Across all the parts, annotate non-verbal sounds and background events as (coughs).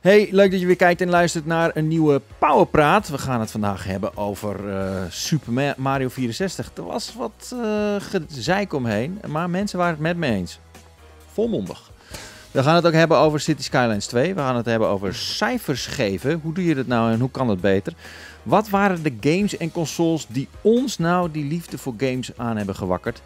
Hey, leuk dat je weer kijkt en luistert naar een nieuwe Powerpraat. We gaan het vandaag hebben over eh, Super Mario 64. Er was wat uh, gezeik omheen, maar mensen waren het met me eens. Volmondig. We gaan het ook hebben over City Skylines 2. We gaan het hebben over cijfers geven. Hoe doe je dat nou en hoe kan dat beter? Wat waren de games en consoles die ons nou die liefde voor games aan hebben gewakkerd?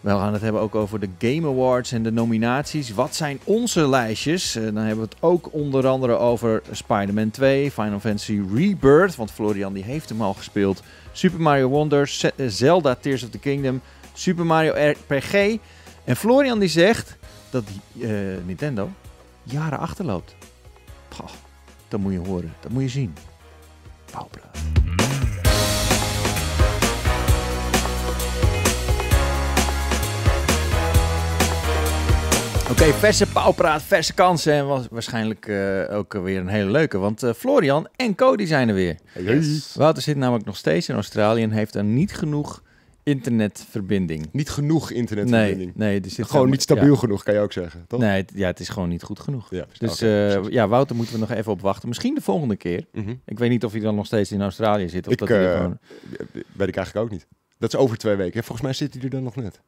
We gaan het hebben ook over de Game Awards en de nominaties. Wat zijn onze lijstjes? Eh, dan hebben we het ook onder andere over Spider-Man 2, Final Fantasy Rebirth, want Florian die heeft hem al gespeeld. Super Mario Wonder, eh, Zelda Tears of the Kingdom, Super Mario RPG. En Florian die zegt dat eh, Nintendo jaren achterloopt. dat moet je horen, dat moet je zien. Pauwpraat. Oké, verse pauwpraat, verse kansen en was waarschijnlijk eh, ook weer een hele leuke. Want eh, Florian en Cody zijn er weer. Yes. Wouter zit namelijk nog steeds in Australië en heeft er niet genoeg internetverbinding. Niet genoeg internetverbinding. Nee, nee zit gewoon niet stabiel genoeg, kan je ook zeggen. Toch? Nee, ja, het is gewoon niet goed genoeg. Ja, dus eh, ja, Wouter moeten we nog even op wachten. Misschien de volgende keer. Mhm. Ik weet niet of hij dan nog steeds in Australië zit. Of ik, dat hij gewoon... weet ik eigenlijk ook niet. Dat is over twee weken. Volgens mij zit hij er dan nog net.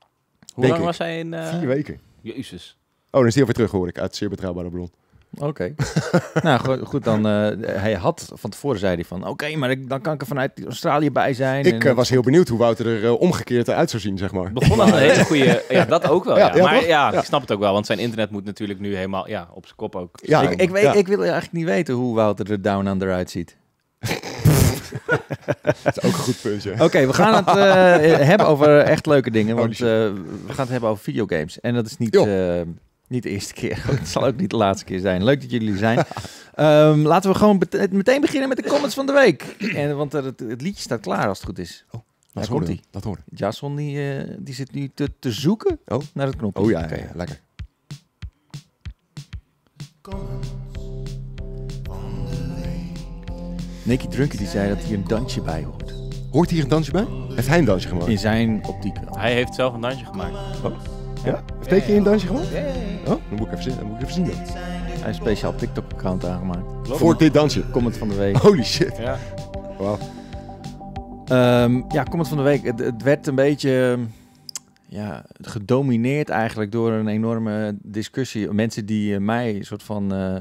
Hoe lang was hij in? Vier weken. Jezus. Oh, dan is hij alweer terug, hoor ik, uit zeer betrouwbare bron. Oké. (laughs) nou goed, dan. Eh, hij had van tevoren zei hij van: Oké, maar dan kan ik er vanuit Australië bij zijn. Ik en, eh, was heel benieuwd hoe Wouter er eh, omgekeerd uit zou zien, zeg maar. Begon al een (laughs) hele goede. Ja, dat ook wel. Ja, ja. maar ja, ik snap het ook wel, want zijn internet moet natuurlijk nu helemaal ja, op zijn kop ook. Ja, ik, ik, weet, ik wil eigenlijk niet weten hoe Wouter er down under uitziet. (laughs) dat is ook een goed puntje. Oké, we gaan het hebben over echt leuke dingen. Want we gaan het hebben over videogames. En dat is niet niet de eerste keer. (laughs) Het zal ook niet de laatste keer zijn. Leuk dat jullie zijn. Ehm, laten we gewoon meteen beginnen met de comments van de week. En, want het, het liedje staat klaar als het goed is. Oh. Dat hoort hij. Dat hoort. Jason die, eh, die zit nu te, te zoeken oh. naar het knopje. Oh ja, lekker. Nicky Drunken die zei dat hier een dansje bij hoort. Hoort hier een dansje bij? Heeft hij een dansje gemaakt? In zijn optiek Hij heeft zelf een dansje gemaakt. Oh. Ja? je in een dansje gemaakt? Oh, dan moet ik even zien. Dan moet ik even zien dan. Hij is speciaal TikTok-account aangemaakt. Voor dit dansje. Comment van de week. Holy shit. Ja. Wauw. Ehm, ja, comment van de week. Het, het, werd een beetje ehm, ja, gedomineerd eigenlijk door een enorme discussie. Mensen die eh, mij een soort van... Eh,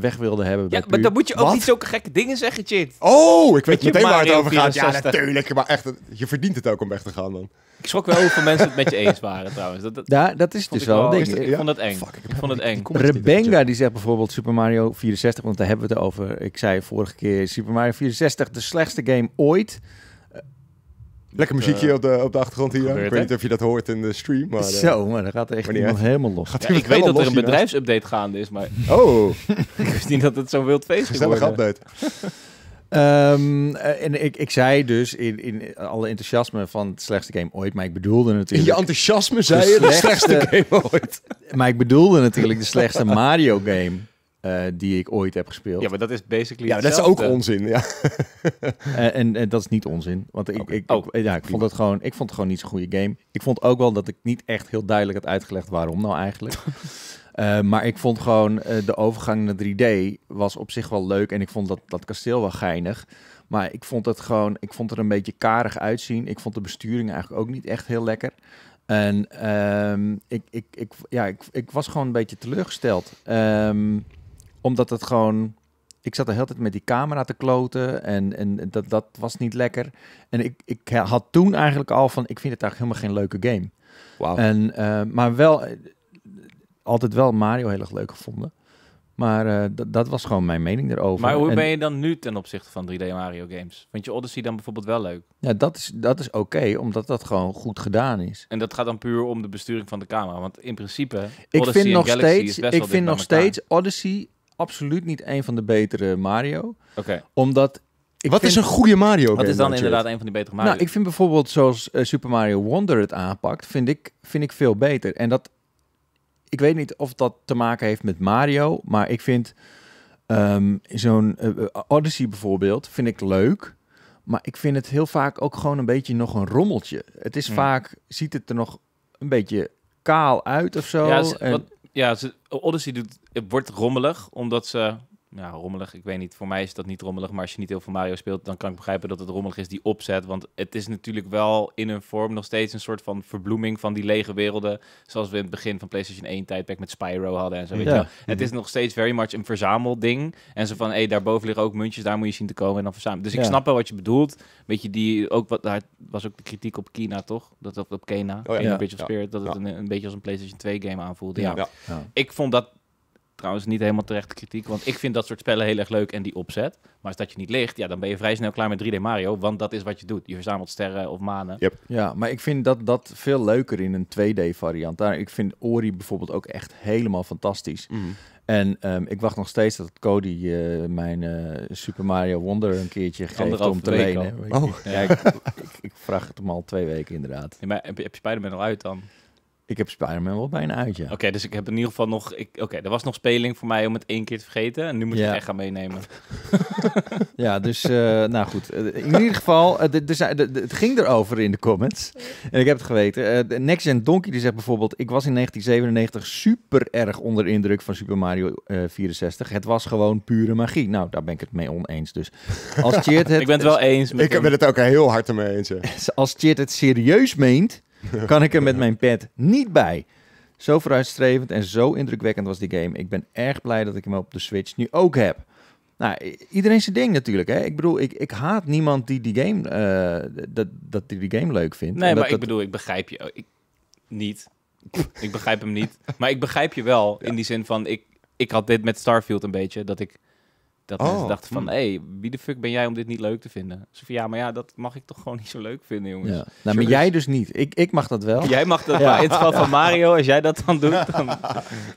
weg wilde hebben. Ja, maar dan moet je ook niet zulke gekke dingen zeggen, Chit. Oh, ik weet meteen waar het over gaat. 64. Ja, natuurlijk. Maar echt, je verdient het ook om weg te gaan dan. Ik schrok wel hoeveel mensen het met je eens waren trouwens. Dat, ja, dat is dus wel een ding. Ik vond het eng. ik vond het eng. Rebenga die zegt bijvoorbeeld Super Mario 64, want daar hebben we het over. Ik zei vorige keer Super Mario 64, de slechtste game ooit. Lekker muziekje eh, op, de, op de achtergrond hier. ik weet niet of je dat hoort in de stream. Maar, Zo, eh, maar dat gaat er echt helemaal los. ik weet dat er een bedrijfsupdate gaande is, maar... Oh! (laughs) ik wist niet dat het zo'n wild feest is Gezellig update. Um, en ik, ik zei dus in, in alle enthousiasme van het slechtste game ooit, maar ik bedoelde natuurlijk... In je enthousiasme zei je de slechtste game ooit. (laughs) Maar ik bedoelde natuurlijk de slechtste Mario game eh, die ik ooit heb gespeeld. Ja, maar dat is basically. Ja, dat is ook onzin. Ja. (laughs) Eh, en, dat is niet onzin. Want ik, ik, oh, ja, ik vond het gewoon, ik vond het gewoon niet zo'n goede game. Ik vond ook wel dat ik niet echt heel duidelijk had uitgelegd waarom nou eigenlijk. (laughs) Eh, maar ik vond gewoon de overgang naar 3D was op zich wel leuk. En ik vond dat, dat kasteel wel geinig. Maar ik vond het gewoon, ik vond er een beetje karig uitzien. Ik vond de besturing eigenlijk ook niet echt heel lekker. En ehm, ik, ik, ik, ja, ik, ik was gewoon een beetje teleurgesteld. Um, omdat het gewoon... Ik zat de hele tijd met die camera te kloten en, en dat, dat was niet lekker. En ik, ik had toen eigenlijk al van, ik vind het eigenlijk helemaal geen leuke game. Wow. En, eh, maar wel, eh, altijd wel Mario heel erg leuk gevonden. Maar uh, dat was gewoon mijn mening erover. Maar hoe ben je dan nu ten opzichte van 3D Mario games? Vind je Odyssey dan bijvoorbeeld wel leuk? Ja, dat is, dat is oké, omdat dat gewoon goed gedaan is. En dat gaat dan puur om de besturing van de camera. Want in principe, ik vind nog steeds, Ik vind nog steeds Odyssey absoluut niet een van de betere Mario. Oké. Omdat ik wat is een goede Mario? Wat is dan inderdaad een van die betere Mario's. Nou, ik vind bijvoorbeeld zoals eh, Super Mario Wonder het aanpakt, vind ik, vind ik veel beter. En dat, ik weet niet of dat te maken heeft met Mario, maar ik vind ehm, zo'n eh, eh, Odyssey bijvoorbeeld, vind ik leuk. Maar ik vind het heel vaak ook gewoon een beetje nog een rommeltje. Het is hmm. vaak, ziet het er nog een beetje kaal uit of zo. Ja, en, ja, ze, Odyssey doet, het wordt rommelig, omdat ze ja, nou, rommelig. Ik weet niet, voor mij is dat niet rommelig. Maar als je niet heel veel Mario speelt, dan kan ik begrijpen dat het rommelig is die opzet. Want het is natuurlijk wel in een vorm nog steeds een soort van verbloeming van die lege werelden. Zoals we in het begin van PlayStation 1 tijdperk met Spyro hadden en zo. Weet ja. je. Het is nog steeds very much een verzamelding. En zo van, hey, daarboven liggen ook muntjes, daar moet je zien te komen en dan verzamelen. Dus ik snap wel wat je bedoelt. je die, ook wat, daar was ook de kritiek op Kina, toch? Dat op, op Kena, oh, ja. Kena Bridge of Spirit, dat het een, een, beetje als een PlayStation 2 game aanvoelde. ja. Ik vond dat trouwens niet helemaal terecht kritiek. Want ik vind dat soort spellen heel erg leuk en die opzet. Maar als dat je niet ligt, ja, dan ben je vrij snel klaar met 3D Mario. Want dat is wat je doet. Je verzamelt sterren of manen. Ja, maar ik vind dat, dat veel leuker in een 2D variant. ik vind Ori bijvoorbeeld ook echt helemaal fantastisch. Mhm. En ehm, ik wacht nog steeds dat Cody eh, mijn eh, Super Mario Wonder een keertje geeft om te lenen. Oh. (laughs) ik, vraag het hem al twee weken inderdaad. Ja, maar heb je, heb je Spider-Man al uit dan? Ik heb Spider-Man wel bijna uit, ja. Oké, dus ik heb in ieder geval nog... Oké, er was nog speling voor mij om het één keer te vergeten. En nu moet ja. ik echt gaan meenemen. (laughs) ja, dus... Eh, nou goed. Eh, in ieder geval, eh, het ging erover in de comments. En ik heb het geweten. Uh, Next Gen Donkey die zegt bijvoorbeeld... Ik was in 1997 super erg onder indruk van Super Mario 64. Het was gewoon pure magie. Nou, daar ben ik het mee oneens. Dus als Cheert (laughs) het... ik ben het wel eens. (laughs) ik ben het ook heel hard ermee eens. Als Cheert het serieus meent (laughs) kan ik er met mijn pet niet bij. Zo vooruitstrevend en zo indrukwekkend was die game. Ik ben erg blij dat ik hem op de Switch nu ook heb. Nou, iedereen zijn ding natuurlijk. Hè? Ik bedoel, ik, ik haat niemand die die game, eh, dat, dat die, die game leuk vindt. Nee, maar ik bedoel, ik begrijp je oh, ik, niet. ik begrijp hem niet. Maar ik begrijp je wel in die zin van, ik, ik had dit met Starfield een beetje. Dat ik dat oh. dachten van, hé, hmm. hey, wie de fuck ben jij om dit niet leuk te vinden? Ze ja, maar ja, dat mag ik toch gewoon niet zo leuk vinden, jongens. Ja. Nou, maar jij dus niet. Ik, ik mag dat wel. Jij mag dat wel. in het geval van Mario, als jij dat dan doet, dan... (laughs)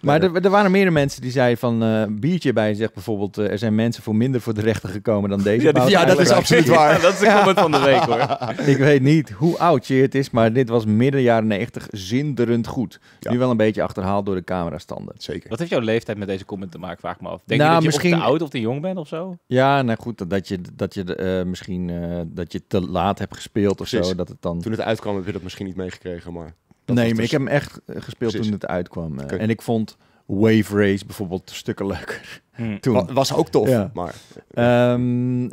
Maar er, waren meerdere mensen die zeiden van, eh, biertje bij zegt bijvoorbeeld... Eh, er zijn mensen voor minder voor de rechter gekomen dan deze. ja, dat, is absoluut waar. (laughs) Ja, dat is de comment van de week, hoor. (laughs) ik weet niet hoe oud je het is, maar dit was midden jaren negentig zinderend goed. Nu wel een beetje achterhaald door de camerastanden. Zeker. Wat heeft jouw leeftijd met deze comment te maken, vaak me af. Denk nou, je dat je misschien... of te oud of te jong ben of zo? Ja, nou goed, dat je, dat je eh, misschien eh, dat je te laat hebt gespeeld of zo. Dat het dan... Toen het uitkwam heb je dat misschien niet meegekregen, maar... nee, maar dus- ik heb hem echt eh, gespeeld toen het uitkwam. En ik vond Wave Race bijvoorbeeld stukken leuker. Hm. (laughs) Toen. was ook tof, ja. maar... Ehm,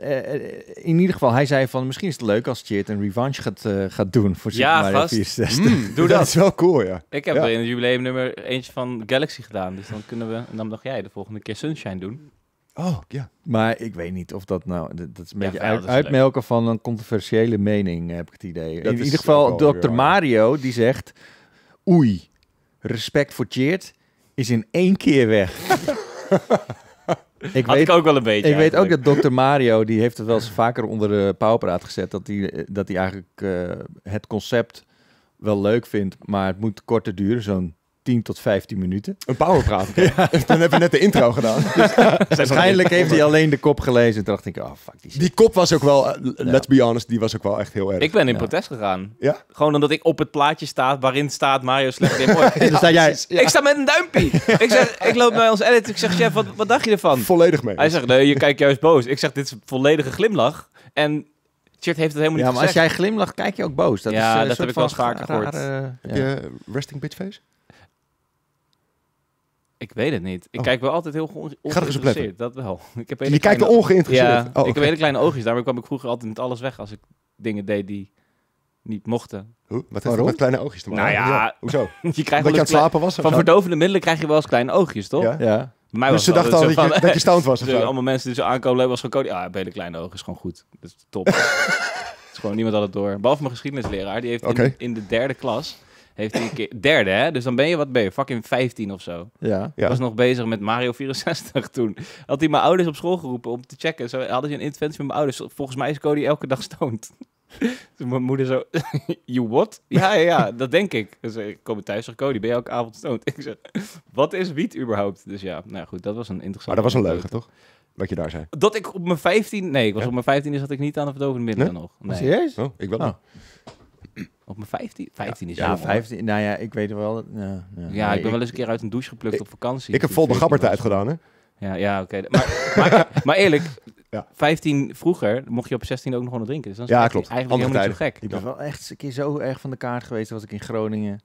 in ieder geval, hij zei van... Misschien is het leuk als je het een revanche gaat, gaat doen voor zijn ja, 64. Mm, doe (laughs) dat. dat. is wel cool, ja. Ik heb er in het jubileumnummer eentje van Galaxy gedaan. Dus dan kunnen we... En dan dacht jij de volgende keer Sunshine doen. Oh, ja. Maar ik weet niet of dat nou... Dat, is een beetje uitmelken van een controversiële mening, heb ik het idee. in ieder geval, dokter Mario, die zegt... Oei, respect voor Cheert is in één keer weg. (laughs) ik weet, ik ook wel een beetje. Ik weet ook dat dokter Mario, die heeft het wel eens vaker onder de pauwpraat gezet... dat hij eh, dat die eigenlijk eh, het concept wel leuk vindt, maar het moet korter duren, zo'n 10 tot 15 minuten. Een powerpraat. (laughs) ja. (laughs) Dan hebben we net de intro gedaan. (laughs) Dus, waarschijnlijk heeft hij alleen de kop gelezen. Toen dacht ik, oh fuck. Die, die kop was ook wel, eh, let's be honest, die was ook wel echt heel erg. Ik ben in protest gegaan. Ja? Gewoon omdat ik op het plaatje sta waarin staat Mario slecht sta jij, Ik sta met een duimpje. ik, zeg, ik loop bij ons edit. Ik zeg, chef, wat, wat dacht je ervan? Volledig mee. Hij zegt, nee, je kijkt juist boos. Ik zeg, dit is een volledige glimlach. En Chert heeft het helemaal niet gezegd. Ja, maar als jij glimlacht, kijk je ook boos. Dat ja, is, eh, dat heb ik wel vaker gehoord. Eh, je resting bitch face? Ik weet het niet. Ik oh. kijk wel altijd heel geïnteresseerd Dat wel. (laughs) Ik heb Je kijkt ongeïnteresseerd? Ja, oh, ik heb hele kleine oogjes. Daarmee kwam ik vroeger altijd met alles weg als ik dingen deed die niet mochten. Hoe? Wat heeft dat met kleine oogjes te nou maken? Nou ja, ja. hoezo? (laughs) je krijgt wel je slapen was? Van verdovende middelen krijg je wel eens kleine oogjes, toch? Ja. ja. Bij dus was ze dachten al dat, van, je, dat je stoned was of (laughs) dus zo? Allemaal mensen die zo aankomen, was gewoon... Ja, ah, hele kleine ogen is gewoon goed. Dat is top. is gewoon, niemand had het door. Behalve mijn geschiedenisleraar, die heeft in, in de derde klas heeft hij een keer... Derde, hè? Dus dan ben je, wat ben je? Fucking 15 of zo. Ja. ja. was nog bezig met Mario 64 (laughs) toen. Had hij mijn ouders op school geroepen om te checken. Zo hadden ze een interventie met mijn ouders. Volgens mij is Cody elke dag stoned. Toen (laughs) dus mijn moeder zo, (laughs) you what? Ja, ja, ja, dat denk ik. Dus ik kom thuis, zeg Cody, ben je elke avond stoned? Ik zeg, wat is wiet überhaupt? Dus ja, nou goed, dat was een interessant. Maar dat was een leugen, toch? Wat je daar zei. Dat ik op mijn 15, nee, ik was op mijn 15 is dat ik niet aan de verdovende middelen nee? nog. Nee. Serieus? Oh, ik wel. Nou. Op mijn 15? 15 is Ja, 15. Nou ja, ik weet wel. ja, nou, ik ben wel eens een keer uit een douche geplukt op vakantie. Ik heb dus vol de gabbert uitgedaan, hè? Ja, ja oké. Maar, maar, (laughs) eerlijk, ja. 15 vroeger mocht je op 16 ook nog gewoon drinken. Dus dan is ja, klopt. eigenlijk helemaal niet zo gek. Ik ben wel echt een keer zo erg van de kaart geweest. was ik in Groningen.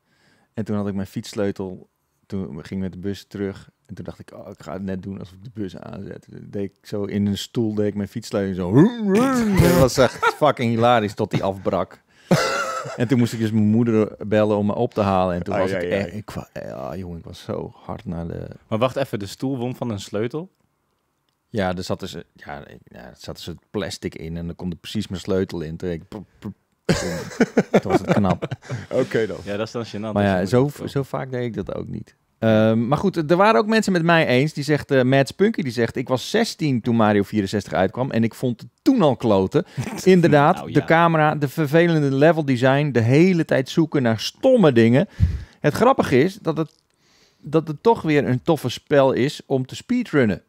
En toen had ik mijn fietssleutel. Toen ging ik met de bus terug. En toen dacht ik, oh, ik ga het net doen alsof ik de bus aanzet. deed ik zo in een stoel, deed ik mijn fietssleutel zo. (laughs) dat was echt fucking hilarisch tot die afbrak. (laughs) en toen moest ik dus mijn moeder bellen om me op te halen. En toen was ik echt... Ik, ja, eh, ah, jongen, ik was zo hard naar de... Maar wacht even, de stoel won van een sleutel? Ja, er zat ze dus, ja, er zat dus het plastic in en dan kon precies mijn sleutel in. Toen, ik, (laughs) toen was het knap. Oké dan. Ja, dat is dan gênant. Maar ja, zo, zo vaak deed ik dat ook niet. Ehm, maar goed, er waren ook mensen met mij eens. Die zegt, uh, die zegt... Ik was 16 toen Mario 64 uitkwam en ik vond het toen al kloten. (laughs) Inderdaad, nou de camera, de vervelende level design... de hele tijd zoeken naar stomme dingen. Het grappige is dat het, dat het toch weer een toffe spel is om te speedrunnen.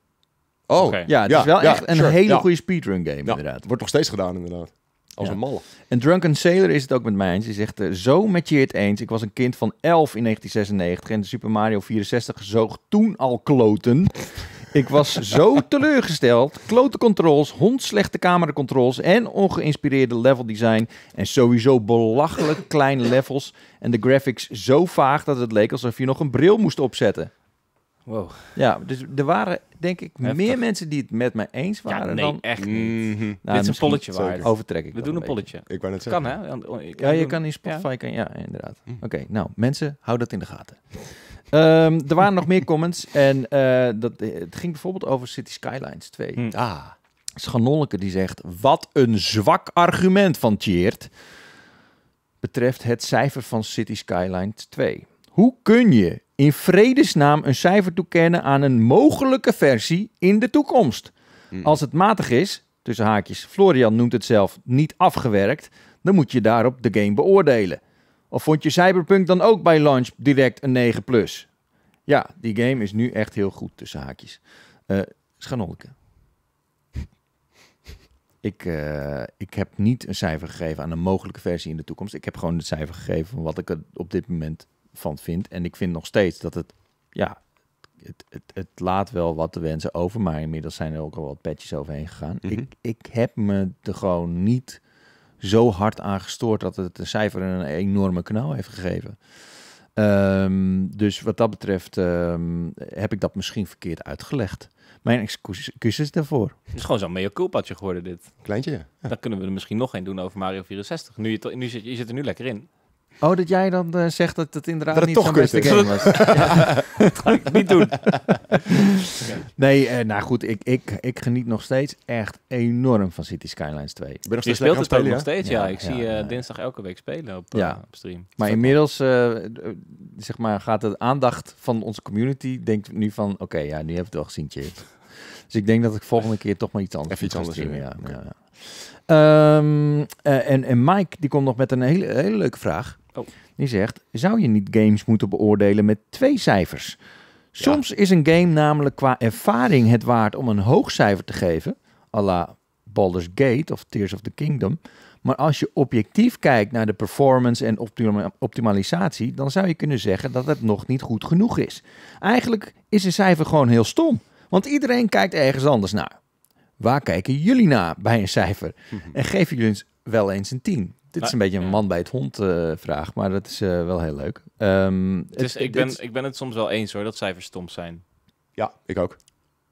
Oh, ja, het is wel echt een hele goede speedrun game inderdaad. Wordt nog steeds gedaan inderdaad. Als een malle. En Drunken Sailor is het ook met mij eens. Die zegt, eh, zo met je het eens. Ik was een kind van 11 in 1996 en de Super Mario 64 zoog toen al kloten. Ik was zo (laughs) teleurgesteld. Klote controls, hondslechte cameracontrols en ongeïnspireerde level design. En sowieso belachelijk kleine levels. En de graphics zo vaag dat het leek alsof je nog een bril moest opzetten. Wow. Ja, dus er waren denk ik meer mensen die het met mij eens waren ja, nee, dan... echt mhm. niet. Mm Dit is een polletje waard. Overtrek ik We doen een, polletje. Ik wou net zeggen. Eh, kan hè? ja, je kan in Spotify... Ja, kan, ja inderdaad. Hm. Oké, nou mensen, hou dat in de gaten. Ehm, er waren nog meer comments en eh, dat, eh, het ging bijvoorbeeld over City Skylines 2. Mm. Hm. Ah, Schanonneke die zegt, wat een zwak argument van Tjeerd betreft het cijfer van City Skylines 2. Hoe kun je in vredesnaam een cijfer toekennen aan een mogelijke versie in de toekomst? Hmm. Als het matig is, tussen haakjes, Florian noemt het zelf, niet afgewerkt, dan moet je daarop de game beoordelen. Of vond je Cyberpunk dan ook bij launch direct een 9 plus? Ja, die game is nu echt heel goed tussen haakjes. Uh, eh, Schanolke. (laughs) ik, eh, ik heb niet een cijfer gegeven aan een mogelijke versie in de toekomst. Ik heb gewoon het cijfer gegeven van wat ik op dit moment van vind. En ik vind nog steeds dat het, ja, het, het, het laat wel wat te wensen over. Maar inmiddels zijn er ook al wat patches overheen gegaan. Mhm. ik, ik heb me er gewoon niet zo hard aan gestoord dat het de cijfer een enorme knauw heeft gegeven. Ehm, dus wat dat betreft ehm, heb ik dat misschien verkeerd uitgelegd. Mijn excuses daarvoor. Het is gewoon zo'n mea geworden dit. Kleintje, ja. Dan kunnen we er misschien nog één doen over Mario 64. Nu, je, nu zit, je zit er nu lekker in. Oh, dat jij dan eh, zegt dat het inderdaad niet zo'n beste game was. (laughs) dat ga ik niet doen. (laughs) Nee, eh, nou goed, ik, ik, ik geniet nog steeds echt enorm van City Skylines 2. Je speelt het nog steeds, ja. ik zie eh, dinsdag elke week spelen op, op stream. Maar inmiddels zeg maar, gaat de aandacht van onze community denkt nu van... Oké, ja, nu hebben we het wel gezien, Chip. Dus ik denk dat ik volgende keer toch maar iets anders... Even iets anders ja. Ehm, en, en Mike, die komt nog met een hele, hele leuke vraag. Oh. Die zegt, zou je niet games moeten beoordelen met twee cijfers? Soms is een game namelijk qua ervaring het waard om een hoog cijfer te geven, à la Baldur's Gate of Tears of the Kingdom. Maar als je objectief kijkt naar de performance en optimalisatie, dan zou je kunnen zeggen dat het nog niet goed genoeg is. Eigenlijk is een cijfer gewoon heel stom, want iedereen kijkt ergens anders naar. Waar kijken jullie naar bij een cijfer? Mhm. En geven jullie eens wel eens een 10? Dit is een beetje een man bij het hond eh, vraag, maar dat is eh, wel heel leuk. Um, het is, ik, ben, ik ben het soms wel eens hoor, dat cijfers stom zijn. Ja, ik ook.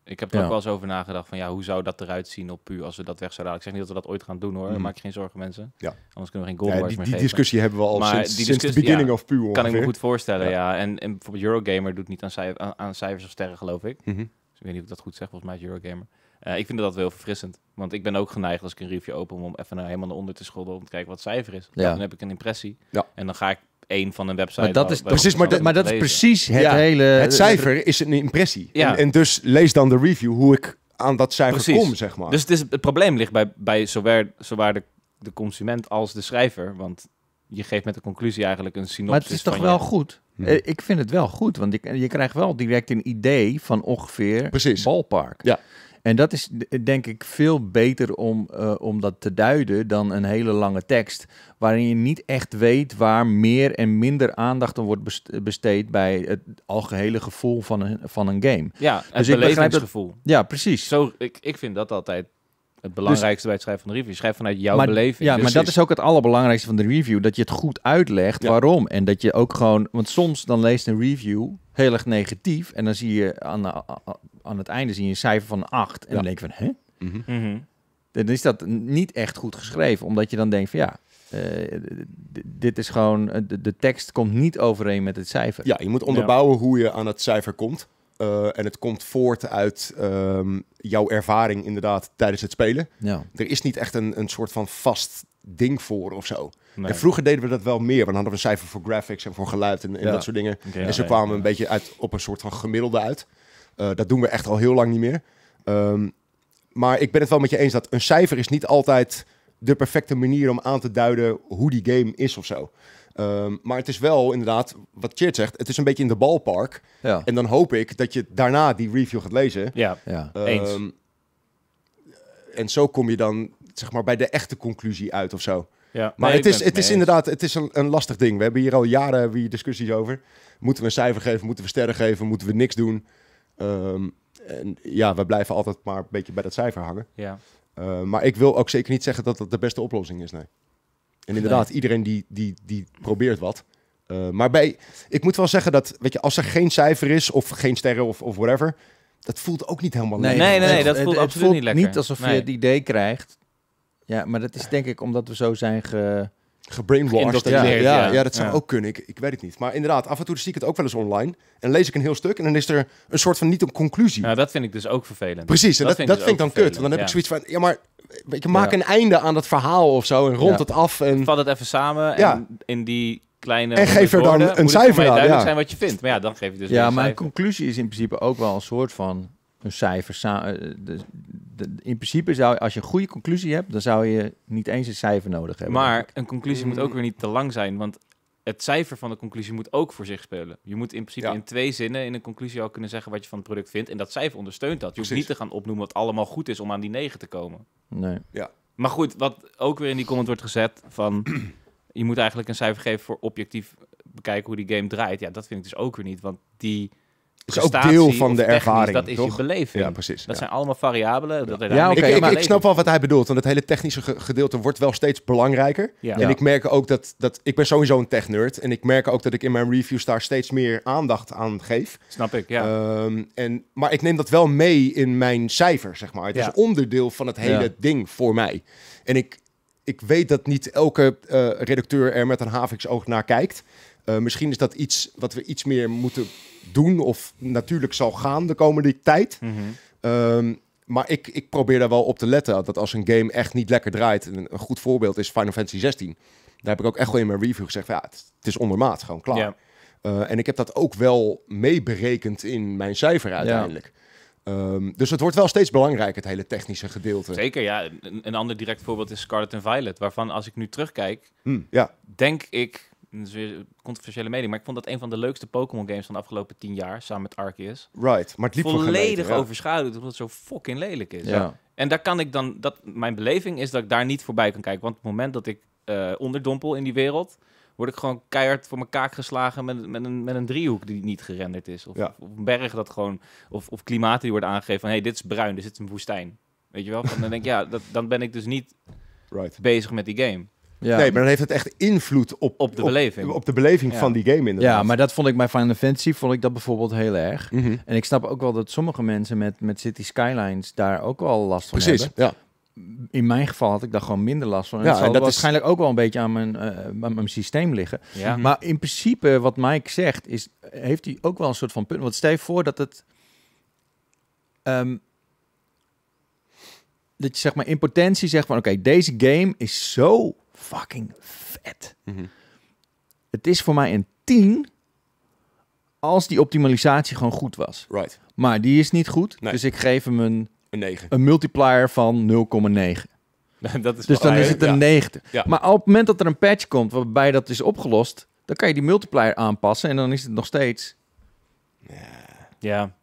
Ik heb er ook wel eens over nagedacht van ja, hoe zou dat eruit zien op puur als we dat weg zouden halen. Ik zeg niet dat we dat ooit gaan doen hoor, mhm. maak je geen zorgen mensen. Ja. Anders kunnen we geen goalbars meer die, die discussie hebben we al sinds, sinds de beginning ja, of puur Kan ik me goed voorstellen, ja. En, en bijvoorbeeld Eurogamer doet niet aan, aan, cijfers of sterren geloof ik. Mhm. Dus ik weet niet of ik dat goed zeg, volgens mij Eurogamer. Eh, ik vind dat wel verfrissend. Want ik ben ook geneigd als ik een review open om even naar helemaal naar onder te scholden om te kijken wat het cijfer is. Dan heb ik een impressie. En dan ga ik één van een website. Maar dat is, precies, maar, dat, maar dat is precies het hele. Het cijfer is een impressie. En, dus lees dan de review hoe ik aan dat cijfer kom, zeg maar. Dus het, probleem ligt bij, bij zowel zowel de, de consument als de schrijver. Want je geeft met de conclusie eigenlijk een synopsis. Maar het is toch wel goed? Hm. Eh, ik vind het wel goed, want je, je krijgt wel direct een idee van ongeveer Precies. balpark. Ja. En dat is denk ik veel beter om, eh, om dat te duiden dan een hele lange tekst. Waarin je niet echt weet waar meer en minder aandacht aan wordt besteed bij het algehele gevoel van een, van een game. Ja, dus het belevingsgevoel. ja, precies. Zo, ik, ik vind dat altijd het belangrijkste bij het schrijven van de review. je schrijft vanuit jouw beleving. Ja, maar dat is ook het allerbelangrijkste van de review. Dat je het goed uitlegt waarom. En dat je ook gewoon... Want soms dan leest een review heel erg negatief. En dan zie je aan, aan het einde zie je een cijfer van 8. En dan denk je van, hè? Mhm. Mhm. Dan is dat niet echt goed geschreven, omdat je dan denkt van ja, eh, dit is gewoon, eh, de, de, tekst komt niet overeen met het cijfer. Ja, je moet onderbouwen hoe je aan het cijfer komt. Eh, en het komt voort uit ehm, jouw ervaring inderdaad tijdens het spelen. Ja. Er is niet echt een, een soort van vast ding voor of zo. En vroeger deden we dat wel meer. Want dan hadden we een cijfer voor graphics en voor geluid en, en dat soort dingen. en ze kwamen een beetje uit, op een soort van gemiddelde uit. Eh, dat doen we echt al heel lang niet meer. Ehm, maar ik ben het wel met je eens dat een cijfer is niet altijd de perfecte manier om aan te duiden hoe die game is of zo. Ehm, maar het is wel inderdaad, wat Cheert zegt, het is een beetje in de balpark. Ja. En dan hoop ik dat je daarna die review gaat lezen. Ja, ja. eens. Ehm, en zo kom je dan zeg maar bij de echte conclusie uit of zo. Ja, maar het is, het is inderdaad het is een, een lastig ding. We hebben hier al jaren weer discussies over. Moeten we een cijfer geven? Moeten we sterren geven? Moeten we niks doen? Ehm, en ja, we blijven altijd maar een beetje bij dat cijfer hangen. Ja. Ehm, maar ik wil ook zeker niet zeggen dat dat de beste oplossing is, nee. En inderdaad, iedereen die, die, die probeert wat. Ehm, maar bij, ik moet wel zeggen dat, weet je, als er geen cijfer is of geen sterren of, of whatever, dat voelt ook niet helemaal lekker. Nee, nee, nee, dat voelt absoluut het voelt niet lekker. Niet alsof je het idee krijgt. Ja, maar dat is denk ik omdat we zo zijn ge, gebrainwashed. Ja, ja, ja, dat zou ook kunnen. Ik, ik weet het niet. Maar inderdaad, af en toe zie ik het ook wel eens online. En lees ik een heel stuk en dan is er een soort van niet een conclusie. Ja, dat vind ik dus ook vervelend. Precies, en dat, dat vind, dat dus vind ik dan kut. Want dan heb ik zoiets van, ja maar... Weet je, maak een einde aan dat verhaal of zo en rond het af. En... Vat het even samen en in die kleine... En geef er dan een cijfer aan. ja wat je vindt. Maar ja, dan geef je dus Ja, maar een conclusie is in principe ook wel een soort van een cijfer. samen eh, in principe zou als je een goede conclusie hebt, dan zou je niet eens een cijfer nodig hebben. Maar een conclusie moet ook weer niet te lang zijn, want het cijfer van de conclusie moet ook voor zich spelen. Je moet in principe in twee zinnen in een conclusie al kunnen zeggen wat je van het product vindt. En dat cijfer ondersteunt dat. Je hoeft niet te gaan opnoemen wat allemaal goed is om aan die negen te komen. Nee. Ja. Maar goed, wat ook weer in die comment wordt gezet van... (clears throat) je moet eigenlijk een cijfer geven voor objectief bekijken hoe die game draait. Ja, dat vind ik dus ook weer niet. Want die is ook deel van de ervaring. Dat is je beleving. Ja, precies. Dat zijn allemaal variabelen. Dat ja, okay, ik, ik, snap wel wat hij bedoelt. Want het hele technische gedeelte wordt wel steeds belangrijker. Ja. En ik merk ook dat, dat... Ik ben sowieso een tech-nerd. En ik merk ook dat ik in mijn reviews daar steeds meer aandacht aan geef. Snap ik, ja. Ehm, en, maar ik neem dat wel mee in mijn cijfer, zeg maar. Het is onderdeel van het hele ding voor mij. En ik, ik weet dat niet elke eh, redacteur er met een oog naar kijkt. Eh, misschien is dat iets wat we iets meer moeten doen of natuurlijk zal gaan de komende tijd. Ehm, maar ik, ik probeer daar wel op te letten. Dat als een game echt niet lekker draait. Een, goed voorbeeld is Final Fantasy 16. Daar heb ik ook echt wel in mijn review gezegd. Ja, het, is ondermaat, gewoon klaar. Eh, en ik heb dat ook wel meeberekend in mijn cijfer uiteindelijk. Ehm, dus het wordt wel steeds belangrijk, het hele technische gedeelte. Zeker, ja. Een, ander direct voorbeeld is Scarlet and Violet, waarvan als ik nu terugkijk, hm, ja. denk ik dat is weer controversiële mening, maar ik vond dat een van de leukste Pokémon games van de afgelopen tien jaar, samen met Arceus. Right, maar het liep Volledig overschaduwd, omdat het zo fucking lelijk is. Ja. En daar kan ik dan, dat, mijn beleving is dat ik daar niet voorbij kan kijken. Want op het moment dat ik eh, onderdompel in die wereld, word ik gewoon keihard voor mijn kaak geslagen met, met, een, met een driehoek die niet gerenderd is. Of, ja. of een berg dat gewoon, of, of klimaten die worden aangegeven van, hey, dit is bruin, dus dit is een woestijn. Weet je wel? En dan denk ja, dat, dan ben ik dus niet right. bezig met die game. Ja. Nee, maar dan heeft het echt invloed op, op de beleving, op, de beleving van die game inderdaad. Ja, maar dat vond ik bij Final Fantasy vond ik dat bijvoorbeeld heel erg. Mhm. En ik snap ook wel dat sommige mensen met, met City Skylines daar ook wel last van hebben. Precies, ja in mijn geval had ik daar gewoon minder last van. En ja, en dat waarschijnlijk ook wel een beetje aan mijn, eh, aan mijn systeem liggen. Ja. Mhm. Maar in principe, wat Mike zegt, is, heeft hij ook wel een soort van punt. Want stel je voor dat het... Ehm, dat je zeg maar in potentie zegt van... oké, deze game is zo fucking vet. Mhm. Het is voor mij een 10 als die optimalisatie gewoon goed was. Right. Maar die is niet goed, dus ik geef hem een, een, 9. een multiplier van 0,9. (laughs) dat is dus dan is het een ja. 90. Maar op het moment dat er een patch komt waarbij dat is opgelost, dan kan je die multiplier aanpassen en dan is het nog steeds. Ja. ja.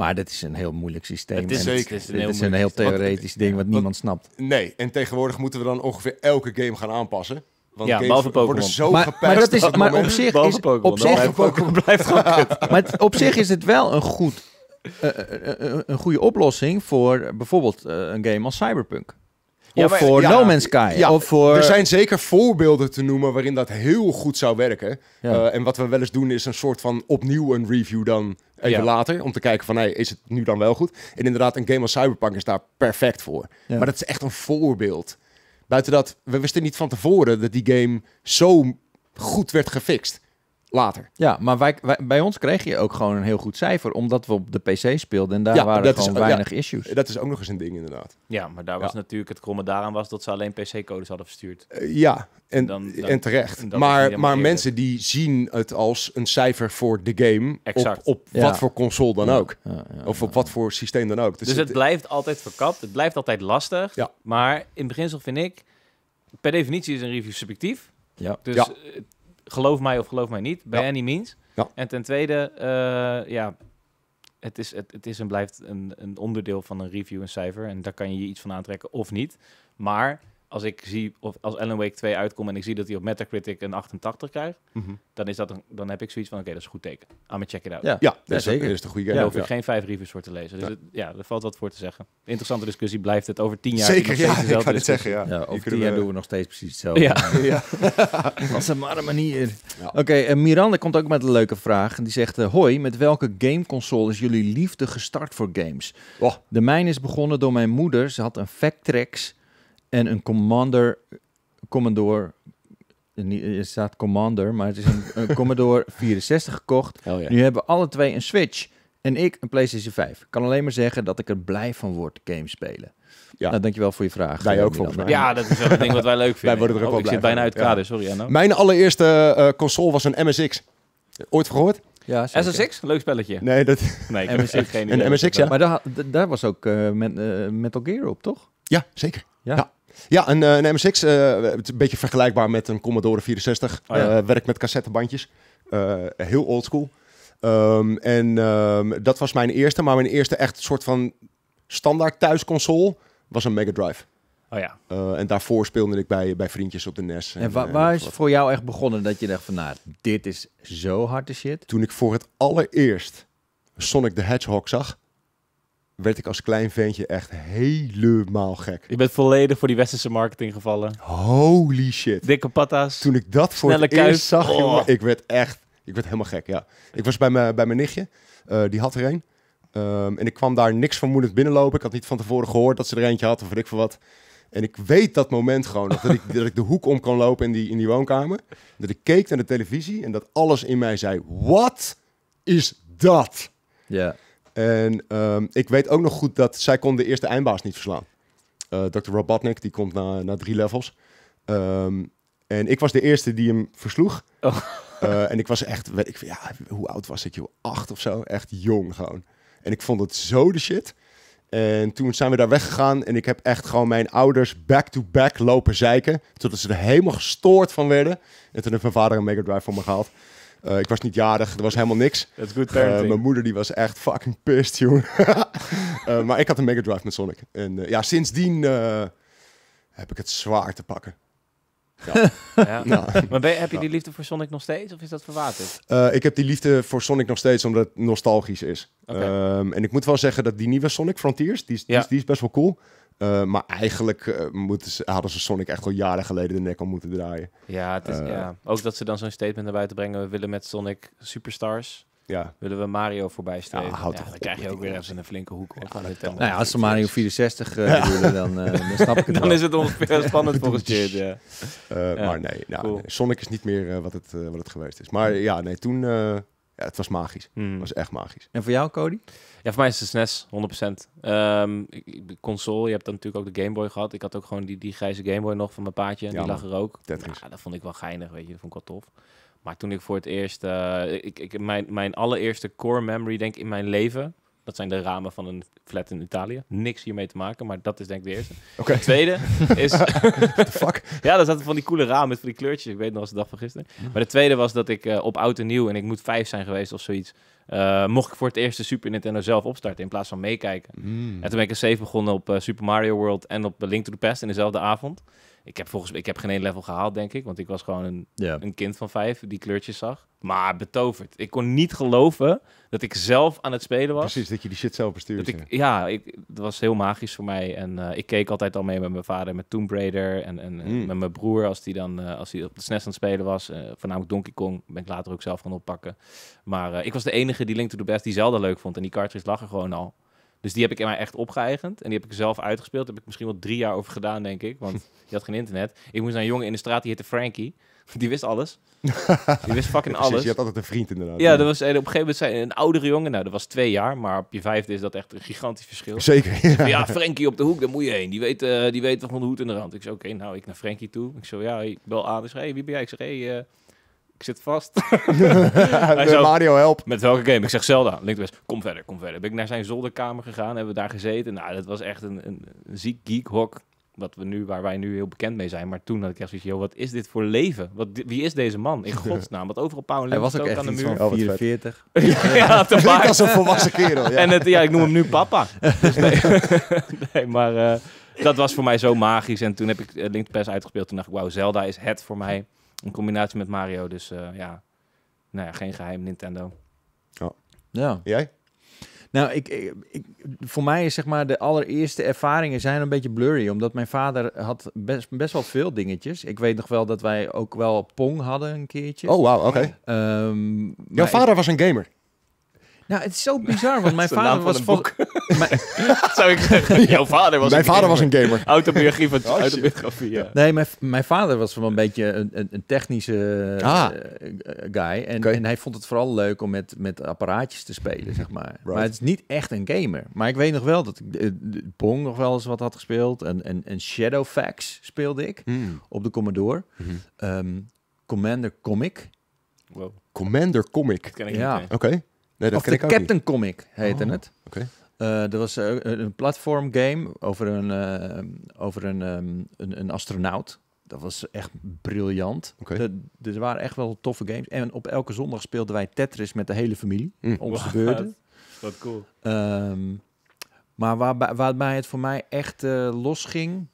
Maar dat is een heel moeilijk systeem. Het is, zeker. Het, is een, heel, is een heel theoretisch ding wat niemand snapt. Nee, en tegenwoordig moeten we dan ongeveer elke game gaan aanpassen. Want ja, behalve Pokémon. Zo maar, maar, dat maar op zich is op zich blijft (laughs) gewoon Maar het, op zich is het wel een goed, eh, eh, eh, een goede oplossing voor bijvoorbeeld een game als Cyberpunk. Ja, of voor No Man's Sky. Ja, of voor... Er zijn zeker voorbeelden te noemen waarin dat heel goed zou werken. en wat we wel eens doen is een soort van opnieuw een review dan Even ja. later, om te kijken van, hey, is het nu dan wel goed? En inderdaad, een game als Cyberpunk is daar perfect voor. Maar dat is echt een voorbeeld. Buiten dat, we wisten niet van tevoren dat die game zo goed werd gefixt later. Ja, maar wij, bij ons kreeg je ook gewoon een heel goed cijfer, omdat we op de PC speelden en daar ja, waren gewoon is, weinig ja, issues. Dat is ook nog eens een ding inderdaad. Ja, maar daar was natuurlijk het kromme daaraan was dat ze alleen PC-codes hadden verstuurd. Eh, ja, en, dan, en terecht. maar maar mensen die zien het als een cijfer voor de game exact. op, wat voor console dan ook. of op wat voor systeem dan ook. Dus, dus het, blijft altijd verkapt, het blijft altijd lastig. Maar in beginsel vind ik, per definitie is een review subjectief. Ja. Dus geloof mij of geloof mij niet, bij any means. En ten tweede, eh, ja, het is, het, het is en blijft een, een onderdeel van een review, een cijfer. En daar kan je je iets van aantrekken of niet. Maar als ik zie, of als Alan Wake 2 uitkomt en ik zie dat hij op Metacritic een 88 krijgt, mhm. dan, is dat dan heb ik zoiets van, oké, dat is een goed teken. Aan check it out. Ja, ja, dus zeker. Dat is een goede game. hoef ik geen vijf reviews voor te lezen. Dus ja. Het, er valt wat voor te zeggen. Interessante discussie blijft het. Over tien jaar... Zeker, ja, ik ga het zeggen, ja. ja over tien jaar doen we nog steeds precies hetzelfde. Ja. (laughs) ja. (laughs) een manier. Oké, okay, eh, Miranda komt ook met een leuke vraag. En die zegt, eh, hoi, met welke gameconsole is jullie liefde gestart voor games? Oh. De mijne is begonnen door mijn moeder. Ze had een Factrex en een commander, commodore, er staat commander, maar het is een, een (laughs) Commodore 64 gekocht. Oh, nu hebben alle twee een Switch en ik een PlayStation 5. Ik kan alleen maar zeggen dat ik er blij van word Game spelen. Ja. Nou, dankjewel voor je vraag. ook volgens mij. Ja, dat is wel een ding wat wij leuk (laughs) vinden. Wij worden er ook Ik zit bijna uit kader, sorry Anno. Mijn allereerste eh, console was een MSX. Ooit gehoord? Ja, SSX? Leuk spelletje. Nee, dat... Nee, (laughs) MSX. geen idee. Een MSX, ja. Maar daar, daar was ook eh, eh, Metal Gear op, toch? Ja, zeker. ja. Ja, een, eh, MSX. Eh, een beetje vergelijkbaar met een Commodore 64. Oh, eh, werkt met cassettebandjes. heel oldschool. Ehm, en ehm, dat was mijn eerste. Maar mijn eerste echt soort van standaard thuisconsole was een Mega Drive. Oh ja. en daarvoor speelde ik bij, bij vriendjes op de NES. En, en waar is voor jou echt begonnen dat je dacht van, nou, dit is zo harde shit? Toen ik voor het allereerst Sonic the Hedgehog zag werd ik als klein ventje echt helemaal gek. Je bent volledig voor die westerse marketing gevallen. Holy shit. Dikke patas. Toen ik dat voor het eerst zag, oh. ik werd echt, ik werd helemaal gek, ja. Ik was bij, bij mijn nichtje, eh, die had er een. Ehm, en ik kwam daar niks vermoedend binnenlopen. Ik had niet van tevoren gehoord dat ze er eentje had of ik voor wat. En ik weet dat moment gewoon, dat, ik, dat ik de hoek om kan lopen in die, in die woonkamer. Dat ik keek naar de televisie en dat alles in mij zei, wat is dat? Ja. En ehm, ik weet ook nog goed dat zij kon de eerste eindbaas niet verslaan. Uh, eh, Dr. Robotnik, die komt na, na drie levels. Ehm, en ik was de eerste die hem versloeg. Oh. Eh, en ik was echt, ja, hoe oud was ik, joh? Acht of zo. Echt jong gewoon. En ik vond het zo de shit. En toen zijn we daar weggegaan en ik heb echt gewoon mijn ouders back-to-back -back lopen zeiken. Totdat ze er helemaal gestoord van werden. En toen heeft mijn vader een Mega Drive voor me gehaald. Eh, ik was niet jarig, er was helemaal niks. Eh, mijn moeder die was echt fucking pissed, joh. (laughs) Eh, maar ik had een Mega Drive met Sonic. En ja, sindsdien heb ik het zwaar te pakken. Ja. (laughs) ja. Maar ben, heb je die liefde voor Sonic nog steeds, of is dat verwaterd? ik heb die liefde voor Sonic nog steeds, omdat het nostalgisch is. Ehm, en ik moet wel zeggen dat die nieuwe Sonic Frontiers, die is, die is best wel cool. Eh, maar eigenlijk eh, moeten ze, hadden ze Sonic echt al jaren geleden de nek om moeten draaien. Ja, het is, eh, ja. ook dat ze dan zo'n statement naar buiten brengen. We willen met Sonic Superstars. Ja. Willen we Mario voorbij staan. Ja, dan krijg je ook weer eens een flinke hoek. Op. Ja, nou ja, als ze Mario 64 (laughs) willen, dan, dan, snap ik het (laughs) Dan is het ongeveer spannend volgens (laughs) je. Maar nee, nou, nee, Sonic is niet meer wat, het, wat het geweest is. Maar ja, nee, toen het was magisch. Het hmm. was echt magisch. En voor jou, Cody? Ja, voor mij is het SNES, 100%. Um, console, je hebt dan natuurlijk ook de Game Boy gehad. Ik had ook gewoon die, die grijze Game Boy nog van mijn paadje. En die lag er ook. Ja, nou, dat vond ik wel geinig, weet je. Dat vond ik wel tof. Maar toen ik voor het eerst... Eh, ik, ik, mijn, mijn allereerste core memory, denk ik, in mijn leven... Dat zijn de ramen van een flat in Italië. Niks hiermee te maken, maar dat is denk ik de eerste. (laughs) Okay. De tweede is... (laughs) fuck? ja, daar zaten van die coole ramen met van die kleurtjes. Ik weet nog als de dag van gisteren. Hm. Maar de tweede was dat ik eh, op oud en nieuw, en ik moet vijf zijn geweest of zoiets... Eh, mocht ik voor het eerst de Super Nintendo zelf opstarten in plaats van meekijken. Hmm. En toen ben ik een 7 begonnen op eh, Super Mario World en op Link to the Past in dezelfde avond. Ik heb volgens ik heb geen één level gehaald, denk ik. Want ik was gewoon een, een kind van vijf die kleurtjes zag. Maar betoverd. Ik kon niet geloven dat ik zelf aan het spelen was. Precies, dat je die shit zelf bestuurde. ja, ik, dat was heel magisch voor mij. En eh, ik keek altijd al mee met mijn vader, met Tomb Raider. En, en, hmm. met mijn broer, als die dan eh, als die op de SNES e aan het spelen was. Uh, voornamelijk Donkey Kong, ben ik later ook zelf gaan oppakken. Maar ik was de enige die Link to the Best die Zelda leuk vond. En die cartridge lag er gewoon al. Dus die heb ik in mij echt opgeëigend. En die heb ik zelf uitgespeeld. Daar heb ik misschien wel drie jaar over gedaan, denk ik. Want (laughs) je had geen internet. Ik moest naar een jongen in de straat, die heette Frankie. (laughs) Die wist alles. (laughs) Die wist fucking alles. Je had altijd een vriend inderdaad. Ja, dat was, op een gegeven moment zei een oudere jongen. Nou, dat was twee jaar. Maar op je vijfde is dat echt een gigantisch verschil. Zeker. Ja, Frankie op de hoek, daar moet je heen. Die weet, uh, die weet van de hoed in de rand. Ik zei, oké, nou, ik naar Frankie toe. Ik zo, ja, ik bel aan. Ik zei, hey, wie ben jij? Ik zeg, hey, eh, ik zit vast. (laughs) Mario, help. Met welke game? Ik zeg Zelda. Linkt kom verder, kom verder. Ben ik naar zijn zolderkamer gegaan, hebben we daar gezeten. Nou, dat was echt een, een, ziek geekhok. Wat we nu, waar wij nu heel bekend mee zijn. Maar toen had ik echt zoiets, joh, wat is dit voor leven? Wat, wie is deze man? In (laughs) godsnaam. Wat overal Paul en Hij was ook, echt aan de muur. Van 44. (laughs) ja, te vaak. als een volwassen kerel. Ja. en het, ja, ik noem hem nu papa. Dus nee. maar eh, dat was voor mij zo magisch. En toen heb ik eh, Linked Pass uitgespeeld. Toen dacht ik, wauw, Zelda is het voor mij. In combinatie met Mario. Dus eh, ja, nou ja, geen geheim Nintendo. Oh. Ja. Jij? Nou, ik, ik, voor mij is zeg maar de allereerste ervaringen zijn een beetje blurry. Omdat mijn vader had best, best wel veel dingetjes. Ik weet nog wel dat wij ook wel Pong hadden een keertje. Oh, wauw, oké. Okay. Ehm, Jouw vader was een gamer? Nou, het is zo (laughs) bizar, want mijn vader was... Vol... (laughs) Mijn... (laughs) Zou ik zeggen, jouw vader was Mijn een vader gamer. was een gamer. Autobiografie van oh, autobiografie, Nee, mijn, mijn vader was van een beetje een, een technische ah. eh, guy. En, en hij vond het vooral leuk om met, met apparaatjes te spelen, zeg maar. Maar het is niet echt een gamer. Maar ik weet nog wel dat ik eh, Pong nog wel eens wat had gespeeld. En, en, en Shadowfax speelde ik hmm. op de Commodore. Mhm. Ehm, Commander Comic. Wow. Commander Comic. ja. Oké of de Captain Comic heette oh, het. Oké. Okay. Eh, dat was eh, een platform game over een, eh, over een, ehm, een, een, astronaut. Dat was echt briljant. Okay. Dus er waren echt wel toffe games. En op elke zondag speelden wij Tetris met de hele familie. om mm. Onze (laughs) Wat cool. Ehm, maar waarbij het voor mij echt losging,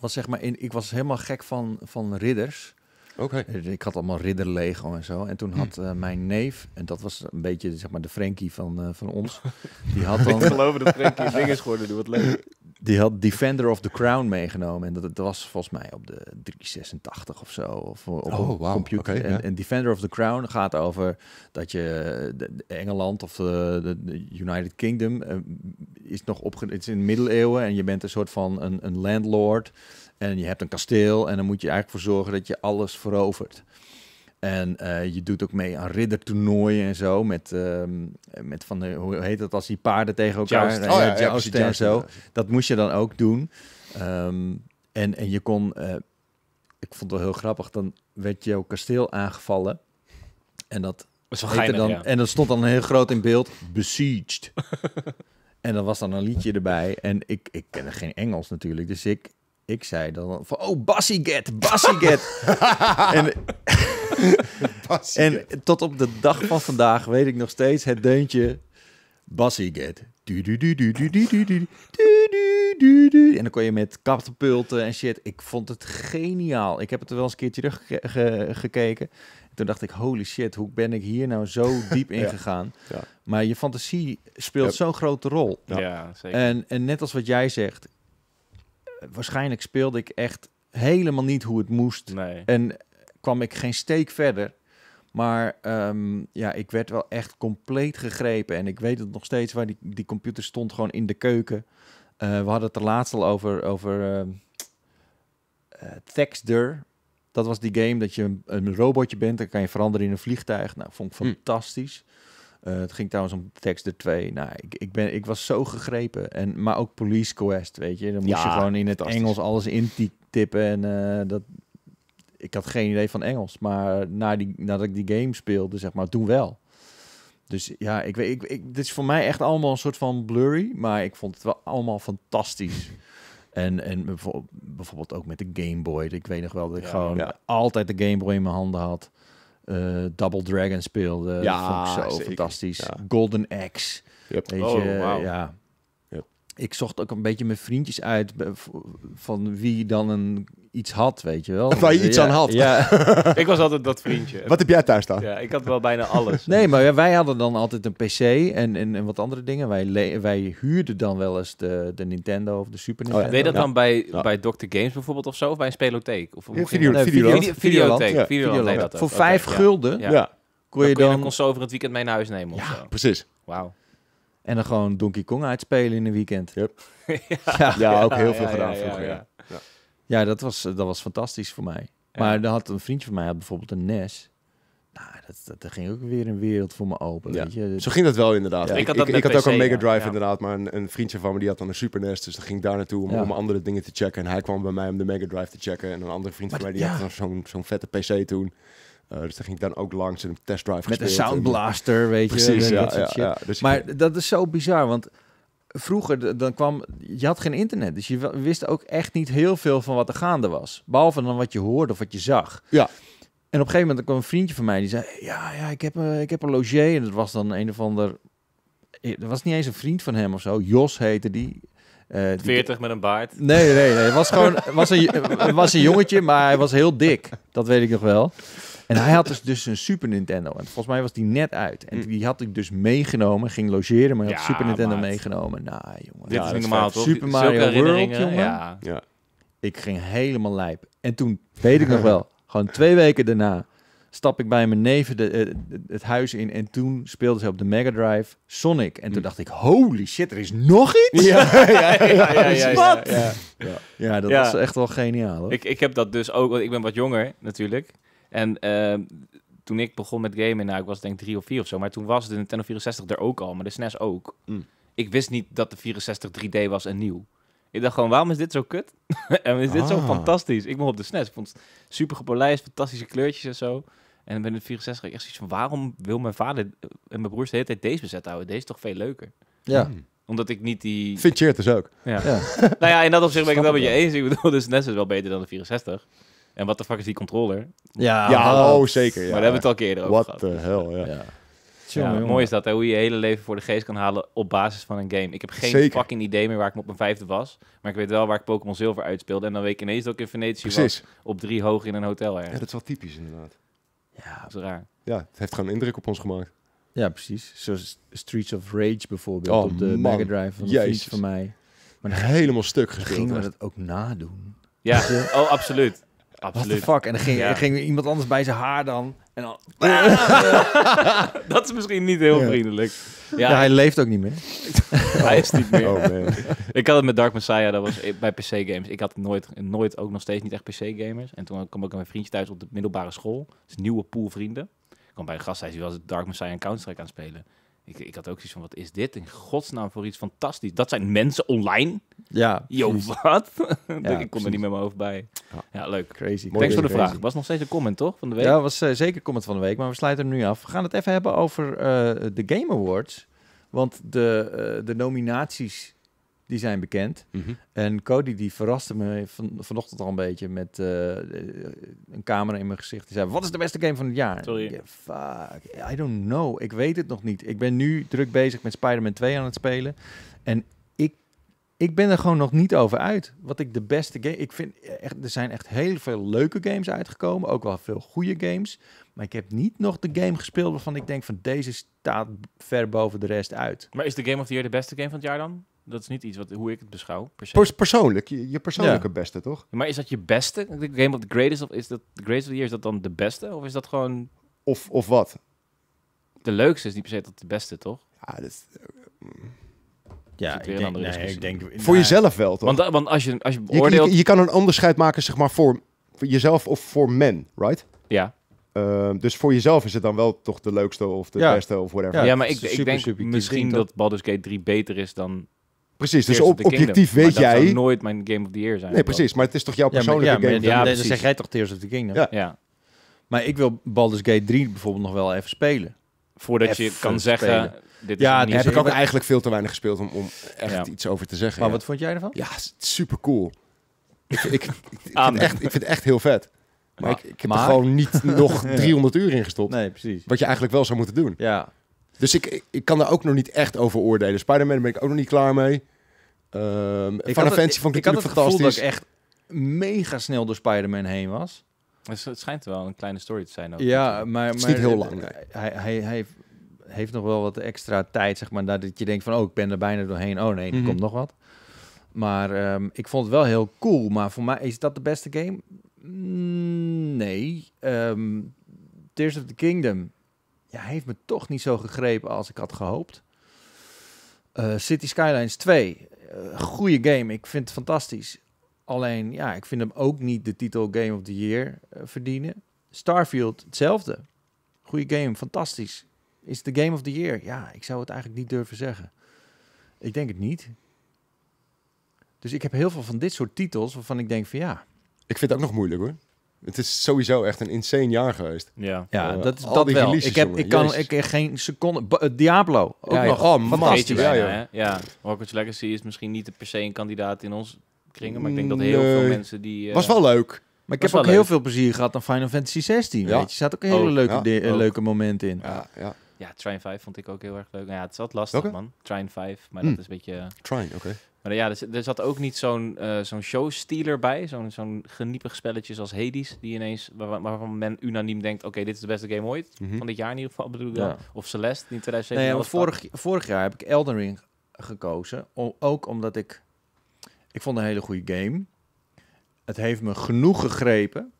was zeg maar, in, ik was helemaal gek van, van ridders. Okay. Eh, dus ik had allemaal Ridder Lego en zo. En toen had hm. eh, mijn neef, en dat was een beetje zeg maar de Frankie van, eh, van ons. (laughs) Die had dan... Ik geloof dat Frankie vingers geworden, doet wat leuk. (laughs) Die had Defender of the Crown meegenomen. En dat, dat was volgens mij op de 386 of zo. Of op oh, een wow. computer. Okay, en, en, Defender of the Crown gaat over dat je de, Engeland of de, United Kingdom is nog opge... Het is in de middeleeuwen en je bent een soort van een, een landlord... En je hebt een kasteel en dan moet je eigenlijk voor zorgen dat je alles verovert. En eh, je doet ook mee aan riddertoernooien en zo. Met, ehm, met van de, hoe heet dat als die paarden tegen elkaar joust. Oh, zo. Dat moest je dan ook doen. Ehm, en, en je kon, eh, ik vond het wel heel grappig, dan werd jouw kasteel aangevallen. En dat, dat geinig, dan, en dat stond dan heel groot in beeld, besieged. (laughs) en dan was dan een liedje erbij. En ik, ik kende geen Engels natuurlijk, dus ik ik zei dan van, oh, Bassiget, bassie en, en tot op de dag van vandaag weet ik nog steeds het deuntje get En dan kon je met katapulten en shit. Ik vond het geniaal. Ik heb het er wel eens een keer teruggekeken. Ge toen dacht ik, holy shit, hoe ben ik hier nou zo diep in gegaan? ja. Maar je fantasie speelt zo'n grote rol. Ja, zeker. En, en net als wat jij zegt, waarschijnlijk speelde ik echt helemaal niet hoe het moest. En kwam ik geen steek verder. Maar ehm, ja, ik werd wel echt compleet gegrepen. En ik weet het nog steeds waar die, die computer stond, gewoon in de keuken. Eh, we hadden het er laatst al over, over uh, ehm, eh, Texter. Dat was die game dat je een, robotje bent. Dan kan je veranderen in een vliegtuig. Nou, vond ik hm. fantastisch. Eh, het ging trouwens om tekst er twee. Nou, ik, ik, ben, ik was zo gegrepen. En, maar ook Police Quest, weet je. Dan moest ja, je gewoon in het Engels alles intippen. En eh, dat, ik had geen idee van Engels. Maar na die, nadat ik die game speelde, zeg maar, toen wel. Dus ja, ik weet, ik, dit is voor mij echt allemaal een soort van blurry. Maar ik vond het wel allemaal fantastisch. En, en bijvoorbeeld ook met de Game Boy. Ik weet nog wel dat ik gewoon altijd de Game Boy in mijn handen had. Eh, Double Dragon speelde. Ja, zo fantastisch. Golden Axe. Yep. Weet oh, wow. ja ik zocht ook een beetje mijn vriendjes uit van wie dan een, iets had, weet je wel. (laughs) Waar je iets aan had. Ja. (laughs) ik was altijd dat vriendje. Wat heb jij thuis staan? Ja, ik had wel bijna alles. nee, maar wij hadden dan altijd een PC en, en, en wat andere dingen. Wij, wij huurden dan wel eens de, de Nintendo of de Super oh Nintendo. Oh, Deed dat dan bij, bij Dr. Games bijvoorbeeld of zo? Of bij een spelotheek? Of, video, nee, video, video, videotheek. Voor vijf gulden ja. kon je dan... Kon console over het weekend mee naar huis nemen. Ja, precies. Wauw. En dan gewoon Donkey Kong uitspelen in een weekend. Yep. (laughs) ja, ja, ook heel veel gedaan vroeger. Ja, ja. dat, was, eh, dat was fantastisch voor mij. Maar dan had een vriendje van mij had bijvoorbeeld een NES. Nou, dat, dat, ging ook weer een wereld voor me open. Ja. Weet je? Zo ging dat wel inderdaad. ik, had, ik, ik had ook een Mega Drive inderdaad, maar een, vriendje van me die had dan een Super NES, dus dan ging ik daar naartoe om, om, andere dingen te checken. En hij kwam bij mij om de Mega Drive te checken en een andere vriend van mij die had dan zo'n zo'n vette PC toen. Eh, dus daar ging ik dan ook langs een testdrive Met een soundblaster, weet je. ja, ja, dus maar dat is zo bizar, want vroeger dan kwam... Je had geen internet, dus je wist ook echt niet heel veel van wat er gaande was. Behalve dan wat je hoorde of wat je zag. Ja. En op een gegeven moment kwam een vriendje van mij die zei... Ja, ja ik, heb, eh, ik heb een logier. En dat was dan een of ander... Eh, er was niet eens een vriend van hem of zo. Jos heette die. Uh, eh, 40 met een baard. Nee, nee, nee. Het was gewoon was een, was een jongetje, maar hij was heel dik. Dat weet ik nog wel. En hij had dus, dus een Super Nintendo. En volgens mij was die net uit. En mm. die had ik dus meegenomen. Ging logeren, maar hij had Super Nintendo meegenomen. Nou, jongen. Dit is normaal, toch? Super Mario World, jongen. Ja. ja. Ik ging helemaal lijp. En toen, weet ik nog wel, gewoon twee weken daarna stap ik bij mijn neven de, eh, het huis in en toen speelde ze op de Mega Drive Sonic. En toen hmm. dacht ik, holy shit, er is nog iets? Ja, dat was echt wel geniaal. Ik, ik heb dat dus ook, want ik ben wat jonger natuurlijk. En ehm, toen ik begon met gamen, nou, ik was denk ik drie of vier of zo. Maar toen was de Nintendo 64 er ook al, maar de SNES e ook. Hmm. Ik wist niet dat de 64 3D was en nieuw. Ik dacht gewoon, waarom is dit zo kut? (laughs) en is dit zo ah. fantastisch? Ik mocht op de SNES. E ik vond het super gepolijst, fantastische kleurtjes en zo. En ben de 64 ik echt zoiets van, waarom wil mijn vader en mijn broers de hele tijd deze bezet houden? Deze is toch veel leuker? Ja. Hmm. omdat ik niet die... het dus ook. Ja. (laughs) nou ja, in dat opzicht ben ik het wel met je eens. Ik bedoel, dus NES is wel beter dan de 64. En wat de fuck is die controller? Ja, ja oh, zeker. Ja. Maar daar hebben we het al keer over What gehad. What the hell, ja. mooi is dat, hè? hoe je je hele leven voor de geest kan halen op basis van een game. Ik heb geen fucking idee meer waar ik op mijn vijfde was. Maar ik weet wel waar ik Pokémon Zilver uitspeelde. En dan weet ik ineens dat ik in Venetië Precies. was. Op drie hoog in een hotel. Ergens. Ja, dat is wel typisch inderdaad. Ja. raar. Ja, het heeft gewoon indruk op ons gemaakt. Ja, precies. Zoals Streets of Rage bijvoorbeeld oh, op de Mega Drive van een van mij. Maar een Helemaal stuk gespeeld. Gingen we dat ook nadoen? Ja, oh absoluut. Absoluut. the fuck? En dan ging, ja. ging iemand anders bij zijn haar dan. En dan... (laughs) (laughs) dat is misschien niet heel vriendelijk. Ja. hij leeft ook niet meer. (laughs) hij is niet meer. Oh, ik had het met Dark Messiah, dat was bij PC-games. Ik had nooit, nooit ook nog steeds niet echt PC-gamers. En toen kwam ik met mijn vriendje thuis op de middelbare school. Dus nieuwe pool vrienden. Ik kwam bij een gasthuis, die was Dark Messiah en Counter-Strike aan spelen. Ik, ik had ook zoiets van, wat is dit in godsnaam voor iets fantastisch? Dat zijn mensen online? Ja. Yo, wat? (laughs) ik kom er niet meer mijn hoofd bij. Ja, leuk. Crazy. Thanks voor de vraag. Was nog steeds een comment, toch? Van de week? Ja, was uh, zeker comment van de week. Maar we sluiten hem nu af. We gaan het even hebben over eh, de Game Awards. Want de, eh, de nominaties die zijn bekend. Mhm. En Cody die verraste me van, vanochtend al een beetje met eh, een camera in mijn gezicht. Die zei, wat is de beste game van het jaar? Sorry. fuck, I don't know. Ik weet het nog niet. Ik ben nu druk bezig met Spider-Man 2 aan het spelen. En ik, ik ben er gewoon nog niet over uit. Wat ik de beste game... Ik vind, echt, er zijn echt heel veel leuke games uitgekomen. Ook wel veel goede games. Maar ik heb niet nog de game gespeeld waarvan ik denk van deze staat ver boven de rest uit. Maar is de Game of the Year de beste game van het jaar dan? Dat is niet iets wat, hoe ik het beschouw, per persoonlijk, je, persoonlijke beste, toch? Maar is dat je beste? De Game of the Greatest, of is dat the Greatest of the is dat dan de beste? Of is dat gewoon... Of, of wat? De leukste is niet per se dat de beste, toch? Ja, dat is... Eh, ja, ik denk, nee, ik denk, voor jezelf wel, toch? Want, want als je, als je Je, kan een onderscheid maken, zeg maar, voor, voor jezelf of voor men, right? Ja. Ehm, dus voor jezelf is het dan wel toch de leukste of de beste of whatever. Ja, maar ik, ik denk misschien dat Baldur's Gate 3 beter is dan Precies, dus op, objectief weet dat jij... dat nooit mijn Game of the Year zijn. Nee, precies, maar het is toch jouw persoonlijke ja, ja, Game ja, Dan zeg jij toch Tears of the Kingdom? Ja. ja. Maar ik wil Baldur's Gate 3 bijvoorbeeld nog wel even spelen. Voordat je kan zeggen... ja, daar heb ik ook eigenlijk veel te weinig gespeeld om, om echt iets over te zeggen. Maar wat vond jij ervan? Ja, super cool. ik, ik, ik, vind echt, ik vind het echt heel vet. Maar, ik, ik, heb er gewoon niet (laughs) nog 300 uur in gestopt. Nee, precies. Wat je eigenlijk wel zou moeten doen. Ja. Dus ik, ik kan daar ook nog niet echt over oordelen. Spider-Man ben ik ook nog niet klaar mee. Um, ik van Fantasy vond fantastisch. Ik had het gevoel dat ik echt mega snel door Spider-Man heen was. het schijnt wel een kleine story te zijn. Ook. Ja, maar... Het is maar, niet heel lang. Hij, hij, hij heeft nog wel wat extra tijd, zeg maar, dat je denkt van, oh, ik ben er bijna doorheen. Oh nee, er mhm. komt nog wat. Maar ehm, ik vond het wel heel cool. Maar voor mij, is dat de beste game? Mm, nee. Ehm, Tears of the Kingdom ja, heeft me toch niet zo gegrepen als ik had gehoopt. Eh, City Skylines 2, uh, eh, goede game. Ik vind het fantastisch. Alleen, ja, ik vind hem ook niet de titel Game of the Year eh, verdienen. Starfield, hetzelfde. Goede game, fantastisch. Is de Game of the Year? Ja, ik zou het eigenlijk niet durven zeggen. Ik denk het niet. Dus ik heb heel veel van dit soort titels waarvan ik denk van ja. Ik vind het ook nog moeilijk hoor. Het is sowieso echt een insane jaar geweest. Ja, ja eh, dat, is dat Ik, heb, ik kan ik, geen seconde... Eh, Diablo, ook ja, nog. Oh, fantastisch. Ja, ja. ja, Rocket's Legacy is misschien niet per se een kandidaat in ons kringen, maar ik denk dat heel veel mensen die... Eh, was wel leuk. Maar ik heb ook heel veel plezier gehad aan Final Fantasy 16. Ja. Weet je, zat ook een hele leuke, leuke moment in. Ja, ja. Ja, Train 5 vond ik ook heel erg leuk. ja, het zat lastig, man. Train 5, maar hm. dat is een beetje... Train, oké. Maar ja, dus, er, zat ook niet zo'n uh, zo'n showstealer bij. Zo'n zo'n geniepig spelletjes als Hades. Die ineens, waarvan men unaniem denkt... oké, dit is de beste game ooit. Mhm. Van dit jaar in ieder geval bedoel ik Of Celeste, die in 2017 Nee, vorig, vorig jaar heb ik Elden Ring gekozen. ook omdat ik... Ik vond een hele goede game. Het heeft me genoeg gegrepen.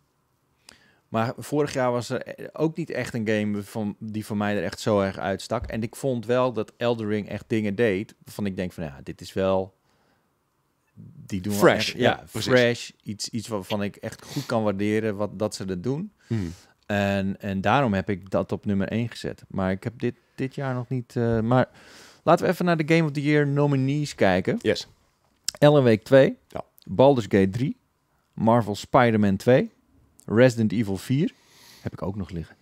Maar vorig jaar was er eh, ook niet echt een game van, die voor mij er echt zo erg uitstak. En ik vond wel dat Elden Ring echt dingen deed. Van ik denk van ja, dit is wel die doen fresh, ja, fresh, iets, iets waarvan ik echt goed kan waarderen wat dat ze er doen. Hmm. En, en daarom heb ik dat op nummer 1 gezet. Maar ik heb dit, dit jaar nog niet. Eh, maar laten we even naar de Game of the Year nominees kijken. Yes. Ellen Week 2, ja. Baldur's Gate 3, Marvel Spider-Man 2, Resident Evil 4, heb ik ook nog liggen.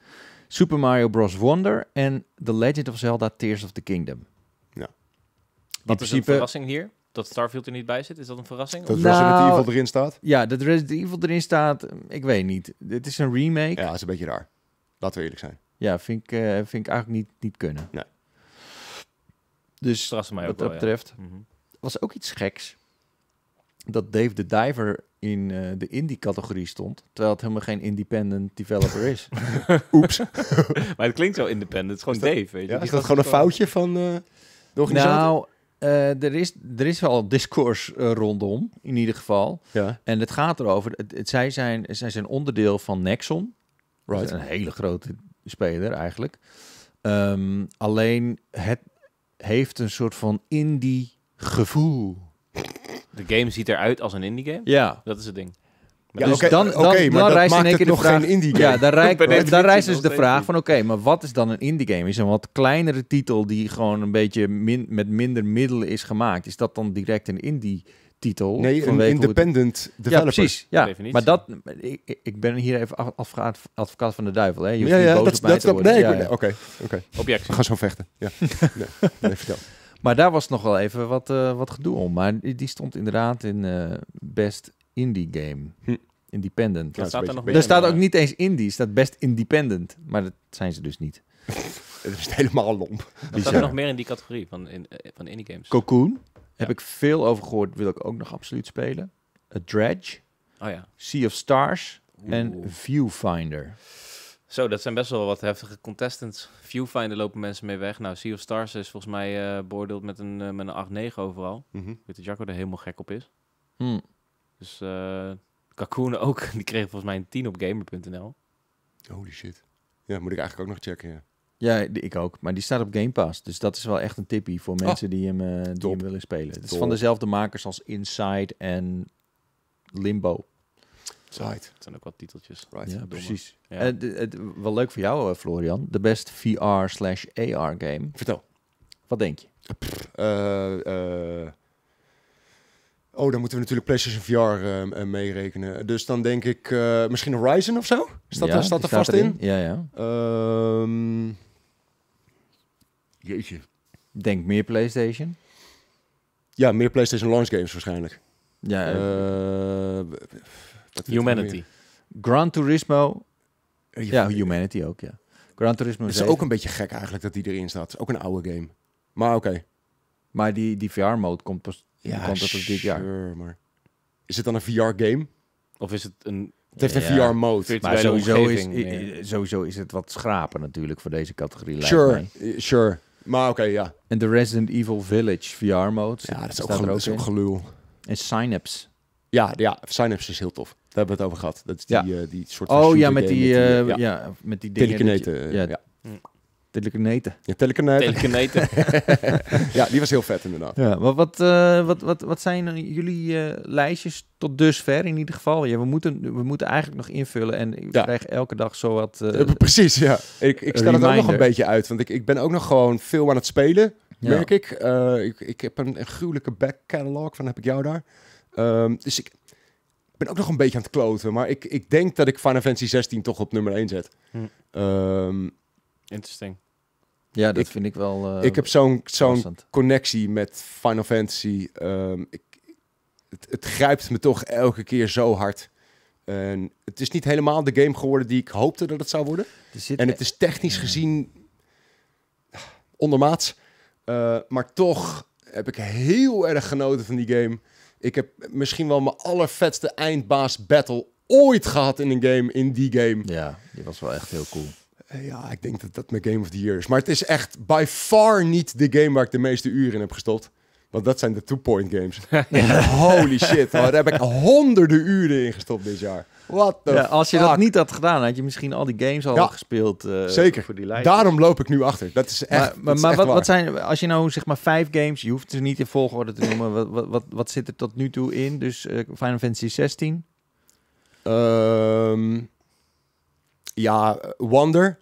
Super Mario Bros. Wonder en The Legend of Zelda Tears of the Kingdom. Ja. Wat is een verrassing hier? dat Starfield er niet bij zit? Is dat een verrassing? Dat Resident Evil nou, erin staat? Ja, dat Resident Evil erin staat, ik weet niet. Het is een remake. Ja, dat is een beetje raar. Laten we eerlijk zijn. Ja, vind ik, eh, vind ik eigenlijk niet, niet kunnen. Nee. Dus mij ook wat dat betreft. Mhm. was ook iets geks dat Dave de Diver in eh, de indie-categorie stond, terwijl het helemaal geen independent developer is. (laughs) Oeps. (laughs) maar het klinkt wel independent, het is gewoon is dat, Dave. Weet je? is dat gewoon een foutje van uh, de organisatie? Nou, eh, er, is, er is wel discours eh, rondom, in ieder geval. Ja. En het gaat erover. Het, zij, zijn, zij zijn onderdeel van Nexon. Right. een hele grote speler eigenlijk. Ehm, alleen het heeft een soort van indie gevoel. De game ziet eruit als een indie game? Ja. Dat is het ding. Ja, dus okay, dan, dan, okay, dan, rijst in één keer de vraag. Ja, (laughs) dan, rijk, dan rijst dus de vraag van: oké, maar wat is dan een indie game? Is een wat kleinere titel die gewoon een beetje min, met minder middelen is gemaakt. Is dat dan direct een indie titel? Nee, een independent developer. Ja, precies. Ja, Definitie. maar dat, ik, ik ben hier even advocaat, advocaat van de duivel. Hè? Je ja, ja, dat, dat, Nee, oké, oké. Objectie. Ga zo vechten. Ja. (laughs) nee, nee, vertel. Maar daar was nog wel even wat, eh, wat gedoe om. Maar die stond inderdaad in eh, best indie game. Hm. Independent. staat er, nog staat ook niet eens indie, staat best independent. Maar dat zijn ze dus niet. (laughs) Het is helemaal lomp. Er staat er nog meer in die categorie van, in, eh, van indie games. Cocoon. Heb ik veel over gehoord, wil ik ook nog absoluut spelen. A Dredge. Oh ja. Sea of Stars. En Viewfinder. Zo, dat zijn best wel wat heftige contestants. Viewfinder lopen mensen mee weg. Nou, Sea of Stars is volgens mij uh, beoordeeld met een, eh, met een 8-9 overal. Mm -hmm. dat Jacco er helemaal gek op is. Hmm. Dus uh, ook, (laughs) die kreeg volgens mij een 10 op gamer.nl. Holy shit. Ja, moet ik eigenlijk ook nog checken, ja. Ja, ik ook. Maar die staat op Game Pass. Dus dat is wel echt een tippie voor oh. mensen die, eh, hem, willen spelen. Het is van dezelfde makers als Inside en Limbo. Right. Het zijn ook wat titeltjes. Ja, precies. Ja. Eh, wel leuk voor jou, Florian. De best VR slash AR game. Vertel. Wat denk je? Pff, Oh, dan moeten we natuurlijk PlayStation VR eh, eh, meerekenen. Dus dan denk ik eh, misschien Horizon of zo? Staat, ja, er, staat er vast in? Ja, ja. Ehm, jeetje. Denk meer PlayStation? Ja, meer PlayStation launch games waarschijnlijk. Ja. Uh, Humanity. Gran Turismo. Ja, Humanity ook, ja. Gran Turismo Het is ook een beetje gek eigenlijk dat die erin staat. Het is ook een oude game. Maar oké. Maar die, die VR-mode komt pas ja, komt dat sure, dit jaar. Maar... Is het dan een VR-game? Of is het een... heeft een VR-mode. Maar sowieso is, ja. sowieso is het wat schrapen natuurlijk voor deze categorie. Sure, sure. Maar oké, ja. En de Resident Evil Village VR-mode. Ja, dat is ook, gelu- ook, gelul. En Synapse. Ja, ja, Synapse is heel tof. Daar hebben we het over gehad. Dat is die, ja. Eh, die soort van Oh ja, met die, met die, uh, ja. met die dingen. ja. ja. Hm. Telekineten. Ja, telekineten. Telekineten. (laughs) ja, die was heel vet inderdaad. Ja, maar wat, eh, wat, wat, wat zijn jullie uh, lijstjes tot dusver in ieder geval? Ja, we, moeten, we moeten eigenlijk nog invullen en ik krijg elke dag zo wat... Eh, precies, ja. Ik, ik stel het ook nog een beetje uit, want ik, ik ben ook nog gewoon veel aan het spelen, merk ik. ik. Ik heb een, gruwelijke back catalog van heb ik jou daar. Ehm, dus ik ben ook nog een beetje aan het kloten, maar ik, ik denk dat ik Final Fantasy 16 toch op nummer 1 zet. Hm. Ehm, Interesting. Ja, dat vind ik wel. Eh, ik heb zo'n zo'n connectie met Final Fantasy. Ehm, ik, het, het, grijpt me toch elke keer zo hard. En het is niet helemaal de game geworden die ik hoopte dat het zou worden. En e- het is technisch gezien ah, ondermaats. Eh, maar toch heb ik heel erg genoten van die game. Ik heb misschien wel mijn allervetste eindbaas battle ooit gehad in een game, in die game. Ja, die was wel echt heel cool. Eh, ja, ik denk dat dat mijn Game of the Year is. Maar het is echt by far niet de game waar ik de meeste uren in heb gestopt. Want dat zijn de two-point games. (laughs) Holy shit, daar heb ik honderden uren in gestopt dit jaar. Wat ja, Als je dat niet had gedaan, had je misschien al die games al gespeeld. Eh, zeker. Voor die Daarom loop ik nu achter. Dat is echt. Maar, wat, wat, zijn, als je nou zeg maar vijf games, je hoeft ze niet in volgorde te noemen. wat, wat, wat, zit er tot nu toe in? Dus eh, Final Fantasy 16? Ehm, ja, Wonder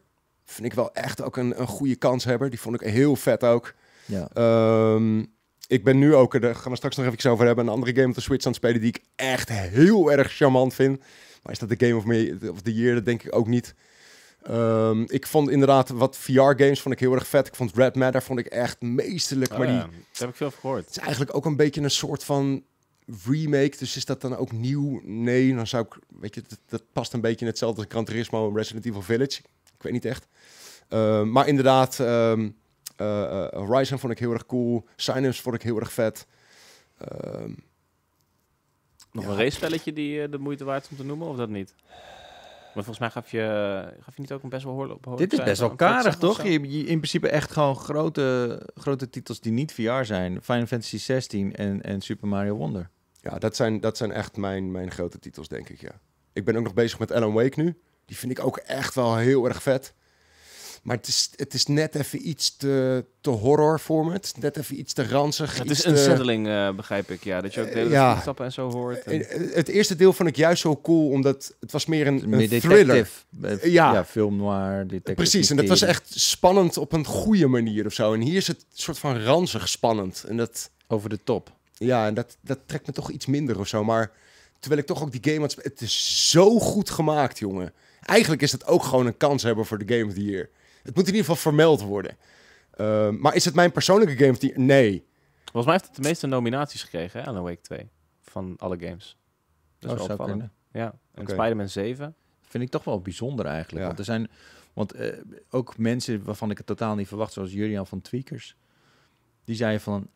vind ik wel echt ook een, een goede hebben Die vond ik heel vet ook. Ja. Ehm, ik ben nu ook, daar gaan we straks nog even over hebben, een andere game op de Switch aan het spelen die ik echt heel erg charmant vind. Maar is dat de Game of, me, of the Year? Dat denk ik ook niet. Ehm, ik vond inderdaad wat VR-games vond ik heel erg vet. Ik vond Red Matter vond ik echt meesterlijk. Oh maar die, heb ik veel gehoord. Het is eigenlijk ook een beetje een soort van remake. Dus is dat dan ook nieuw? Nee, dan zou ik... Weet je, dat, past een beetje in hetzelfde als Gran Resident Evil Village. Ik weet niet echt. Ehm, maar inderdaad, Horizon ehm, eh, eh, vond ik heel erg cool. Synapse vond ik heel erg vet. Ehm, nog een race-spelletje die eh, de moeite waard is om te noemen, of dat niet? Maar volgens mij gaf je, gaf je niet ook een best wel hoorloop. op Dit is best wel karig, toch? Je, in principe echt gewoon grote, grote titels die niet VR zijn. Final Fantasy 16 en, en Super Mario Wonder. Ja, dat zijn, dat zijn echt mijn, mijn grote titels, denk ik, ja. Ik ben ook nog bezig met Alan Wake nu. Die vind ik ook echt wel heel erg vet. Maar het is, het is net even iets te, te horror voor me. Het net even iets te ranzig. Het is een settling, eh, begrijp ik. Ja, dat je ook de eh, hele ja. stappen en zo hoort. En... Eh, het eerste deel vond ik juist zo cool, omdat het was meer een, thriller. Ja. film noir, detective. Precies, en dat was echt spannend op een goede manier of zo. En hier is het soort van ranzig spannend. En dat... Over de top. Ja, en dat, dat trekt me toch iets minder of zo. Maar terwijl ik toch ook die game had... Het is zo goed gemaakt, jongen. Eigenlijk is dat ook gewoon een kans hebben voor de Game of the Year. Het moet in ieder geval vermeld worden. Ehm, maar is het mijn persoonlijke game of die... Nee. Volgens mij heeft het de meeste nominaties gekregen, hè, Alan Wake 2. Van alle games. Dat is oh, wel zou kunnen. Ja, en Spider-Man 7. Vind ik toch wel bijzonder eigenlijk. Ja. Want er zijn... Want eh, ook mensen waarvan ik het totaal niet verwacht, zoals Julian van Tweakers. Die zei van...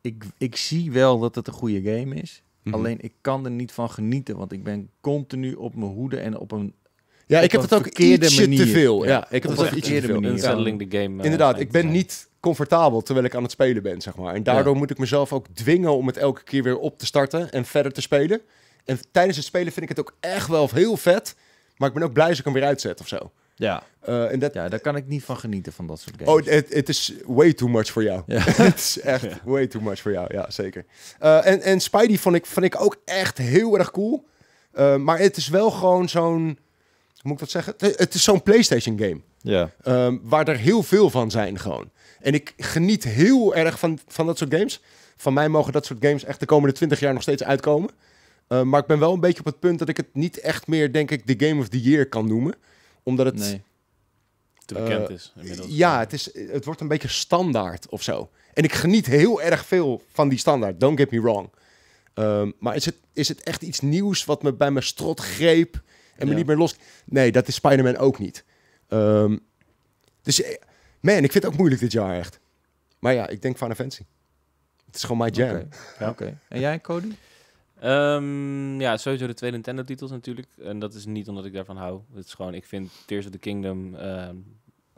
Ik, ik zie wel dat het een goede game is. Mhm. Alleen ik kan er niet van genieten, want ik ben continu op mijn hoede en op een ja, ik heb het ook ietsje manier. te veel. Ja. ik heb het ook eerder te veel. de game. Eh, inderdaad, ik ben niet comfortabel terwijl ik aan het spelen ben, zeg maar. En daardoor moet ik mezelf ook dwingen om het elke keer weer op te starten en verder te spelen. En tijdens het spelen vind ik het ook echt wel heel vet. Maar ik ben ook blij als ik hem weer uitzet of zo. Ja. Uh, dat... ja, daar kan ik niet van genieten van dat soort games. Oh, het is way too much voor jou. (laughs) het is echt way too much voor jou, ja, zeker. Eh, en, en Spidey vond ik, vond ik ook echt heel erg cool. maar het is wel gewoon zo'n moet ik dat zeggen? Het is zo'n PlayStation game. Ja. Ehm, waar er heel veel van zijn gewoon. En ik geniet heel erg van, van dat soort games. Van mij mogen dat soort games echt de komende 20 jaar nog steeds uitkomen. Ehm, maar ik ben wel een beetje op het punt dat ik het niet echt meer, denk ik, de Game of the Year kan noemen. Omdat het... Nee. Te eh, bekend is inmiddels. Ja, het, is, het wordt een beetje standaard of zo. En ik geniet heel erg veel van die standaard, don't get me wrong. Ehm, maar is het, is het echt iets nieuws wat me bij mijn strot greep? en me niet meer los. Nee, dat is Spider-Man ook niet. Um, dus eh, man, ik vind het ook moeilijk dit jaar echt. Maar ja, ik denk Final fancy. Het is gewoon mijn jam. Oké. En jij, Cody? Ehm, ja, sowieso de twee Nintendo-titels natuurlijk. En dat is niet omdat ik daarvan hou. Het is gewoon, ik vind Tears of the Kingdom ehm,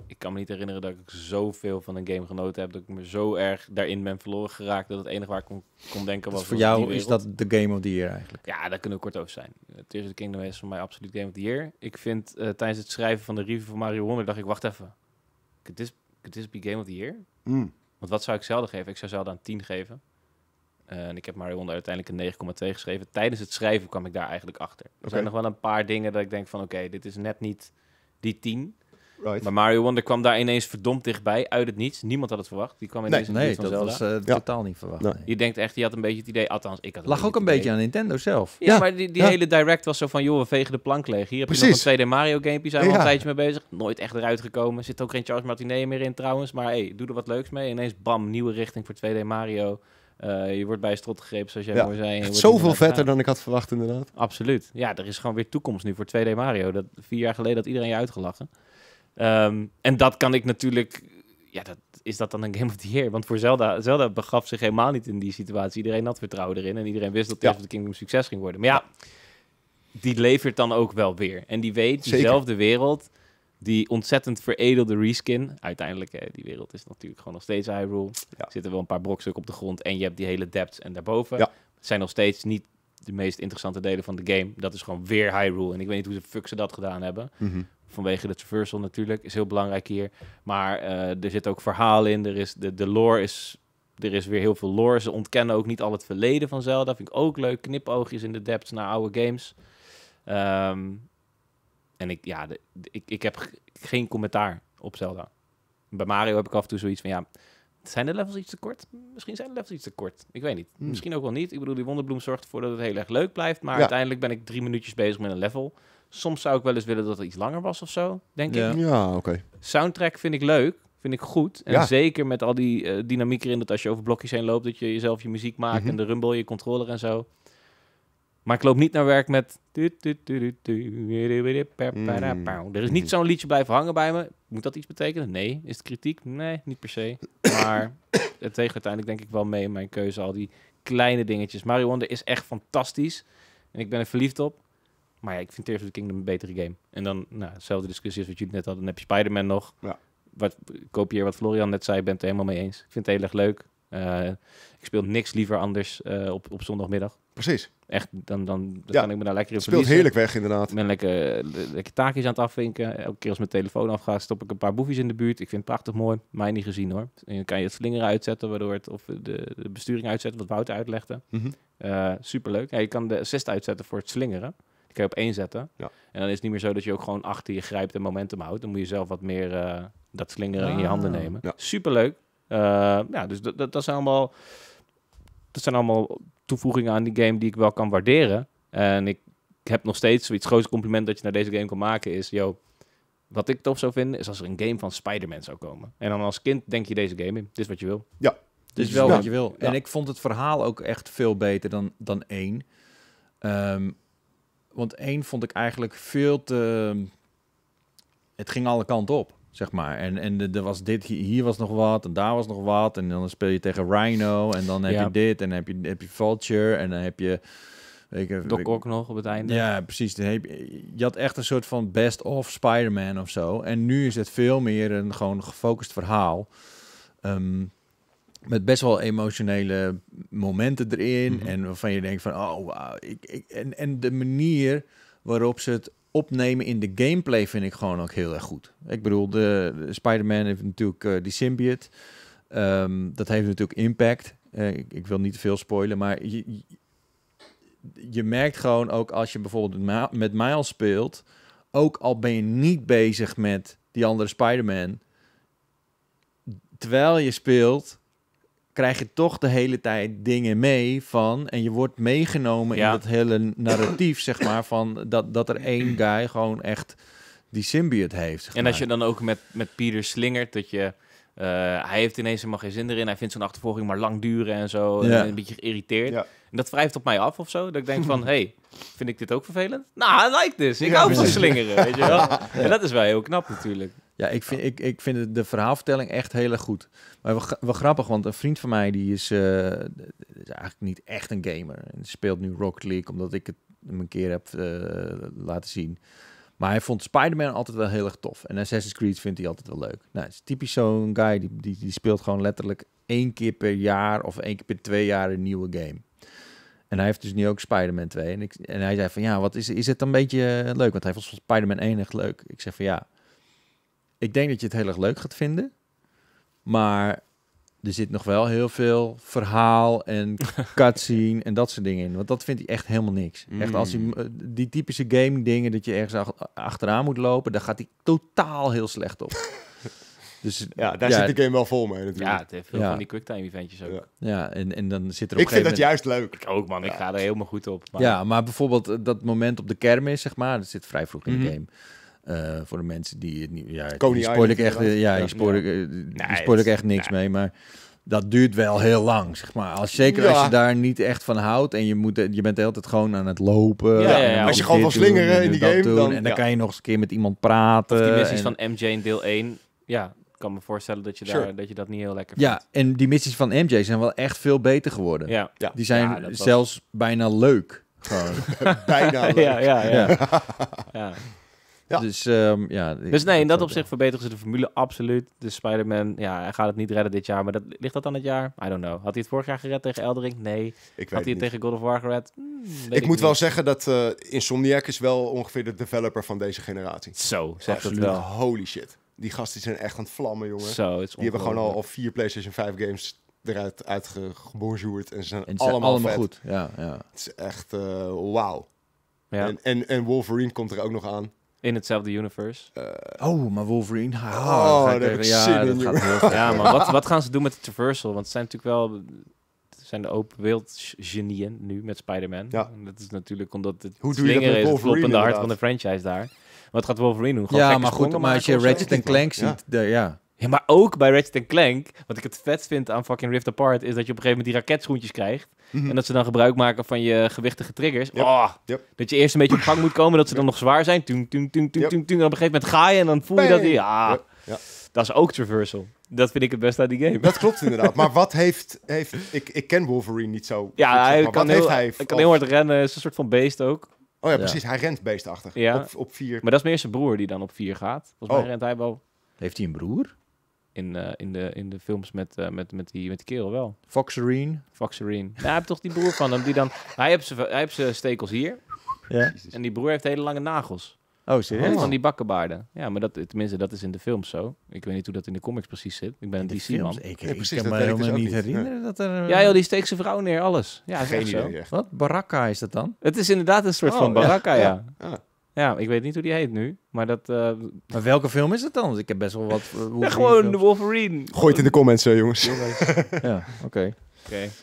ik kan me niet herinneren dat ik zoveel van een game genoten heb. Dat ik me zo erg daarin ben verloren geraakt. Dat het enige waar ik kon, kon denken was. voor jou is dat de Game of the Year eigenlijk? Ja, dat kunnen we kort over zijn. Tears of the Kingdom is voor mij absoluut Game of the Year. Ik vind eh, tijdens het schrijven van de review van Mario Wonder. dacht ik: wacht even. Could is could this be Game of the Year? Hmm. Want wat zou ik zelden geven? Ik zou zelden een 10 geven. Eh, en ik heb Mario Wonder uiteindelijk een 9,2 geschreven. Tijdens het schrijven kwam ik daar eigenlijk achter. Er zijn nog wel een paar dingen dat ik denk van... oké, dit is net niet die 10. Right. Maar Mario Wonder kwam daar ineens verdomd dichtbij, uit het niets. Niemand had het verwacht. Die kwam ineens nee, nee, dat was eh, totaal niet verwacht. Je denkt echt, je had een beetje het idee, althans, ik had Lag ook een beetje aan Nintendo zelf. Ja, maar die, die hele direct was zo van, joh, we vegen de plank leeg. Hier heb je nog een 2D Mario die zijn we al een tijdje mee bezig. Nooit echt eruit gekomen. Zit ook geen Charles Martinet meer in trouwens, maar hey, doe er wat leuks mee. Ineens, bam, nieuwe richting voor 2D Mario. Eh, je wordt bij strot gegrepen, zoals jij ja. mooi zei. Zoveel vetter dan ik had verwacht, inderdaad. Absoluut. Ja, er is gewoon weer toekomst nu voor 2D Mario. Dat vier jaar geleden had iedereen je uitgelachen. Ehm, en dat kan ik natuurlijk. Ja, dat, is dat dan een Game of the Year? Want voor Zelda, Zelda begaf zich helemaal niet in die situatie. Iedereen had vertrouwen erin en iedereen wist dat ja. de Kingdom succes ging worden. Maar ja, die levert dan ook wel weer. En die weet, diezelfde wereld, die ontzettend veredelde reskin. Uiteindelijk, hè, die wereld is natuurlijk gewoon nog steeds Hyrule. rule. Er zitten wel een paar brokstukken op de grond en je hebt die hele depth en daarboven. zijn nog steeds niet de meest interessante delen van de game. Dat is gewoon weer Hyrule. En ik weet niet hoe ze fuck ze dat gedaan hebben. Mhm vanwege de traversal natuurlijk, is heel belangrijk hier. Maar eh, er zit ook verhaal in, er is, de, de lore is, er is weer heel veel lore. Ze ontkennen ook niet al het verleden van Zelda, vind ik ook leuk. Knipoogjes in de depths naar oude games. Ehm, en ik, ja, ik, ik heb geen commentaar op Zelda. Bij Mario heb ik af en toe zoiets van, ja, zijn de levels iets te kort? Misschien zijn de levels iets te kort. Ik weet niet. Hmm. Misschien ook wel niet. Ik bedoel, die wonderbloem zorgt ervoor dat het heel erg leuk blijft. Maar uiteindelijk ben ik drie minuutjes bezig met een level. Soms zou ik wel eens willen dat het iets langer was of zo, denk ik. Ja, oké. Soundtrack vind ik leuk, vind ik goed. En zeker met al die eh, dynamiek erin dat als je over blokjes heen loopt, dat je jezelf je muziek maakt mhm. en de rumble, je controller en zo. Maar ik loop niet naar werk met. Mm. Er is niet zo'n liedje blijven hangen bij me. Moet dat iets betekenen? Nee. Is het kritiek? Nee, niet per se. (coughs) Maar het tegen uiteindelijk denk ik wel mee in mijn keuze. Al die kleine dingetjes. Mario Wonder is echt fantastisch. En ik ben er verliefd op. Maar ja, ik vind Tears of the Kingdom een betere game. En dan, nou, dezelfde discussie als wat jullie net hadden. Dan heb je Spider-Man nog. Ja. Wat, kopieer wat Florian net zei, ben het er helemaal mee eens. Ik vind het heel erg leuk. Eh, ik speel niks liever anders eh, op, op zondagmiddag. Precies. Echt, dan, dan, dan kan ik me daar lekker in speelt heerlijk weg, inderdaad. Ik lekker, eh, lekker taakjes aan het afvinken. Elke keer als mijn telefoon afgaat, stop ik een paar boefjes in de buurt. Ik vind het prachtig mooi. Mij niet gezien, hoor. En dan kan je het slingeren uitzetten, waardoor het, of de, de besturing uitzetten, wat Wouter uitlegde. Mm -hmm. uh, superleuk. je kan de assist uitzetten voor het slingeren kan je op één zetten. Ja. En dan is het niet meer zo dat je ook gewoon achter je grijpt en momentum houdt. Dan moet je zelf wat meer eh, dat slingeren in je handen ah. nemen. Ja. Superleuk. Uh, ja, dus dat, dat, zijn allemaal, dat zijn allemaal toevoegingen aan die game die ik wel kan waarderen. En ik heb nog steeds zoiets grootste compliment dat je naar deze game kan maken is... Yo, wat ik tof zou vinden is als er een game van Spider-Man zou komen. En dan als kind denk je deze game in. Dit is wat je wil. Ja. Dit is wel wat je wil. En ik vond het verhaal ook echt veel beter dan, dan één. Ehm, want één vond ik eigenlijk veel te... Het ging alle kanten op, zeg maar. En, en er was dit, hier was nog wat en daar was nog wat. En dan speel je tegen Rhino en dan heb je dit en dan heb je, heb je Vulture en dan heb je... Ik, Doc ook nog op het einde. Ja, precies. Je had echt een soort van best of Spider-Man of zo. En nu is het veel meer een gewoon gefocust verhaal. Um, met best wel emotionele momenten erin. Mhm. En waarvan je denkt van, oh wow. Ik, ik, en, en de manier waarop ze het opnemen in de gameplay vind ik gewoon ook heel erg goed. Ik bedoel, de, Spider-Man heeft natuurlijk eh, die symbiote. Ehm, dat heeft natuurlijk impact. Eh, ik, wil niet te veel spoilen, maar je, je, je, merkt gewoon ook als je bijvoorbeeld met Miles speelt, ook al ben je niet bezig met die andere Spider-Man, terwijl je speelt, krijg je toch de hele tijd dingen mee van. En je wordt meegenomen ja. in dat hele narratief, zeg maar, van dat, dat er één guy gewoon echt die symbiote heeft. Zeg maar. En als je dan ook met, met Peter slingert, dat je. Eh, hij heeft ineens helemaal geen zin erin. Hij vindt zo'n achtervolging maar lang duren en zo. Ja. een beetje geïrriteerd. Ja. En dat wrijft op mij af of zo. Dat ik denk van, (laughs) hey, vind ik dit ook vervelend? Nou, nah, I like this. Ik hou van slingeren, weet je wel? (laughs) En dat is wel heel knap natuurlijk. Ja, ik vind, ik, ik vind de verhaalvertelling echt heel erg goed. Maar wel, grappig, want een vriend van mij die is, eh, is eigenlijk niet echt een gamer. En speelt nu Rocket League, omdat ik het hem een keer heb eh, laten zien. Maar hij vond Spider-Man altijd wel heel erg tof. En Assassin's Creed vindt hij altijd wel leuk. Nou, het is typisch zo'n guy, die, die, die speelt gewoon letterlijk één keer per jaar of één keer per twee jaar een nieuwe game. En hij heeft dus nu ook Spider-Man 2. En, ik, en hij zei van, ja, wat is, is het een beetje eh, leuk? Want hij vond Spider-Man 1 echt leuk. Ik zeg van, ja, ik denk dat je het heel erg leuk gaat vinden. Maar er zit nog wel heel veel verhaal en (laughs) cutscene en dat soort dingen in. Want dat vind ik echt helemaal niks. Echt als mm. eh, die typische game dingen dat je ergens achteraan moet lopen, daar gaat hij totaal heel slecht op. (laughs) Dus, ja, daar zit de game wel vol mee natuurlijk. Ja, het heeft veel van die quicktime eventjes ook. Ja, en, en dan zit er op Ik vind dat juist leuk. ook man, ik ga er helemaal goed op. Maar... Ja, maar bijvoorbeeld eh, dat moment op de kermis, zeg maar, dat zit vrij vroeg in de mhm. game eh, voor de mensen die het niet... Ja, ik spoor ik echt, ja, ik spoor ik, spoor ik echt niks mee, maar dat duurt wel heel lang, zeg maar. Als, zeker als je daar niet echt van houdt en je, moet, je bent de hele tijd gewoon aan het lopen. als je gewoon wil slingeren in die game. dan, en dan kan je nog eens een keer met iemand praten. Of die missies van MJ in deel 1, ja, ik kan me voorstellen dat je, daar, dat je dat niet heel lekker vindt. Ja, en die missies van MJ zijn wel echt veel beter geworden. Ja. Die zijn zelfs bijna leuk. (laughs) (laughs) bijna leuk. ja, ja. (laughs) ja. Dus, ja, dus, ehm, dus nee, in dat opzicht verbeteren ze de formule absoluut. Dus Spider-Man, ja, hij gaat het niet redden dit jaar. Maar dat, ligt dat dan het jaar? I don't know. Had hij het vorig jaar gered tegen Eldering? Nee. Had hij het tegen God of War gered? Hmm, ik, moet wel zeggen dat uh, Insomniac is wel ongeveer de developer van deze generatie. Zo, zegt het wel. Holy shit. Die gasten zijn echt aan het vlammen, jongen. Die hebben gewoon al, vier PlayStation 5 games eruit uitgebonjourd. En ze zijn, allemaal, goed. Ja, ja. Het is echt uh, wauw. Ja. en, en Wolverine komt er ook nog aan. In hetzelfde universe. Eh, oh, maar Wolverine. oh, ja, dat gaat heel Ja, maar wat, wat gaan ze doen met de traversal? Want ze zijn natuurlijk wel... zijn de open wereld genieën nu met Spider-Man. Ja. dat is natuurlijk omdat het Hoe doe je dat is, het kloppende hart van de franchise daar. Wat gaat Wolverine doen? Gewoon ja, maar goed, maar als je Ratchet en Clank ziet, De, ja. Ja, maar ook bij Ratchet Clank, wat ik het vet vind aan fucking Rift Apart, is dat je op een gegeven moment die raketschoentjes krijgt. Mhm. En dat ze dan gebruik maken van je gewichtige triggers. Ah. Dat je eerst een beetje op gang moet komen, dat ze dan nog zwaar zijn. Toen, toen, toen, toen, toen, En op een gegeven moment ga je en dan voel je dat... ja, ah. ja, dat is ook traversal. Dat vind ik het beste uit die game. Dat klopt inderdaad. maar wat (laughs) heeft... heeft ik, ik ken Wolverine niet zo. Ja, hij, kan heel, hij, kan heel hard rennen. is een soort van beest ook. Oh ja, precies. Hij rent beestachtig. Ja. Op, op vier. Maar dat is meer zijn broer die dan op vier gaat. Volgens oh. mij rent hij wel... Heeft hij een broer? in, eh, in, de, in de films met, uh, met, met, die, met die kerel wel. Foxerine. Foxerine. Nou, hij hebt toch die broer van hem die dan... Hij heeft zijn, hij heeft stekels hier. Ja. En die broer heeft hele lange nagels. Oh, serieus? Oh. Van die bakkenbaarden. Ja, maar dat, tenminste, dat is in de films zo. Ik weet niet hoe dat in de comics precies zit. Ik ben een DC-man. Ik, ja, kan me helemaal dus niet herinneren dat er... Ja joh, die steekt zijn vrouw neer, alles. Ja, Geen idee, zo. Wat? Baraka is dat dan? Het is inderdaad een soort oh, van Baraka, ja. ja. Ah. Ja, ik weet niet hoe die heet nu, maar dat... Eh, maar welke film is het dan? Want ik heb best wel wat... Eh, (laughs) gewoon de Wolverine. Gooi het in de comments, zo, eh, jongens. ja, (laughs) oké.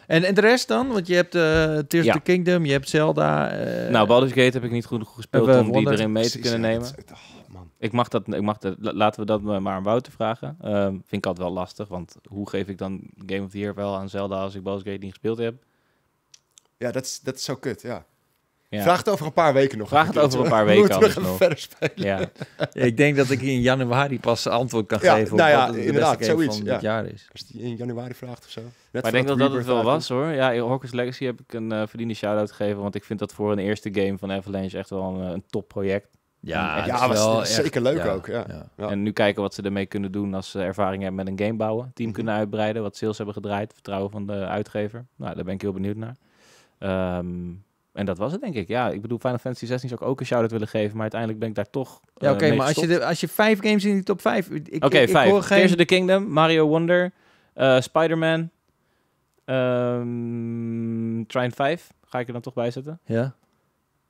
En, en de rest dan? Want je hebt uh, Tears of the Kingdom, je hebt Zelda. nou, Baldur's Gate heb ik niet goed gespeeld om die erin mee te kunnen nemen. Oh, ik mag dat, ik mag dat, laten we dat maar aan Wouter vragen. Ehm, vind ik altijd wel lastig, want hoe geef ik dan Game of the Year wel aan Zelda als ik Baldur's Gate niet gespeeld heb? Ja, dat is, dat is zo kut, ja. Ja. Vraag het over een paar weken nog. Vraag het over een paar weken we nog. verder spelen. Ja. ik denk dat ik in januari pas antwoord kan geven nou op wat inderdaad, beste zoiets, van dit jaar is. Als die in januari vraagt of zo. maar ik denk dat dat het wel was hoor. Ja, in Hawkins Legacy heb ik een uh, verdiende shout-out gegeven, want ik vind dat voor een eerste game van Avalanche echt wel een, eh, een topproject. Ja, ja was echt, zeker leuk ook. Ja. En nu kijken wat ze ermee kunnen doen als ze ervaring hebben met een game bouwen. Team mhm. kunnen uitbreiden, wat sales hebben gedraaid, vertrouwen van de uitgever. Nou, daar ben ik heel benieuwd naar. Ehm, en dat was het, denk ik. Ja, ik bedoel, Final Fantasy 16 zou ik ook een shout-out willen geven, maar uiteindelijk ben ik daar toch. Ja, oké, eh, maar als je, als je vijf games in die top vijf Oké, vijf. Ik geen... of the Kingdom, Mario Wonder, uh, Spider-Man, um, Train 5. Ga ik er dan toch bij zetten? Ja.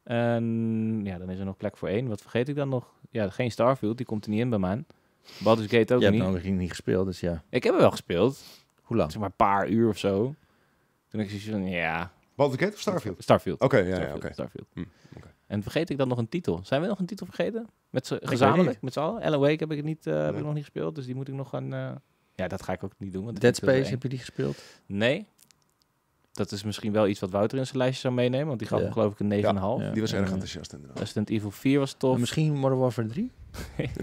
En ja, dan is er nog plek voor één. Wat vergeet ik dan nog? Ja, geen Starfield, die komt er niet in bij mij. Baldur's Gate ook niet. Je hebt nog niet gespeeld, dus ja. Ik heb hem wel gespeeld. Hoe lang? Zeg maar een paar uur of zo. Toen ik zoiets van, ja, Baldur's Gate of Starfield? Starfield. Oké, ja, Starfield. Ja, Starfield. Hm, en vergeet ik dan nog een titel. Zijn we nog een titel vergeten? Met gezamenlijk, met z'n allen? Alan Wake heb ik, niet, eh, heb ik nog niet gespeeld, dus die moet ik nog gaan... Eh, ja, dat ga ik ook niet doen. Want Dead Space, heb je die gespeeld? Nee. Dat is misschien wel iets wat Wouter in zijn lijstje zou meenemen, want die gaf ja. geloof ik een 9,5. Ja, die was erg enthousiast inderdaad. Resident Evil 4 was tof. En misschien Modern Warfare 3? (laughs) ik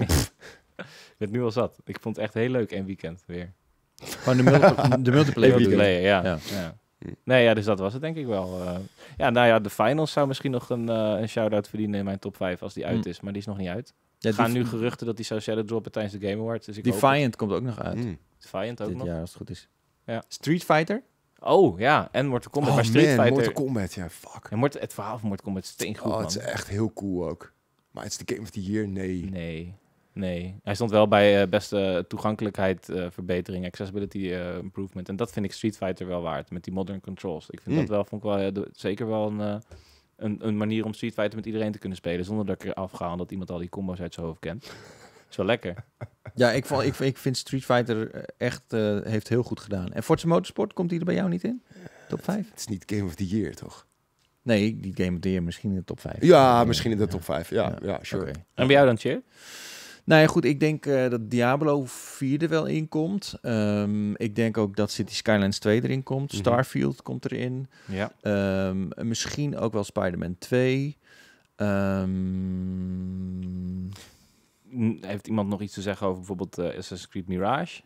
ben nu al zat. Ik vond het echt heel leuk één weekend weer. Gewoon oh, de, multi (laughs) de multiplayer. multiplayer ja. ja. Nee, ja, dus dat was het denk ik wel. Eh. ja, nou ja, de finals zou misschien nog een, uh, een shout-out verdienen in mijn top 5 als die uit mm. is. Maar die is nog niet uit. Ja, er gaan nu geruchten dat die zou shadow droppen tijdens de Game Awards. Dus ik Defiant komt ook nog uit. Defiant mm. ook Dit nog. Ja, als het goed is. Ja. Street Fighter? Oh ja, en Mortal Kombat. Oh, maar Street man, Fighter. Mortal Kombat, ja, fuck. En Mort het verhaal van Mortal Kombat is steengoed, Oh, het is echt heel cool ook. Maar het is de Game of the Year? Nee. Nee. Nee, hij stond wel bij eh, beste toegankelijkheid, eh, verbetering, accessibility eh, improvement. En dat vind ik Street Fighter wel waard, met die modern controls. Ik vind mm. dat wel, vond ik wel zeker wel een, een, een, manier om Street Fighter met iedereen te kunnen spelen. Zonder dat ik eraf ga dat iemand al die combo's uit zijn hoofd kent. (laughs) is wel lekker. Ja, ik, ik, ik vind Street Fighter echt, heeft heel goed gedaan. En Forza Motorsport, komt die er bij jou niet in? Top 5? Het, is niet Game of the Year, toch? Nee, die Game of the Year misschien in de top 5. Ja, misschien in de top 5. Ja, ja, sure. En bij jou dan, Cheer? Nou ja, goed, ik denk eh, dat Diablo 4 er wel in komt. Ehm, ik denk ook dat City Skylines 2 erin komt. Mhm. Starfield komt erin. Ja. Ehm, misschien ook wel Spider-Man 2. Ehm, heeft iemand nog iets te zeggen over bijvoorbeeld uh, Assassin's Creed Mirage?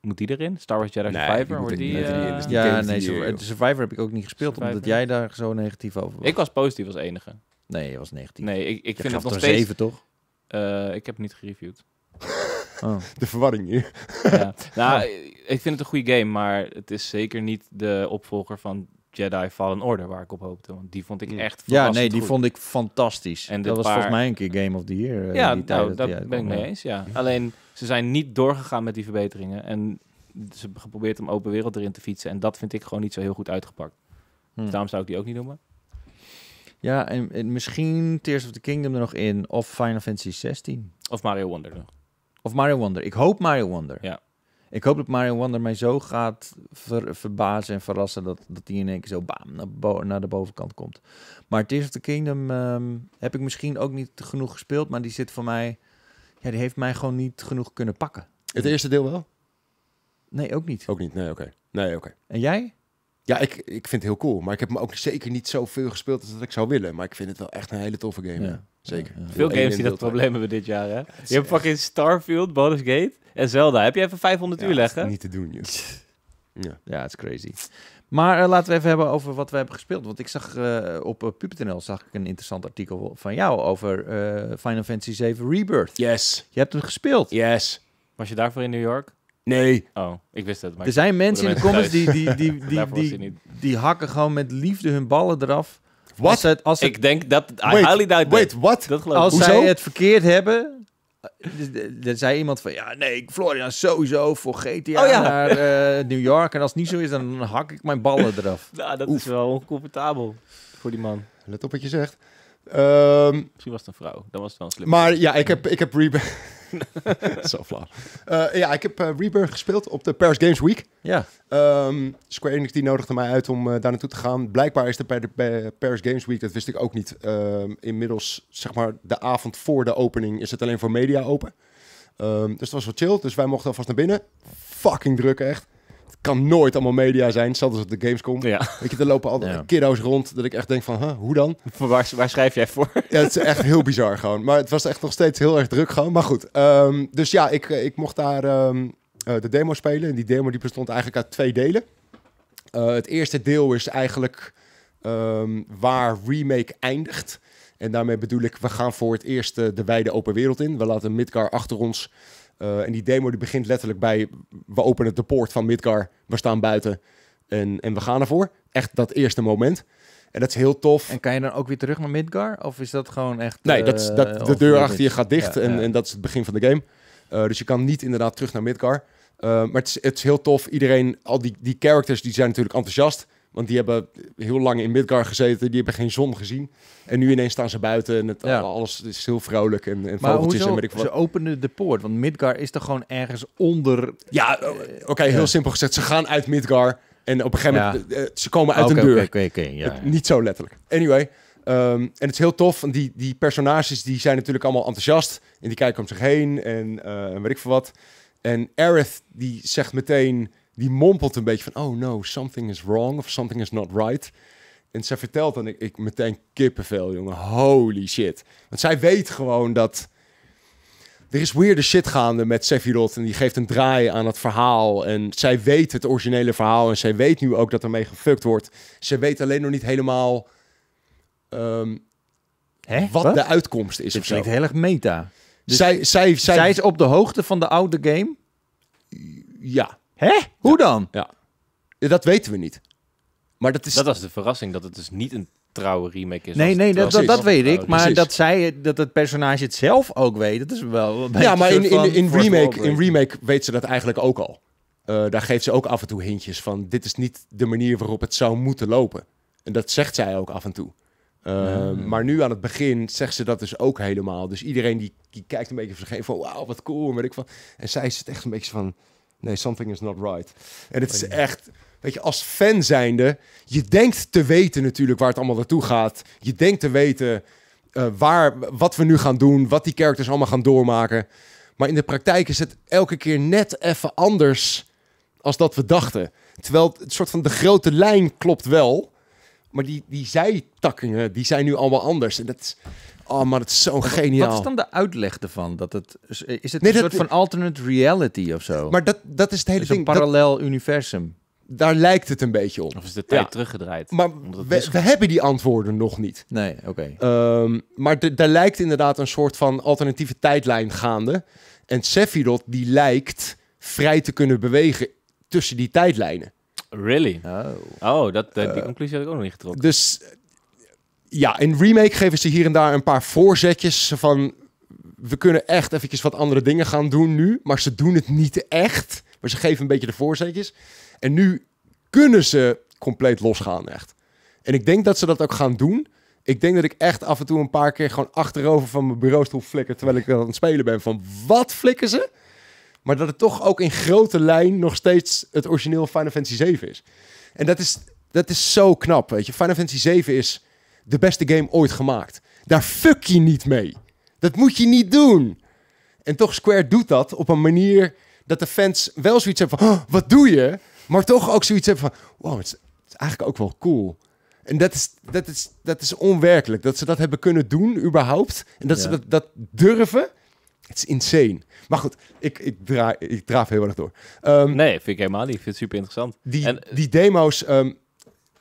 Moet die erin? Star Wars Jedi nee, Survivor? die, eh, ja, nee, Survivor, Survivor heb ik ook niet gespeeld, omdat jij daar zo negatief over was. Ik was positief als enige. Nee, je was negatief. Nee, ik, ik vind het nog steeds... 7, toch? Eh, ik heb niet gereviewd. (laughs) Oh. De verwarring hier. ja. (laughs) Nou, oh. ik vind het een goede game, maar het is zeker niet de opvolger van Jedi Fallen Order waar ik op hoopte. Want die vond ik echt Ja, nee, die vond ik fantastisch. En dat was volgens mij een keer Game of the Year. Eh, ja, die nou, daar ben ik mee eens, ja. Alleen, ze zijn niet doorgegaan met die verbeteringen. En ze hebben geprobeerd om open wereld erin te fietsen. En dat vind ik gewoon niet zo heel goed uitgepakt. Hm. Dus daarom zou ik die ook niet noemen. Ja, en, misschien Tears of the Kingdom er nog in. Of Final Fantasy 16. Of Mario Wonder nog. Of Mario Wonder. Ik hoop Mario Wonder. Ja. Ik hoop dat Mario Wonder mij zo gaat verbazen en verrassen dat, dat die in één keer zo bam naar, naar, de bovenkant komt. Maar Tears of the Kingdom ehm, heb ik misschien ook niet genoeg gespeeld, maar die zit voor mij... Ja, die heeft mij gewoon niet genoeg kunnen pakken. Het eerste deel wel? Nee, ook niet. Ook niet, nee, oké. Nee, oké. En jij? Ja, ik, ik vind het heel cool. Maar ik heb hem ook zeker niet zoveel gespeeld als dat ik zou willen. Maar ik vind het wel echt een hele toffe game. Zeker. veel games die dat probleem hebben dit jaar, hè? Je hebt fucking Starfield, Baldur's Gate en Zelda. Heb je even 500 uur leggen? niet te doen, joh. (laughs) Ja, ja het is crazy. Maar eh, laten we even hebben over wat we hebben gespeeld. Want ik zag eh, op uh, zag ik een interessant artikel van jou over Final Fantasy VII Rebirth. Yes. Je hebt hem gespeeld. Yes. Was je daarvoor in New York? Nee. Oh, ik wist dat. Maar er zijn mensen in de comments die, die, die, die, die, die, hakken gewoon met liefde hun ballen eraf. Wat? Als het, ik denk dat... wait, wat? Dat als zij het verkeerd hebben... Eh, er zei iemand van, ja, nee, Florian sowieso voor GTA oh naar eh, New York. En als het niet zo is, dan hak ik mijn ballen eraf. (laughs) nou, dat is wel oncomfortabel voor die man. Let op wat je zegt. Um, Misschien was het een vrouw, dan was het wel slim. Maar ja, ik heb, ik heb (laughs) (laughs) Zo flauw. Eh, ja, ik heb uh, eh, Rebirth gespeeld op de Paris Games Week. Ja. Ehm, Square Enix die nodigde mij uit om eh, daar naartoe te gaan. Blijkbaar is er bij de Paris Games Week, dat wist ik ook niet. Ehm, inmiddels, zeg maar, de avond voor de opening is het alleen voor media open. Ehm, dus het was wel chill. Dus wij mochten alvast naar binnen. Fucking druk echt. Het kan nooit allemaal media zijn, zelfs als op de Gamescom. Ja. Weet je, er lopen altijd ja. kiddo's rond dat ik echt denk van, huh, hoe dan? (laughs) Waar, waar schrijf jij voor? Ja, het is echt heel bizar gewoon. Maar het was echt nog steeds heel erg druk gewoon. Maar goed, ehm, dus ja, ik, eh, ik mocht daar ehm, eh, de demo spelen. En die demo die bestond eigenlijk uit twee delen. Eh, het eerste deel is eigenlijk ehm, waar Remake eindigt. En daarmee bedoel ik, we gaan voor het eerst de wijde open wereld in. We laten Midgar achter ons. Eh, en die demo die begint letterlijk bij, we openen de poort van Midgar, we staan buiten en, en we gaan ervoor. Echt dat eerste moment. En dat is heel tof. En kan je dan ook weer terug naar Midgar? Of is dat gewoon echt... Nee, dat, dat, eh, de deur achter je gaat dicht en, en dat is het begin van de game. Eh, dus je kan niet inderdaad terug naar Midgar. maar het is, het is heel tof. Iedereen, al die, die characters, die zijn natuurlijk enthousiast. Want die hebben heel lang in Midgar gezeten, die hebben geen zon gezien. En nu ineens staan ze buiten en het, alles is heel vrolijk en, en vogeltjes. en weet ik wat. ze openen de poort? Want Midgar is toch gewoon ergens onder... Ja, eh, oké, heel simpel gezegd. Ze gaan uit Midgar en op een gegeven moment... Eh, ze komen uit okay, een deur. Okay, niet zo letterlijk. Anyway, ehm, en het is heel tof, want die, die personages die zijn natuurlijk allemaal enthousiast. En die kijken om zich heen en uh, weet ik veel wat. En Aerith die zegt meteen die mompelt een beetje van, oh no, something is wrong of something is not right. En zij vertelt dan, ik, ik meteen kippenvel, jongen, holy shit. Want zij weet gewoon dat er is weirde shit gaande met Sephiroth en die geeft een draai aan het verhaal. En zij weet het originele verhaal en zij weet nu ook dat ermee gefukt wordt. ze weet alleen nog niet helemaal ehm, Hè? Wat, de uitkomst is. Het spreekt heel erg meta. Dus zij, zij, zij is op de hoogte van de oude game? Ja. Hè? Hoe dan? Ja. Dat weten we niet. Maar dat is... Dat was de verrassing, dat het dus niet een trouwe remake is. Nee, nee, dat, dat, weet ik. Maar dat zij, dat het personage het zelf ook weet, dat is wel... Ja, maar in, in, in, remake, in remake weet ze dat eigenlijk ook al. Eh, daar geeft ze ook af en toe hintjes van... dit is niet de manier waarop het zou moeten lopen. En dat zegt zij ook af en toe. Eh, hmm. Maar nu aan het begin zegt ze dat dus ook helemaal. Dus iedereen die, kijkt een beetje van... wauw, wat cool. En, ik van, en zij het echt een beetje van nee, something is not right. En het is oh, echt, weet je, als fan zijnde, je denkt te weten natuurlijk waar het allemaal naartoe gaat. Je denkt te weten uh, waar, wat we nu gaan doen, wat die characters allemaal gaan doormaken. Maar in de praktijk is het elke keer net even anders als dat we dachten. Terwijl het soort van de grote lijn klopt wel. Maar die, die zijtakkingen, die zijn nu allemaal anders. En dat is, Oh, maar het is zo geniaal. Wat is dan de uitleg ervan? Dat het, is het een soort van alternate reality of zo? Maar dat, dat is het hele is ding. een parallel universum. Daar lijkt het een beetje op. Of is de tijd teruggedraaid? Maar we, we, hebben die antwoorden nog niet. Nee, oké. Ehm, maar daar lijkt inderdaad een soort van alternatieve tijdlijn gaande. En Sephiroth, die lijkt vrij te kunnen bewegen tussen die tijdlijnen. Really? Oh, oh dat, die eh, conclusie had ik ook nog niet getrokken. Dus ja, in Remake geven ze hier en daar een paar voorzetjes van... We kunnen echt eventjes wat andere dingen gaan doen nu. Maar ze doen het niet echt. Maar ze geven een beetje de voorzetjes. En nu kunnen ze compleet losgaan, echt. En ik denk dat ze dat ook gaan doen. Ik denk dat ik echt af en toe een paar keer gewoon achterover van mijn bureaustoel flikker... terwijl ik aan het spelen ben van wat flikken ze? Maar dat het toch ook in grote lijn nog steeds het origineel Final Fantasy 7 is. En dat is, dat is zo knap, weet je. Final Fantasy 7 is de beste game ooit gemaakt. Daar fuck je niet mee. Dat moet je niet doen. En toch Square doet dat op een manier dat de fans wel zoiets hebben van... wat doe je? Maar toch ook zoiets hebben van... Wow, het is, eigenlijk ook wel cool. En dat is, dat, is, dat is onwerkelijk. Dat ze dat hebben kunnen doen, überhaupt. En dat ze dat, durven. Het is insane. Maar goed, ik, ik, draai, ik draaf heel erg door. Ehm, nee, vind ik helemaal niet. Ik vind het super interessant. Die, en, die demo's, ehm,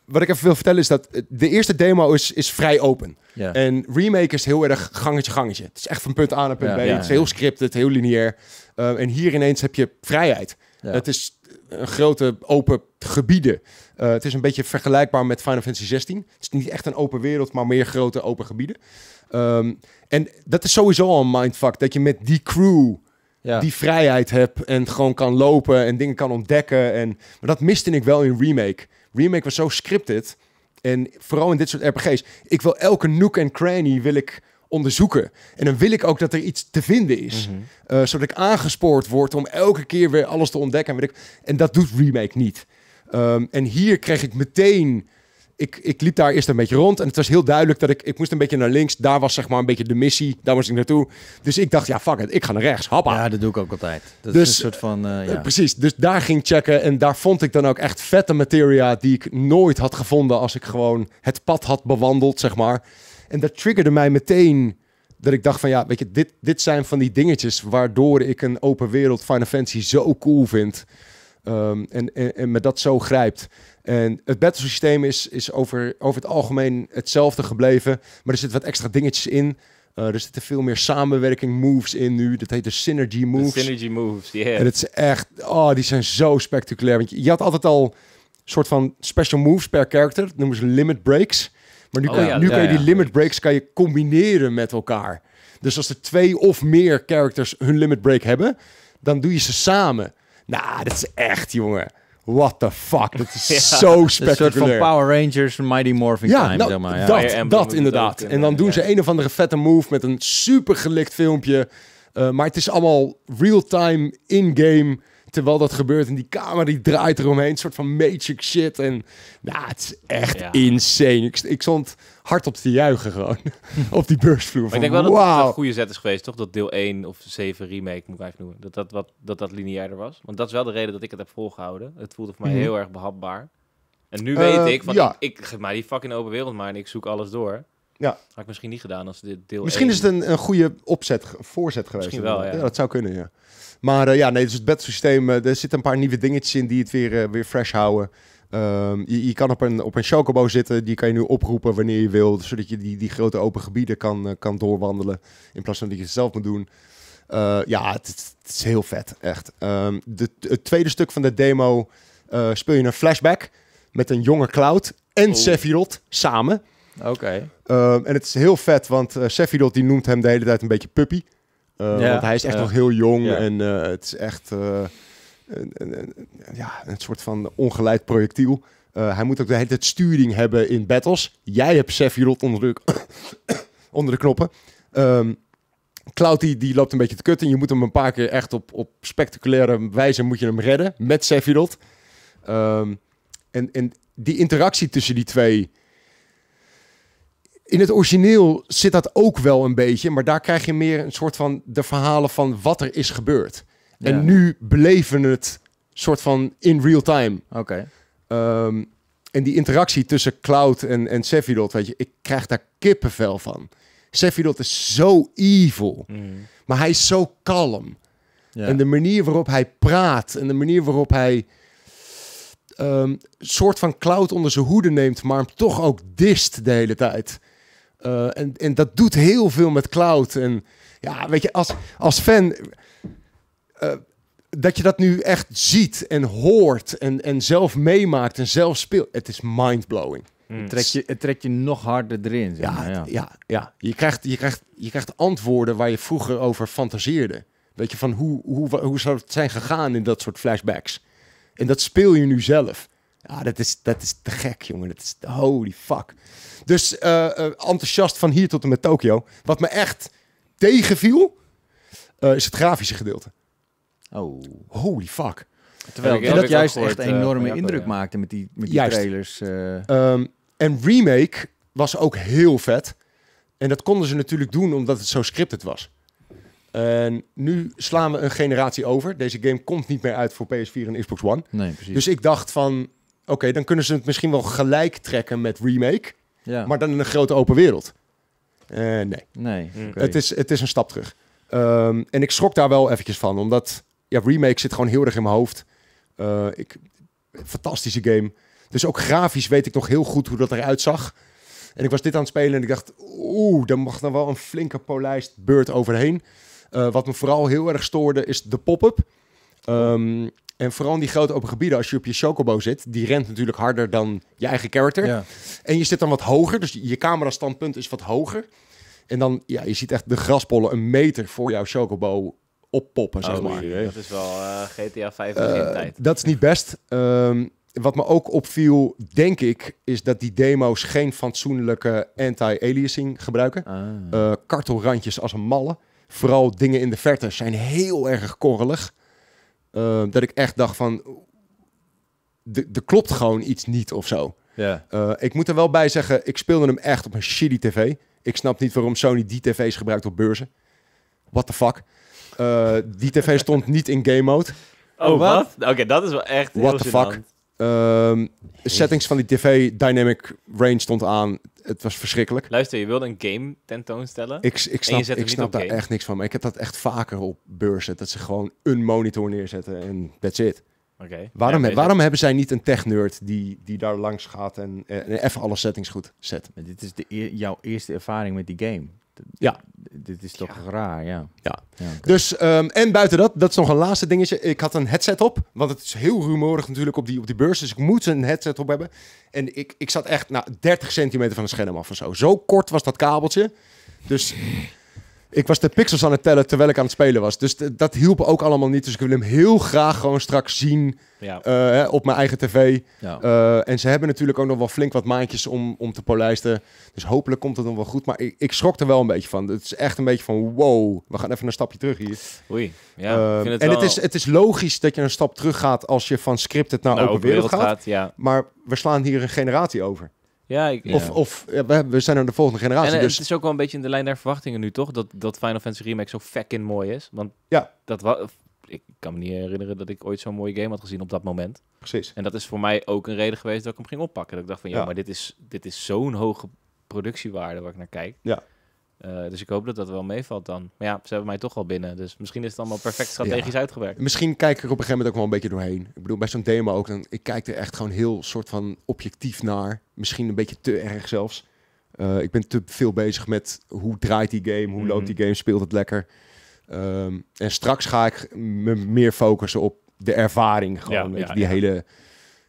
wat ik even wil vertellen is dat eh, de eerste demo is, is vrij open. En remake is heel erg gangetje gangetje. Het is echt van punt A naar punt B. het is heel scripted, heel lineair. Eh, en hier ineens heb je vrijheid. Het is een grote open gebieden. Eh, het is een beetje vergelijkbaar met Final Fantasy 16. Het is niet echt een open wereld, maar meer grote open gebieden. Ehm, en dat is sowieso al een mindfuck. Dat je met die crew die vrijheid hebt en gewoon kan lopen en dingen kan ontdekken. En, maar dat miste ik wel in Remake remake was zo scripted. En vooral in dit soort RPG's. Ik wil elke nook en cranny wil ik onderzoeken. En dan wil ik ook dat er iets te vinden is. Mhm. Eh, zodat ik aangespoord word om elke keer weer alles te ontdekken. En, weet ik. en dat doet remake niet. Ehm, en hier kreeg ik meteen ik, ik liep daar eerst een beetje rond. En het was heel duidelijk dat ik, ik moest een beetje naar links. Daar was zeg maar een beetje de missie. Daar moest ik naartoe. Dus ik dacht, ja, fuck it. Ik ga naar rechts. hoppa Ja, dat doe ik ook altijd. Dat dus, is een soort van... Eh, ja. Eh, precies. Dus daar ging checken. En daar vond ik dan ook echt vette materia die ik nooit had gevonden als ik gewoon het pad had bewandeld, zeg maar. En dat triggerde mij meteen dat ik dacht van ja, weet je, dit, dit zijn van die dingetjes waardoor ik een open wereld Final Fantasy zo cool vind. Ehm, en, en, met dat zo grijpt. En het battle systeem is, is over, over het algemeen hetzelfde gebleven. Maar er zitten wat extra dingetjes in. Eh, er zitten veel meer samenwerking moves in nu. Dat heet de Synergy Moves. synergy Moves, ja. Yeah. En het is echt... Oh, die zijn zo spectaculair. Want je, had altijd al soort van special moves per character. Dat noemen ze limit breaks. Maar nu, kan, oh nu kan je die limit breaks kan je combineren met elkaar. Dus als er twee of meer characters hun limit break hebben... dan doe je ze samen. Nou, dat is echt, jongen. What the fuck? Dat is (laughs) zo spectaculair. Een soort van Power Rangers Mighty Morphin ja, Time, nou, maar. Ja. Dat, dat inderdaad. En dan doen ze een of andere vette move met een super gelikt filmpje. Eh, maar het is allemaal real-time, in-game terwijl dat gebeurt. En die camera die draait eromheen. Een soort van magic shit. En nou, het is echt insane. Ik, ik stond hardop te juichen gewoon. (laughs) op die beursvloer. ik denk wel dat het een goede zet is geweest, toch? Dat deel 1 of 7 remake, moet ik eigenlijk noemen. Dat dat, wat, dat, dat lineairder was. Want dat is wel de reden dat ik het heb volgehouden. Het voelde voor mij mhm. heel erg behapbaar. En nu eh, weet ik, van, ja. ik, ik mij die fucking open wereld maar en ik zoek alles door. Ja. had ik misschien niet gedaan als dit deel Misschien is het een, een goede opzet, voorzet geweest. Misschien wel, ja. Dat zou kunnen, ja. Maar eh, ja, nee, dus het bedsysteem, eh, er zitten een paar nieuwe dingetjes in die het weer, eh, weer fresh houden. Ehm, je, kan op een, op een chocobo zitten, die kan je nu oproepen wanneer je wil, zodat je die, die grote open gebieden kan, kan doorwandelen, in plaats van dat je het zelf moet doen. ja, het, is heel vet, echt. Ehm, de, het tweede stuk van de demo speel je een flashback met een jonge Cloud en oh. Sephiroth samen. Oké. Ehm, en het is heel vet, want uh, Sephiroth die noemt hem de hele tijd een beetje puppy. Eh, want hij is echt nog heel jong en eh, het is echt eh, een, een, een, ja, een soort van ongeleid projectiel. hij moet ook de hele tijd sturing hebben in battles. Jij hebt Sephiroth onder de, (coughs) onder de knoppen. Um, Cloud die, loopt een beetje te kutten. Je moet hem een paar keer echt op, op spectaculaire wijze moet je hem redden met Sephiroth. Ehm, en, en die interactie tussen die twee in het origineel zit dat ook wel een beetje, maar daar krijg je meer een soort van de verhalen van wat er is gebeurd. En nu beleven het soort van in real time. Oké. Ehm, en die interactie tussen Cloud en, en Sephiroth, weet je, ik krijg daar kippenvel van. Sephiroth is zo evil, mhm. maar hij is zo kalm. Ja. En de manier waarop hij praat en de manier waarop hij um, soort van Cloud onder zijn hoede neemt, maar hem toch ook dist de hele tijd. Eh, en, en dat doet heel veel met cloud. En ja, weet je, als, als fan. Eh, dat je dat nu echt ziet en hoort en, en zelf meemaakt en zelf speelt. Het is mindblowing. En mm. Het, je, het trekt je nog harder erin. ja, ja. ja, Je, krijgt, je, krijgt, je krijgt antwoorden waar je vroeger over fantaseerde. Weet je, van hoe, hoe, hoe zou het zijn gegaan in dat soort flashbacks? En dat speel je nu zelf. Ja, ah, dat is, dat is te gek, jongen. Dat is, holy fuck. Dus eh, eh, enthousiast van hier tot en met Tokio. Wat me echt tegenviel, eh, is het grafische gedeelte. Oh. Holy fuck. Terwijl ik, dat juist echt een enorme indruk maakte met die, met die trailers. trailers. Ehm, en Remake was ook heel vet. En dat konden ze natuurlijk doen omdat het zo scripted was. En nu slaan we een generatie over. Deze game komt niet meer uit voor PS4 en Xbox One. Nee, precies. Dus ik dacht van, Oké, dan kunnen ze het misschien wel gelijk trekken met remake. Ja. Maar dan in een grote open wereld. Eh, nee. Nee. Hmm. Het, is, het is een stap terug. Ehm, en ik schrok daar wel eventjes van. Omdat ja, remake zit gewoon heel erg in mijn hoofd. Eh, ik, fantastische game. Dus ook grafisch weet ik nog heel goed hoe dat eruit zag. En ik was dit aan het spelen en ik dacht, oeh, daar mag dan wel een flinke polijst beurt overheen. Eh, wat me vooral heel erg stoorde is de pop-up. Ehm, en vooral die grote open gebieden, als je op je chocobo zit, die rent natuurlijk harder dan je eigen character. En je zit dan wat hoger, dus je camera-standpunt is wat hoger. En dan, ja, je ziet echt de graspollen een meter voor jouw chocobo oppoppen, zeg oh, maar. Dat is wel GTA 5 uh, tijd. Dat is niet best. Ehm, wat me ook opviel, denk ik, is dat die demo's geen fatsoenlijke anti-aliasing gebruiken. Ah. Eh, kartelrandjes als een malle. Vooral dingen in de verte zijn heel erg korrelig. Ehm, dat ik echt dacht van, er klopt gewoon iets niet of zo. Ja. Ehm, ik moet er wel bij zeggen, ik speelde hem echt op een shitty tv. Ik snap niet waarom Sony die tv's gebruikt op beurzen. What the fuck? Ehm, die tv stond niet in game mode. Oh, oh wat? Oké, dat is wel echt What the fuck? Um, settings van die tv, dynamic range stond aan. Het was verschrikkelijk. Luister, je wilde een game tentoonstellen. Ik, ik snap, ik daar echt niks van. ik heb dat echt vaker op beurzen. Dat ze gewoon een monitor neerzetten en that's it. Okay. Waarom, waarom hebben zij niet een tech-nerd die, die daar langs gaat en, eh, even alle settings goed zet? Dit is de, jouw eerste ervaring met die game. Ja. Dit is toch raar, ja. Ja. Dus, ehm, en buiten dat, dat is nog een laatste dingetje. Ik had een headset op, want het is heel rumoerig natuurlijk op die, op die beurs. Dus ik moet een headset op hebben. En ik, ik zat echt nou, 30 centimeter van het scherm af en zo. Zo kort was dat kabeltje. Dus ik was de pixels aan het tellen terwijl ik aan het spelen was. Dus dat hielp ook allemaal niet. Dus ik wil hem heel graag gewoon straks zien eh, op mijn eigen tv. Eh, en ze hebben natuurlijk ook nog wel flink wat maandjes om, om te polijsten. Dus hopelijk komt het dan wel goed. Maar ik, ik schrok er wel een beetje van. Het is echt een beetje van wow, we gaan even een stapje terug hier. Oei, ja, ehm, en het, is, het is logisch dat je een stap terug gaat als je van scripted naar, nou, open, wereld, gaat. Maar we slaan hier een generatie over. Ja, ik, Of, ja, we zijn er de volgende generatie. En, eh, dus... Het is ook wel een beetje in de lijn der verwachtingen nu, toch? Dat, dat Final Fantasy Remake zo fucking mooi is. Want ja. dat was... Ik kan me niet herinneren dat ik ooit zo'n mooie game had gezien op dat moment. Precies. En dat is voor mij ook een reden geweest dat ik hem ging oppakken. Dat ik dacht van, ja, maar dit is, dit is zo'n hoge productiewaarde waar ik naar kijk. Ja. Eh, dus ik hoop dat dat wel meevalt dan. Maar ja, ze hebben mij toch al binnen. Dus misschien is het allemaal perfect strategisch uitgewerkt. Misschien kijk ik er op een gegeven moment ook wel een beetje doorheen. Ik bedoel, bij zo'n demo ook. Dan, ik kijk er echt gewoon heel soort van objectief naar. Misschien een beetje te erg zelfs. Eh, ik ben te veel bezig met hoe draait die game, hoe loopt die mhm. game, speelt het lekker. Ehm, en straks ga ik me meer focussen op de ervaring. Gewoon, ja, die, hele,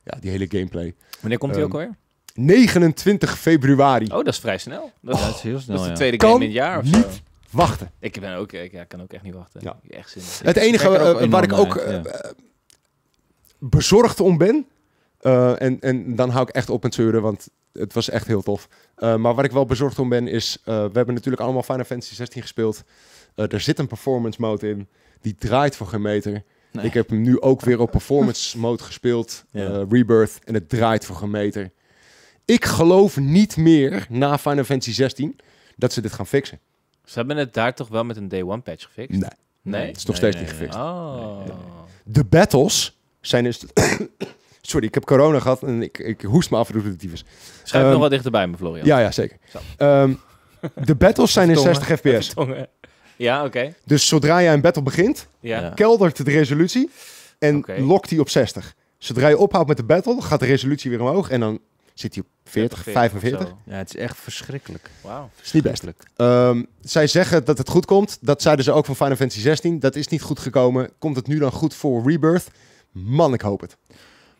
ja, die hele gameplay. Wanneer komt die ehm, ook weer 29 februari. Oh, dat is vrij snel. Dat, oh, is heel snel. Dat is de tweede keer game in het jaar of zo. niet wachten. Ik ben ook, ik ja, kan ook echt niet wachten. Ja. Echt zin. Het enige eh, waar ik ook eh, eh, bezorgd om ben, en, en dan hou ik echt op met zeuren, want het was echt heel tof. maar waar ik wel bezorgd om ben is, we hebben natuurlijk allemaal Final Fantasy 16 gespeeld. er zit een performance mode in, die draait voor geen meter. Ik heb hem nu ook weer op performance mode gespeeld, Rebirth, en het draait voor geen meter. Ik geloof niet meer na Final Fantasy 16 dat ze dit gaan fixen. Ze hebben het daar toch wel met een day one patch gefixt? Nee. Nee? het is nog steeds niet gefixt. Oh. De battles zijn dus... (coughs) Sorry, ik heb corona gehad en ik, ik hoest me af en toe het is. Schrijf um, nog ehm, wat dichterbij me, Florian. Ja, ja, zeker. Ehm, de battles zijn in 60 fps. Ja, oké. Dus zodra jij een battle begint, keldert de resolutie en okay. lokt die op 60. Zodra je ophoudt met de battle, gaat de resolutie weer omhoog en dan zit hij op 40, 45. Ja, het is echt verschrikkelijk. Wauw. niet best. Ehm, zij zeggen dat het goed komt. Dat zeiden ze ook van Final Fantasy 16. Dat is niet goed gekomen. Komt het nu dan goed voor Rebirth? Man, ik hoop het.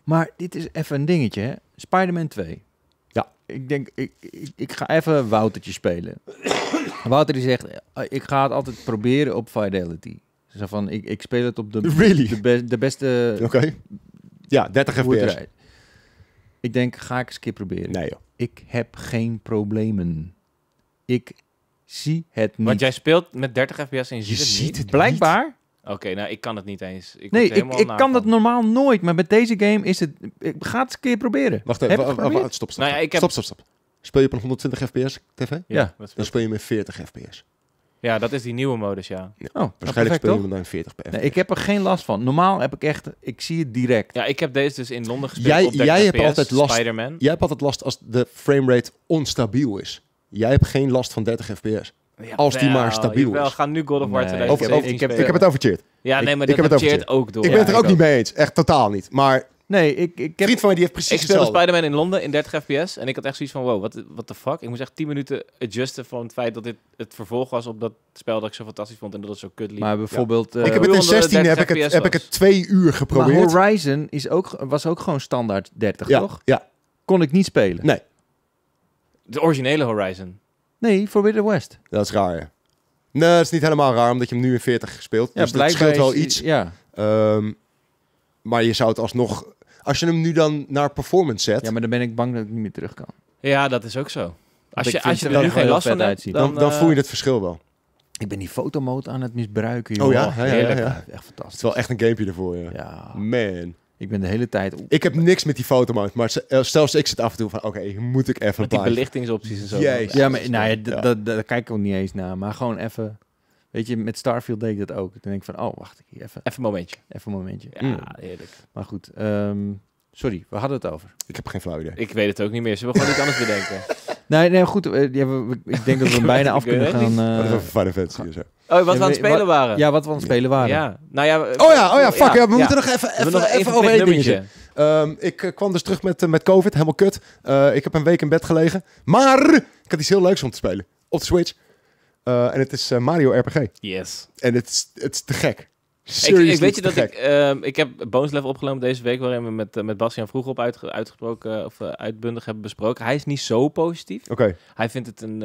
Maar dit is even een dingetje, hè? Spider-Man 2. Ja. Ik denk, ik, ik, ga even Woutertje spelen. (coughs) Wouter die zegt, eh, ik ga het altijd proberen op Fidelity. Zo van, ik, ik speel het op de, de, beste... Oké. Ja, 30 fps. Ik denk, ga ik eens een keer proberen. Nee joh. Ik heb geen problemen. Ik zie het niet. Want jij speelt met 30 fps en je, ziet, je het ziet het Blijkbaar. Oké, nou ik kan het niet eens. Ik nee, ik, kan dat normaal nooit, maar met deze game is het. Ik ga het eens een keer proberen. Wacht even, stop, stop. Stop. Nou ja, ik heb... stop, stop, stop. Speel je op 120 fps tv? Ja. ja. Dan speel je met 40 fps. Ja, dat is die nieuwe modus, ja. Nou, oh, Waarschijnlijk speel je dan 40 per nee, Ik heb er geen last van. Normaal heb ik echt, ik zie het direct. Ja, ik heb deze dus in Londen gespeeld jij, jij hebt altijd last, Spider-Man. Jij hebt altijd last als de framerate onstabiel is. Jij hebt geen last van 30 fps. als die maar stabiel jawel, is. gaan nu God of War nee, ik, heb, ik, het over Ja, nee, maar ik, dat ik heb het over ook door. Ik ben het er ook, niet mee eens. Echt totaal niet. Maar Nee, ik, ik heb... Vriend van die heeft precies Ik speelde Spider-Man in Londen in 30 fps. En ik had echt zoiets van, wow, wat what the fuck? Ik moest echt 10 minuten adjusten van het feit dat dit het vervolg was op dat spel dat ik zo fantastisch vond en dat het zo kut liep. Maar bijvoorbeeld... ik heb eh, het in 16 heb ik het, heb ik het twee uur geprobeerd. Maar Horizon is ook, was ook gewoon standaard 30, ja. toch? Ja. Kon ik niet spelen. Nee. De originele Horizon. Nee, Forbidden West. Dat is raar, Nee, dat is niet helemaal raar, omdat je hem nu in 40 speelt. Ja, dus dat scheelt wel iets. Ja. Ehm, maar je zou het alsnog als je hem nu dan naar performance zet... Ja, maar dan ben ik bang dat ik niet meer terug kan. Ja, dat is ook zo. Als je, als je er nu geen last van uitziet, dan, dan eh, voel je het verschil wel. Ik ben die fotomode aan het misbruiken. Oh joh. Oh ja, ja, ja, Echt fantastisch. Het is wel echt een gamepje ervoor. Ja. Man. Ik ben de hele tijd... Ik heb niks met die fotomode, maar eh, zelfs ik zit af en toe van... Oké, moet ik even... Met die belichtingsopties en zo. Ja, maar nou, ja, daar kijk ik ook niet eens naar. Maar gewoon even... Weet je, met Starfield deed ik dat ook. Toen denk ik van, oh, wacht ik even. Even een momentje. Even een momentje. Ja, mm. heerlijk. Maar goed, ehm, sorry, we hadden het over. Ik heb geen flauw idee. Ik weet het ook niet meer. Ze hebben gewoon niet (laughs) anders bedenken? Nee, nee, goed. Eh, we, ik denk dat we (laughs) bijna af kunnen gaan. Uh, eh, wat Final Fantasy zo. Oh, wat we aan het spelen waren. Ja, wat we aan het spelen waren. Ja. Nou ja, oh ja, oh ja, fuck. Ja, we moeten nog even, even, nog even over één dingetje. Ehm, ik eh, kwam dus terug met, met COVID, helemaal kut. ik heb een week in bed gelegen. Maar ik had iets heel leuks om te spelen. Op de Switch. Eh, en het is eh, Mario RPG. Yes. En het is, het is te gek. Ik, ik, weet je dat ik, ehm, ik heb Bones Level opgenomen deze week, waarin we met, eh, met Bastian vroeg op uitgesproken of uitbundig hebben besproken. Hij is niet zo positief. Oké. Hij vindt het een,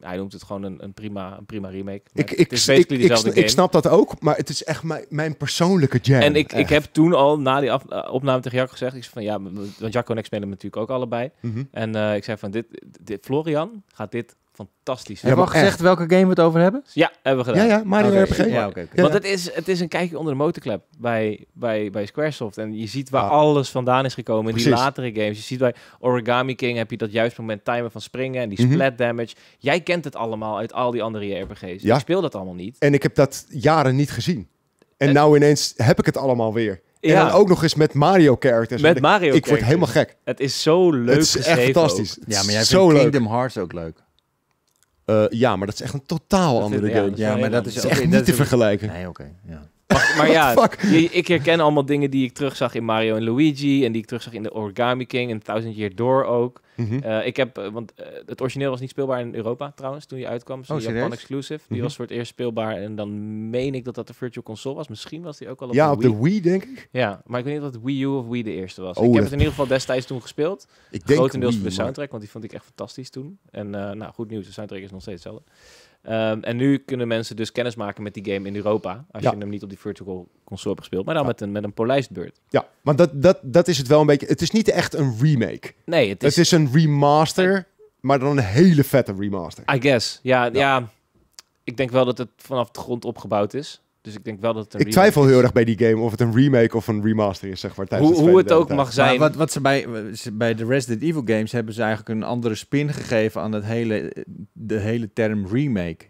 hij noemt het gewoon een, een prima, een prima remake. ik, ik, ik, ik, snap dat ook, maar het is echt mijn, mijn persoonlijke jam. En ik, ik heb toen al na die af, opname tegen Jacco gezegd, ik zei van ja, want Jacco en ik spelen natuurlijk ook allebei. Mhm. En ik zei van dit, dit, Florian gaat dit fantastisch. Heb je al gezegd welke game we het over hebben? Ja, hebben we gedaan. Ja, ja Mario RPG. Ja, Want het is, het is een kijkje onder de motorklep bij, bij, bij Squaresoft. En je ziet waar ah. alles vandaan is gekomen in die latere games. Je ziet bij Origami King heb je dat juist moment timer van springen en die mhm. splat damage. Jij kent het allemaal uit al die andere RPG's. Dus ja. Ik speel dat allemaal niet. En ik heb dat jaren niet gezien. En, eh. nou ineens heb ik het allemaal weer. Ja. En dan ook nog eens met Mario characters. Met Mario ik, ik word helemaal gek. Het is zo leuk. Het is echt fantastisch. Ja, maar jij vindt Kingdom Hearts ook leuk. Eh, ja, maar dat is echt een totaal andere game. Ja, maar dat is, echt niet te vergelijken. Nee, oké. ja. (laughs) Maar, ja, ik herken allemaal dingen die ik terugzag in Mario en Luigi. En die ik terugzag in de Origami King en Thousand Year Door ook. Mm ik heb, eh, want eh, het origineel was niet speelbaar in Europa trouwens, toen die uitkwam. Oh, Japan exclusive. Die mhm. was voor het eerst speelbaar. En dan meen ik dat dat de Virtual Console was. Misschien was die ook al op ja, de Wii. Ja, op de Wii denk ik. Ja, maar ik weet niet of het Wii U of Wii de eerste was. Oh, ik heb het in ieder geval destijds toen gespeeld. Ik denk Grotendeels de soundtrack, want die vond ik echt fantastisch toen. En nou, goed nieuws, de soundtrack is nog steeds hetzelfde. Ehm, en nu kunnen mensen dus kennis maken met die game in Europa. Als je hem niet op die virtual console hebt gespeeld, maar dan met, een, met een polijstbeurt. Ja, maar dat, dat, dat is het wel een beetje. Het is niet echt een remake. Nee, het is, het is een remaster, maar dan een hele vette remaster. I guess. Ja, ja, ja. ik denk wel dat het vanaf de grond opgebouwd is. Dus ik denk wel dat het een Ik twijfel heel erg bij die game of het een remake of een remaster is, zeg maar. Hoe, het, ook mag zijn. Maar wat, wat ze bij, bij de Resident Evil games hebben ze eigenlijk een andere spin gegeven aan het hele, de hele term remake.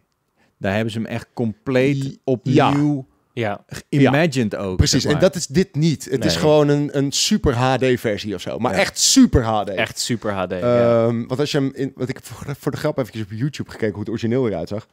Daar hebben ze hem echt compleet opnieuw... Ja. Ja. Imagined ook. Precies, en dat is dit niet. Het is gewoon een, een super HD-versie of zo. Maar echt super HD. Echt super HD. Um, ehm, Want als je hem in. ik voor de grap even op YouTube gekeken hoe het origineel eruit zag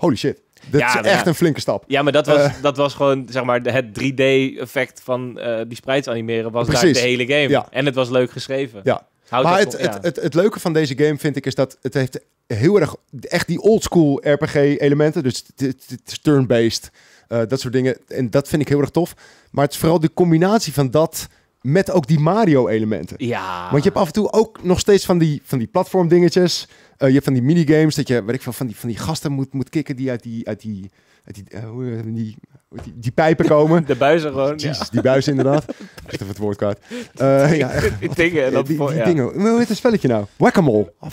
holy shit. Dat is echt een flinke stap. Ja, maar dat was, eh. dat was gewoon zeg maar, het 3D-effect van eh, die sprites animeren. Was precies. de hele game. En het was leuk geschreven. Ja. maar het, het, het, het, leuke van deze game vind ik is dat het heeft heel erg echt die oldschool RPG-elementen. Dus het is turn-based, eh, dat soort dingen. En dat vind ik heel erg tof. Maar het is vooral de combinatie van dat met ook die Mario-elementen. Ja. Want je hebt af en toe ook nog steeds van die, van die platform-dingetjes. Eh, je hebt van die minigames dat je, weet ik veel, van die, van die gasten moet, moet kicken die uit die... Uit die die, eh, eh, die, die, die, pijpen (laughs) komen. De buizen gewoon. ja. die buizen inderdaad. (laughs) Echt even het woord Die dingen. Dat die, dingen. Hoe heet het spelletje nou? Oh, whack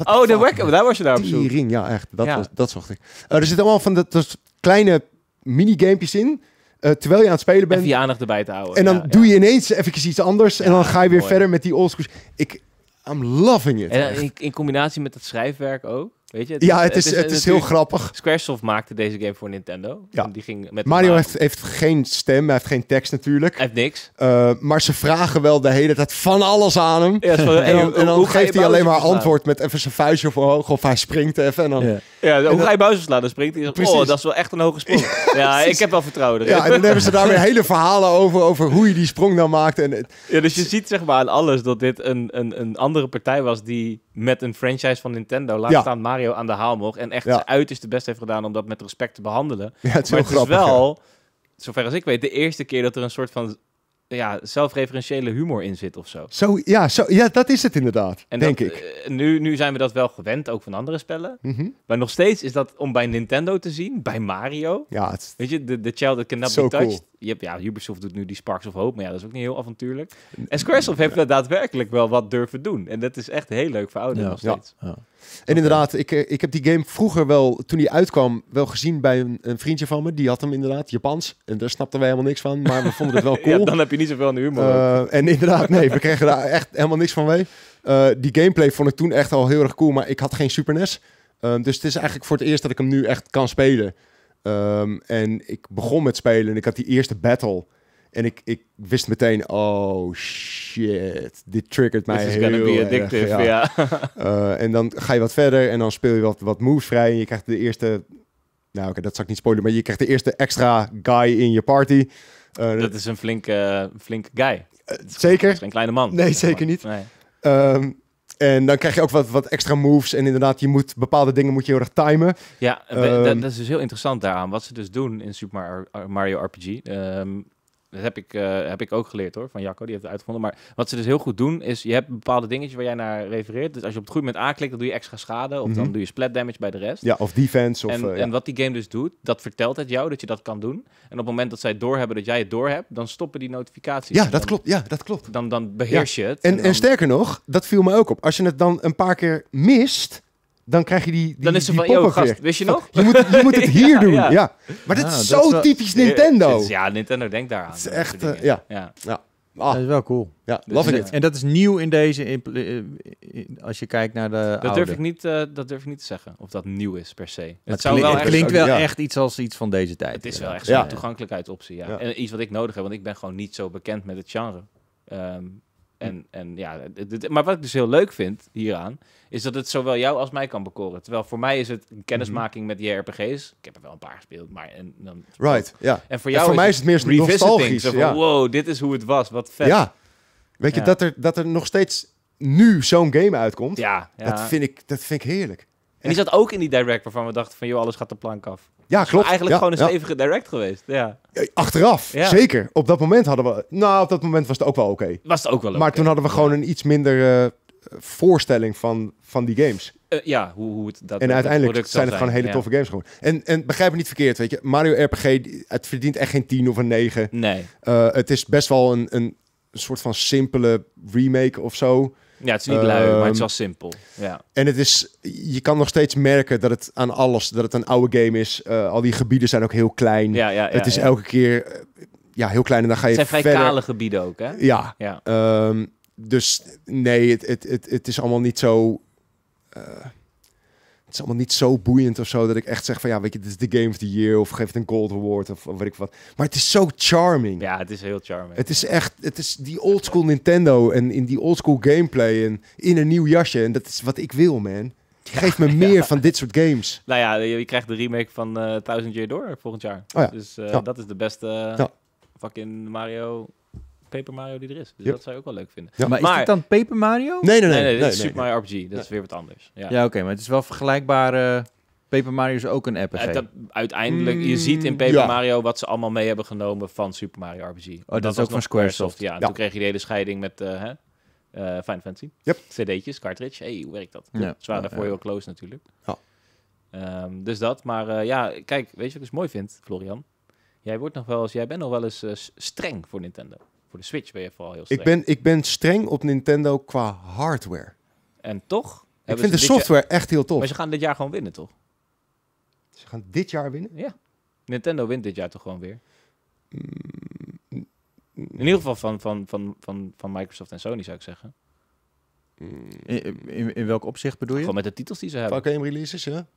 Oh, de whack daar was je nou op zoek. Die ring, ja echt. Dat, Was, dat zocht ik. er zitten allemaal van dat, kleine minigamepjes in eh, terwijl je aan het spelen bent. En je te houden. En dan doe je ineens even iets anders. en dan ga je weer verder met die oldschool. Ik, I'm loving it. En in, in, combinatie met het schrijfwerk ook ja, het is, het is, heel grappig. Squaresoft maakte deze game voor Nintendo. Ja. die ging met Mario heeft, heeft geen stem, hij heeft geen tekst natuurlijk. Hij heeft niks. Eh, maar ze vragen wel de hele tijd van alles aan hem. Ja, en, dan, geeft hij alleen maar antwoord met even zijn vuistje omhoog of hij springt even. En dan, ja. hoe ga je buizen slaan? Dan springt oh, dat is wel echt een hoge sprong. (laughs) ja, ik heb wel vertrouwen erin. Ja, en dan hebben ze daar weer hele verhalen over, over hoe je die sprong dan maakte En, ja, dus je ziet zeg maar aan alles dat dit een, een, een andere partij was die met een franchise van Nintendo, laat staan Mario aan de haal mocht en echt ja. zijn uiterste best heeft gedaan om dat met respect te behandelen. Ja, het is maar het is wel, zover als ik weet, de eerste keer dat er een soort van ja, zelfreferentiële humor in zit of zo. zo ja, zo, ja, dat is het inderdaad, en denk ik. Eh, nu, nu zijn we dat wel gewend, ook van andere spellen. Mhm. Maar nog steeds is dat om bij Nintendo te zien, bij Mario. Ja, het Weet je, de, de child that cannot touched. Je hebt, ja, Ubisoft doet nu die Sparks of Hope, maar ja, dat is ook niet heel avontuurlijk. En Squaresoft heeft ja. daadwerkelijk wel wat durven doen. En dat is echt heel leuk voor ouderen ja, nog steeds. Ja, en inderdaad, ik, eh, ik heb die game vroeger wel, toen die uitkwam, wel gezien bij een, een, vriendje van me. Die had hem inderdaad, Japans. En daar snapten wij helemaal niks van, maar we vonden het wel (laughs) cool. dan heb je niet zoveel nu. humor. Eh, en inderdaad, nee, we kregen daar echt helemaal niks van mee. Eh, die gameplay vond ik toen echt al heel erg cool, maar ik had geen Super NES. dus het is eigenlijk voor het eerst dat ik hem nu echt kan spelen. Ehm, en ik begon met spelen en ik had die eerste battle. En ik, ik wist meteen, oh shit, dit triggert mij This is heel be addictive, ja. (laughs) Eh, en dan ga je wat verder en dan speel je wat, wat moves vrij. En je krijgt de eerste, nou oké, dat zal ik niet spoilen, maar je krijgt de eerste extra guy in je party. Eh, dat is een flinke, flinke guy. Eh, zeker. geen kleine man. Nee, zeker niet. Nee. Ehm, en dan krijg je ook wat, wat extra moves. En inderdaad, je moet bepaalde dingen moet je heel erg timen. Ja, dat, ehm, dat, is dus heel interessant daaraan. Wat ze dus doen in Super Mario RPG. Ehm, dat heb ik, eh, heb ik ook geleerd hoor, van Jacco, die heeft het uitgevonden. Maar wat ze dus heel goed doen, is je hebt bepaalde dingetjes waar jij naar refereert. Dus als je op het goede moment aanklikt, dan doe je extra schade. Of dan mhm. doe je splat damage bij de rest. Ja, of defense. Of, en, eh, en wat die game dus doet, dat vertelt het jou dat je dat kan doen. En op het moment dat zij doorhebben dat jij het doorhebt, dan stoppen die notificaties. Ja, dat klopt. Ja, dat klopt. Dan, dan beheers je het. En, en sterker nog, dat viel me ook op. Als je het dan een paar keer mist dan krijg je die, die Dan is ze van, gast, wist je nog? Je moet, je moet het hier (laughs) doen, ja. Maar dit is ah, zo typisch Nintendo. ja, Nintendo denkt daaraan. Het is echt, eh, ja. ja. Ah. Dat is wel cool. Ja, dus love it. En dat is nieuw in deze, in, eh, eh, als je kijkt naar de dat Durf ik niet, dat durf ik niet te zeggen, of dat nieuw is per se. Het, zou wel het klinkt wel echt iets als iets van deze tijd. Het is wel echt zo'n ja. toegankelijkheidsoptie, ja. En iets wat ik nodig heb, want ik ben gewoon niet zo bekend met het genre. Ehm, en, en ja, maar wat ik dus heel leuk vind hieraan, is dat het zowel jou als mij kan bekoren. Terwijl voor mij is het een kennismaking mhm. met die RPG's. Ik heb er wel een paar gespeeld, maar... En, dan, right, ja. En voor jou en voor is mij is het meer nostalgisch. Van, ja. Wow, dit is hoe het was, wat vet. Ja, weet je, dat, er, dat er nog steeds nu zo'n game uitkomt, ja, Dat, vind ik, dat vind ik heerlijk die zat ook in die direct waarvan we dachten van, joh, alles gaat de plank af. Ja, klopt. Eigenlijk gewoon een stevige direct geweest, ja. Achteraf, zeker. Op dat moment hadden we... Nou, op dat moment was het ook wel oké. Was het ook wel okay. Maar toen hadden we gewoon een iets minder... Eh, voorstelling van, van die games. Eh, ja, hoe, hoe het dat En uiteindelijk het zijn het gewoon hele toffe games gewoon. En, en begrijp me niet verkeerd, weet je. Mario RPG, het verdient echt geen 10 of een 9. Nee. Eh, het is best wel een, een soort van simpele remake of zo. Ja, het is niet lui, maar het is wel ehm, simpel. Ja. En het is, je kan nog steeds merken dat het aan alles, dat het een oude game is. Eh, al die gebieden zijn ook heel klein. Ja, ja, het is elke keer eh, ja, heel klein en dan ga je Het zijn vrij kale gebieden ook, hè? Ja. ja. Ehm, dus nee, het, het, het, het is allemaal niet zo... Eh, het is allemaal niet zo boeiend of zo dat ik echt zeg van ja, weet je, dit is de game of the year of geef het een gold award of, weet ik wat. Maar het is zo charming. Ja, het is heel charming. Het is echt, het is die old school Nintendo en in die old school gameplay en in een nieuw jasje en dat is wat ik wil, man. Geef me (laughs) meer van dit soort games. Nou ja, je, krijgt de remake van uh, Thousand Year Door volgend jaar. Oh ja. Dus eh, dat is de beste fucking Mario Paper Mario die er is. Dus dat zou je ook wel leuk vinden. Maar, is dit dan Paper Mario? Nee, nee, nee. nee, Super Mario RPG. Dat is weer wat anders. Ja, ja oké. maar het is wel vergelijkbare... Eh, Paper Mario is ook een RPG. Eh, dat, uiteindelijk, je hmm. ziet in Paper Mario wat ze allemaal mee hebben genomen van Super Mario RPG. Oh, dat, is ook van Squaresoft. Ja, ja, toen kreeg je de hele scheiding met uh, hè, uh, Final Fantasy. CD'tjes, cartridge. hey, hoe werkt dat? Ja. Ze waren daarvoor heel close natuurlijk. Um, dus dat, maar ja, kijk, weet je wat ik eens dus mooi vind, Florian? Jij wordt nog wel eens, jij bent nog wel eens streng voor Nintendo. Voor de Switch ben je vooral heel streng. Ik ben, ik ben streng op Nintendo qua hardware. En toch? Ik vind de software echt heel tof. Maar ze gaan dit jaar gewoon winnen, toch? Ze gaan dit jaar winnen? Ja. Nintendo wint dit jaar toch gewoon weer? Mm, mm. In ieder geval van, van, van, van, van Microsoft en Sony, zou ik zeggen. In, in, in, welk opzicht bedoel je? Gewoon met de titels die ze hebben. Fuck game releases, ja.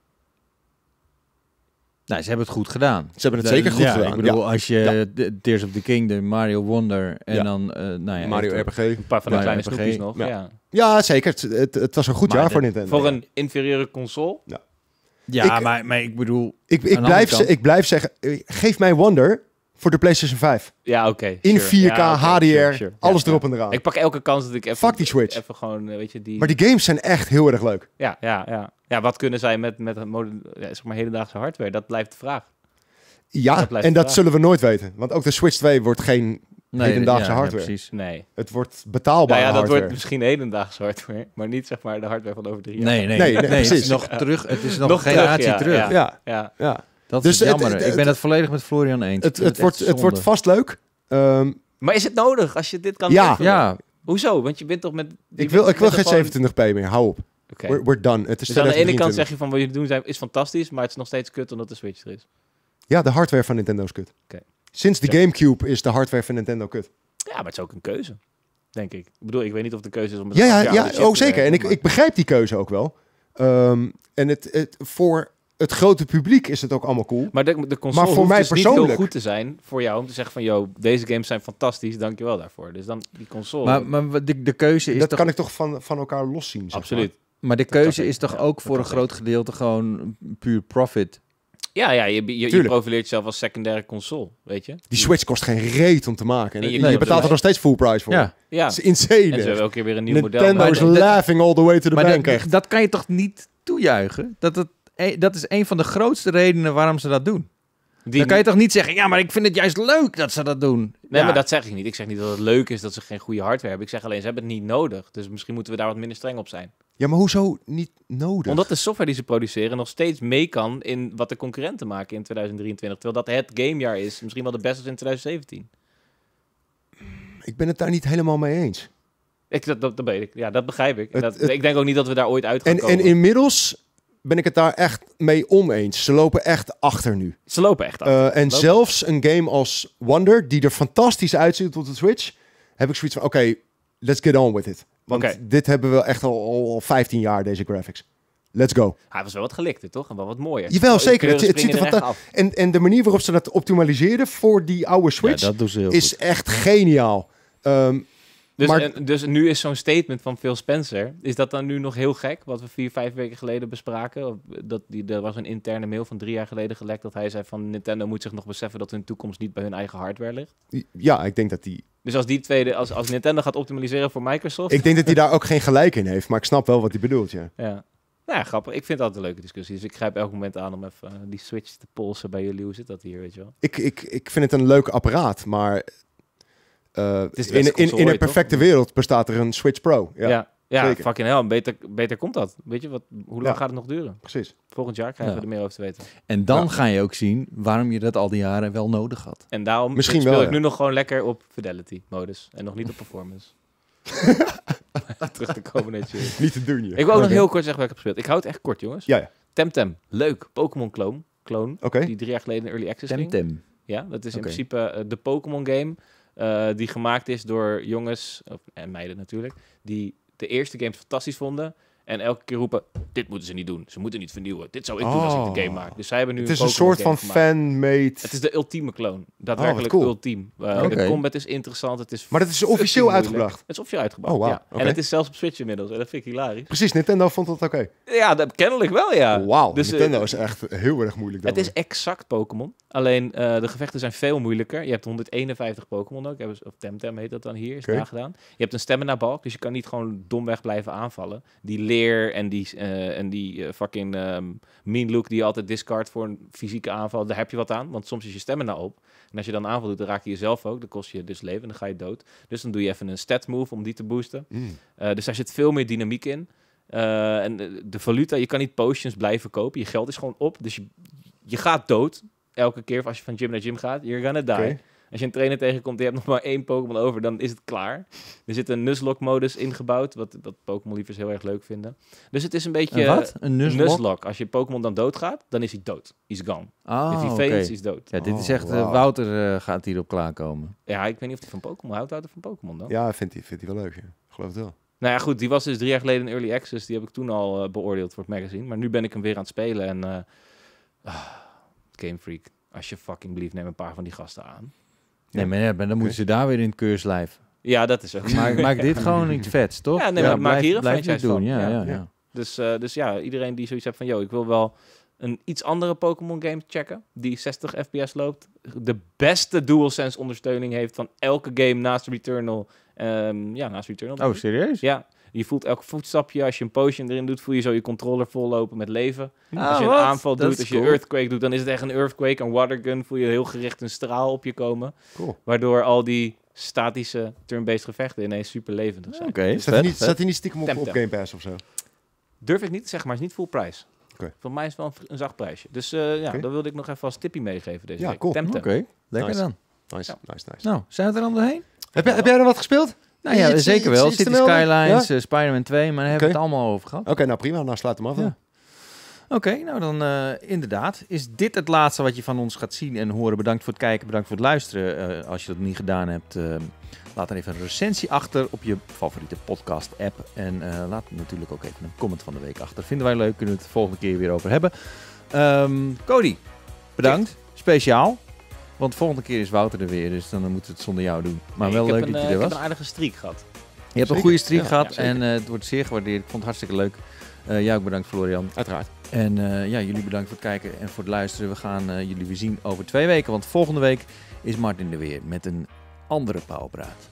Nou, ze hebben het goed gedaan. Ze hebben het zeker goed gedaan. Ik bedoel, als je ja. Tears of the Kingdom, Mario Wonder en dan uh, nou Mario eh, RPG. Een paar van de kleine RPG. nog. Ja, ja. zeker. Het, het, was een goed jaar voor Nintendo. Voor een inferieure console. Ja, ja maar, maar ik bedoel... Ik, ik, blijf, ik blijf zeggen, eh, geef mij Wonder voor de PlayStation 5. Ja, oké. in 4K, HDR, alles erop en eraan. Ik pak elke kans dat ik even... Fuck die Switch. Even gewoon, weet je, die... Maar die games zijn echt heel erg leuk. Ja, ja, ja. Ja, wat kunnen zij met, met zeg maar, hedendaagse hardware? Dat blijft de vraag. Ja, en dat zullen we nooit weten. Want ook de Switch 2 wordt geen hedendaagse hardware. Ja, precies. Nee. Het wordt betaalbaar nou ja, dat wordt misschien hedendaagse hardware, maar niet zeg maar de hardware van over drie jaar. Nee, nee, nee, nee, nee precies. Het is nog terug, het is nog, een generatie terug. Ja, ja. ja. Dat dus is jammer. ik ben het volledig met Florian eens. Het, het, wordt, het wordt vast leuk. Ehm, maar is het nodig als je dit kan Ja. ja. Hoezo? Want je bent toch met... Ik wil, ik wil geen 27p meer, hou op. Okay. We're, done. Het is dus aan de ene kant zeg je van wat jullie doen zijn, is fantastisch, maar het is nog steeds kut omdat de Switch er is. Ja, de hardware van Nintendo is kut. Sinds de Gamecube is de hardware van Nintendo kut. Ja, maar het is ook een keuze, denk ik. Ik bedoel, ik weet niet of de keuze is om... ja, ja, ja, oh, zeker. En ik, ik begrijp die keuze ook wel. Ehm, en het, het, voor het grote publiek is het ook allemaal cool. Maar de, de console maar voor mij persoonlijk... Dus niet heel goed te zijn voor jou om te zeggen van... ...joh, deze games zijn fantastisch, dankjewel daarvoor. Dus dan die console... Maar, maar de, de keuze is Dat kan ik toch van, van elkaar loszien, Absoluut. Maar de keuze is toch ook voor een groot gedeelte gewoon puur profit ja, ja je, je, je, profileert jezelf als secundaire console, weet je. Die Switch kost geen reet om te maken. En, je, betaalt er nog steeds full price voor. Ja. ja. Dat is insane. En ze dus. hebben elke keer weer een nieuw model. Nintendo is laughing all the way to the maar bank, Dat kan je toch niet toejuichen? Dat, dat, e- dat is een van de grootste redenen waarom ze dat doen. dan kan je toch niet zeggen, ja, maar ik vind het juist leuk dat ze dat doen. Nee, maar dat zeg ik niet. Ik zeg niet dat het leuk is dat ze geen goede hardware hebben. Ik zeg alleen, ze hebben het niet nodig. Dus misschien moeten we daar wat minder streng op zijn. Ja, maar hoezo niet nodig? Omdat de software die ze produceren nog steeds mee kan in wat de concurrenten maken in 2023. Terwijl dat het gamejaar is. Misschien wel de beste in 2017. Ik ben het daar niet helemaal mee eens. Ik, dat, dat, dat ik. Ja, dat begrijp ik. dat, ik denk ook niet dat we daar ooit uit gaan en, komen. En inmiddels ben ik het daar echt mee oneens. Ze lopen echt achter nu. Ze lopen echt achter. Eh, en zelfs een game als Wonder, die er fantastisch uitziet op de Switch, heb ik zoiets van, oké, let's get on with it dit hebben we echt al, al, 15 jaar, deze graphics. Let's go. Hij was wel wat gelikter, toch? En wel wat mooier. Jawel, zeker. Het, ziet er fantastisch en, en de manier waarop ze dat optimaliseerden voor die oude Switch is echt geniaal. Um, dus, dus nu is zo'n statement van Phil Spencer, is dat dan nu nog heel gek? Wat we vier, vijf weken geleden bespraken. Eh, dat die, er was een interne mail van drie jaar geleden gelekt dat hij zei van Nintendo moet zich nog beseffen dat hun toekomst niet bij hun eigen hardware ligt. Ja, ik denk dat die... Dus als die tweede, als, als Nintendo gaat optimaliseren voor Microsoft... Ik denk dat hij daar ook geen gelijk in heeft, maar ik snap wel wat hij bedoelt, ja. Ja. Nou ja, grappig. Ik vind altijd een leuke discussie. Dus ik grijp elk moment aan om even eh, die switch te polsen bij jullie. Hoe zit dat hier, weet je wel? Ik, ik, ik vind het een leuk apparaat, maar eh, in, in, in een perfecte wereld bestaat er een Switch Pro. Ja, ja, ja fucking hell. Beter, beter komt dat. Weet je, wat, hoe lang gaat het nog duren? Precies. Volgend jaar krijgen we er meer over te weten. En dan ga je ook zien waarom je dat al die jaren wel nodig had. En daarom Misschien speel wel, ik nu nog gewoon lekker op Fidelity-modus. En nog niet op performance. (laughs) Terug te komen netjes. Niet te doen, je. Ik wil ook nog heel kort zeggen wat ik heb gespeeld. Ik hou het echt kort, jongens. Ja, Temtem. Leuk. Pokémon Clone. Clone. Die drie jaar geleden in Early Access Temtem. Ja, dat is in principe eh, de Pokémon game eh, die gemaakt is door jongens, en meiden natuurlijk, die de eerste games fantastisch vonden. En elke keer roepen, dit moeten ze niet doen. Ze moeten niet vernieuwen. Dit zou ik doen als ik de oh. game maak. Dus zij hebben nu Het is een, soort van fan-made... Het is de ultieme clone. Daadwerkelijk oh, ultiem. Eh, de combat is interessant. Het is maar dat is officieel uitgebracht? Het is officieel uitgebracht, oh, wow. ja. En het is zelfs op Switch inmiddels. En dat vind ik hilarisch. Precies, Nintendo vond dat oké. Ja, dat, kennelijk wel, ja. Wauw, dus, eh, Nintendo is echt heel erg moeilijk. Het is exact Pokémon. Alleen eh, de gevechten zijn veel moeilijker. Je hebt 151 Pokémon ook. Of Temtem heet dat dan hier, is daar gedaan. Je hebt een stamina balk, dus je kan niet gewoon domweg blijven aanvallen. Die en die, eh, en die eh, fucking ehm, mean look die altijd discard voor een fysieke aanval, daar heb je wat aan. Want soms is je stemmen nou op. En als je dan aanval doet, dan raak je jezelf ook. Dan kost je dus leven en dan ga je dood. Dus dan doe je even een stat move om die te boosten. Mm. Eh, dus daar zit veel meer dynamiek in. en de, valuta, je kan niet potions blijven kopen. Je geld is gewoon op. Dus je, je gaat dood elke keer als je van gym naar gym gaat. You're gonna die. Als je een trainer tegenkomt die hebt nog maar één Pokémon over, dan is het klaar. Er zit een Nuzlocke-modus ingebouwd, wat, wat Pokémon-liefers heel erg leuk vinden. Dus het is een beetje... Een wat? Een Als je Pokémon dan doodgaat, dan is hij dood. Is gone. Ah, If he is dood. Ja, dit is oh, echt... Eh, Wouter uh, gaat hierop klaarkomen. Ja, ik weet niet of hij van Pokémon houdt. Houdt van Pokémon dan? Ja, vindt hij, vindt wel leuk, Geloof het wel. Nou ja, goed, die was dus drie jaar geleden in Early Access. Die heb ik toen al eh, beoordeeld voor het magazine. Maar nu ben ik hem weer aan het spelen en... Ah, game Freak, als je fucking blieft, neem een paar van die gasten aan. Nee, maar, ja, dan moeten ze daar weer in het keurslijf. Ja, dat is ook. Maak, maak dit gewoon iets vets, toch? Ja, nee, maar maak hier een franchise doen. Ja, ja, ja. Dus, eh, dus ja, iedereen die zoiets heeft van... ...joh, ik wil wel een iets andere Pokémon game checken... ...die 60 fps loopt. De beste DualSense ondersteuning heeft van elke game naast Returnal. Ehm, ja, naast Returnal. Oh, serieus? Ja. Je voelt elke voetstapje. Als je een potion erin doet, voel je zo je controller vollopen met leven. Ah, als je een aanval doet, als je earthquake doet, dan is het echt een earthquake. Een watergun voel je heel gericht een straal op je komen. Cool. Waardoor al die statische turn-based gevechten ineens super levendig zijn. Oké, staat, hij niet, hij niet stiekem op, op Game Pass of zo? Durf ik niet zeg maar. is niet full price. Okay. Voor mij is het wel een, zacht prijsje. Dus eh, ja, okay. dat wilde ik nog even als tippie meegeven deze ja, Cool. Oké, lekker dan. Nice, nice, nice. Nou, zijn we er dan doorheen? Heb, heb jij er wat gespeeld? Nou ja, zeker wel. Iets, City Skylines, ja? Eh, Spider-Man 2, maar daar hebben we het allemaal over gehad. Oké, nou prima. Nou sluit hem af. Oké, nou dan eh, inderdaad. Is dit het laatste wat je van ons gaat zien en horen? Bedankt voor het kijken, bedankt voor het luisteren. Eh, als je dat niet gedaan hebt, laat dan even een recensie achter op je favoriete podcast-app. En laat natuurlijk ook even een comment van de week achter. Vinden wij leuk, kunnen we het de volgende keer weer over hebben. Ehm, Cody, bedankt. Speciaal. Want volgende keer is Wouter er weer, dus dan moeten we het zonder jou doen. Maar wel leuk dat je er eh, was. Ik heb een aardige streak gehad. Je hebt een goede streak gehad en eh, het wordt zeer gewaardeerd. Ik vond het hartstikke leuk. Uh, jou ook bedankt, Florian. Uiteraard. En ja, jullie bedankt voor het kijken en voor het luisteren. We gaan jullie weer zien over twee weken. Want volgende week is Martin er weer met een andere Pauwpraat.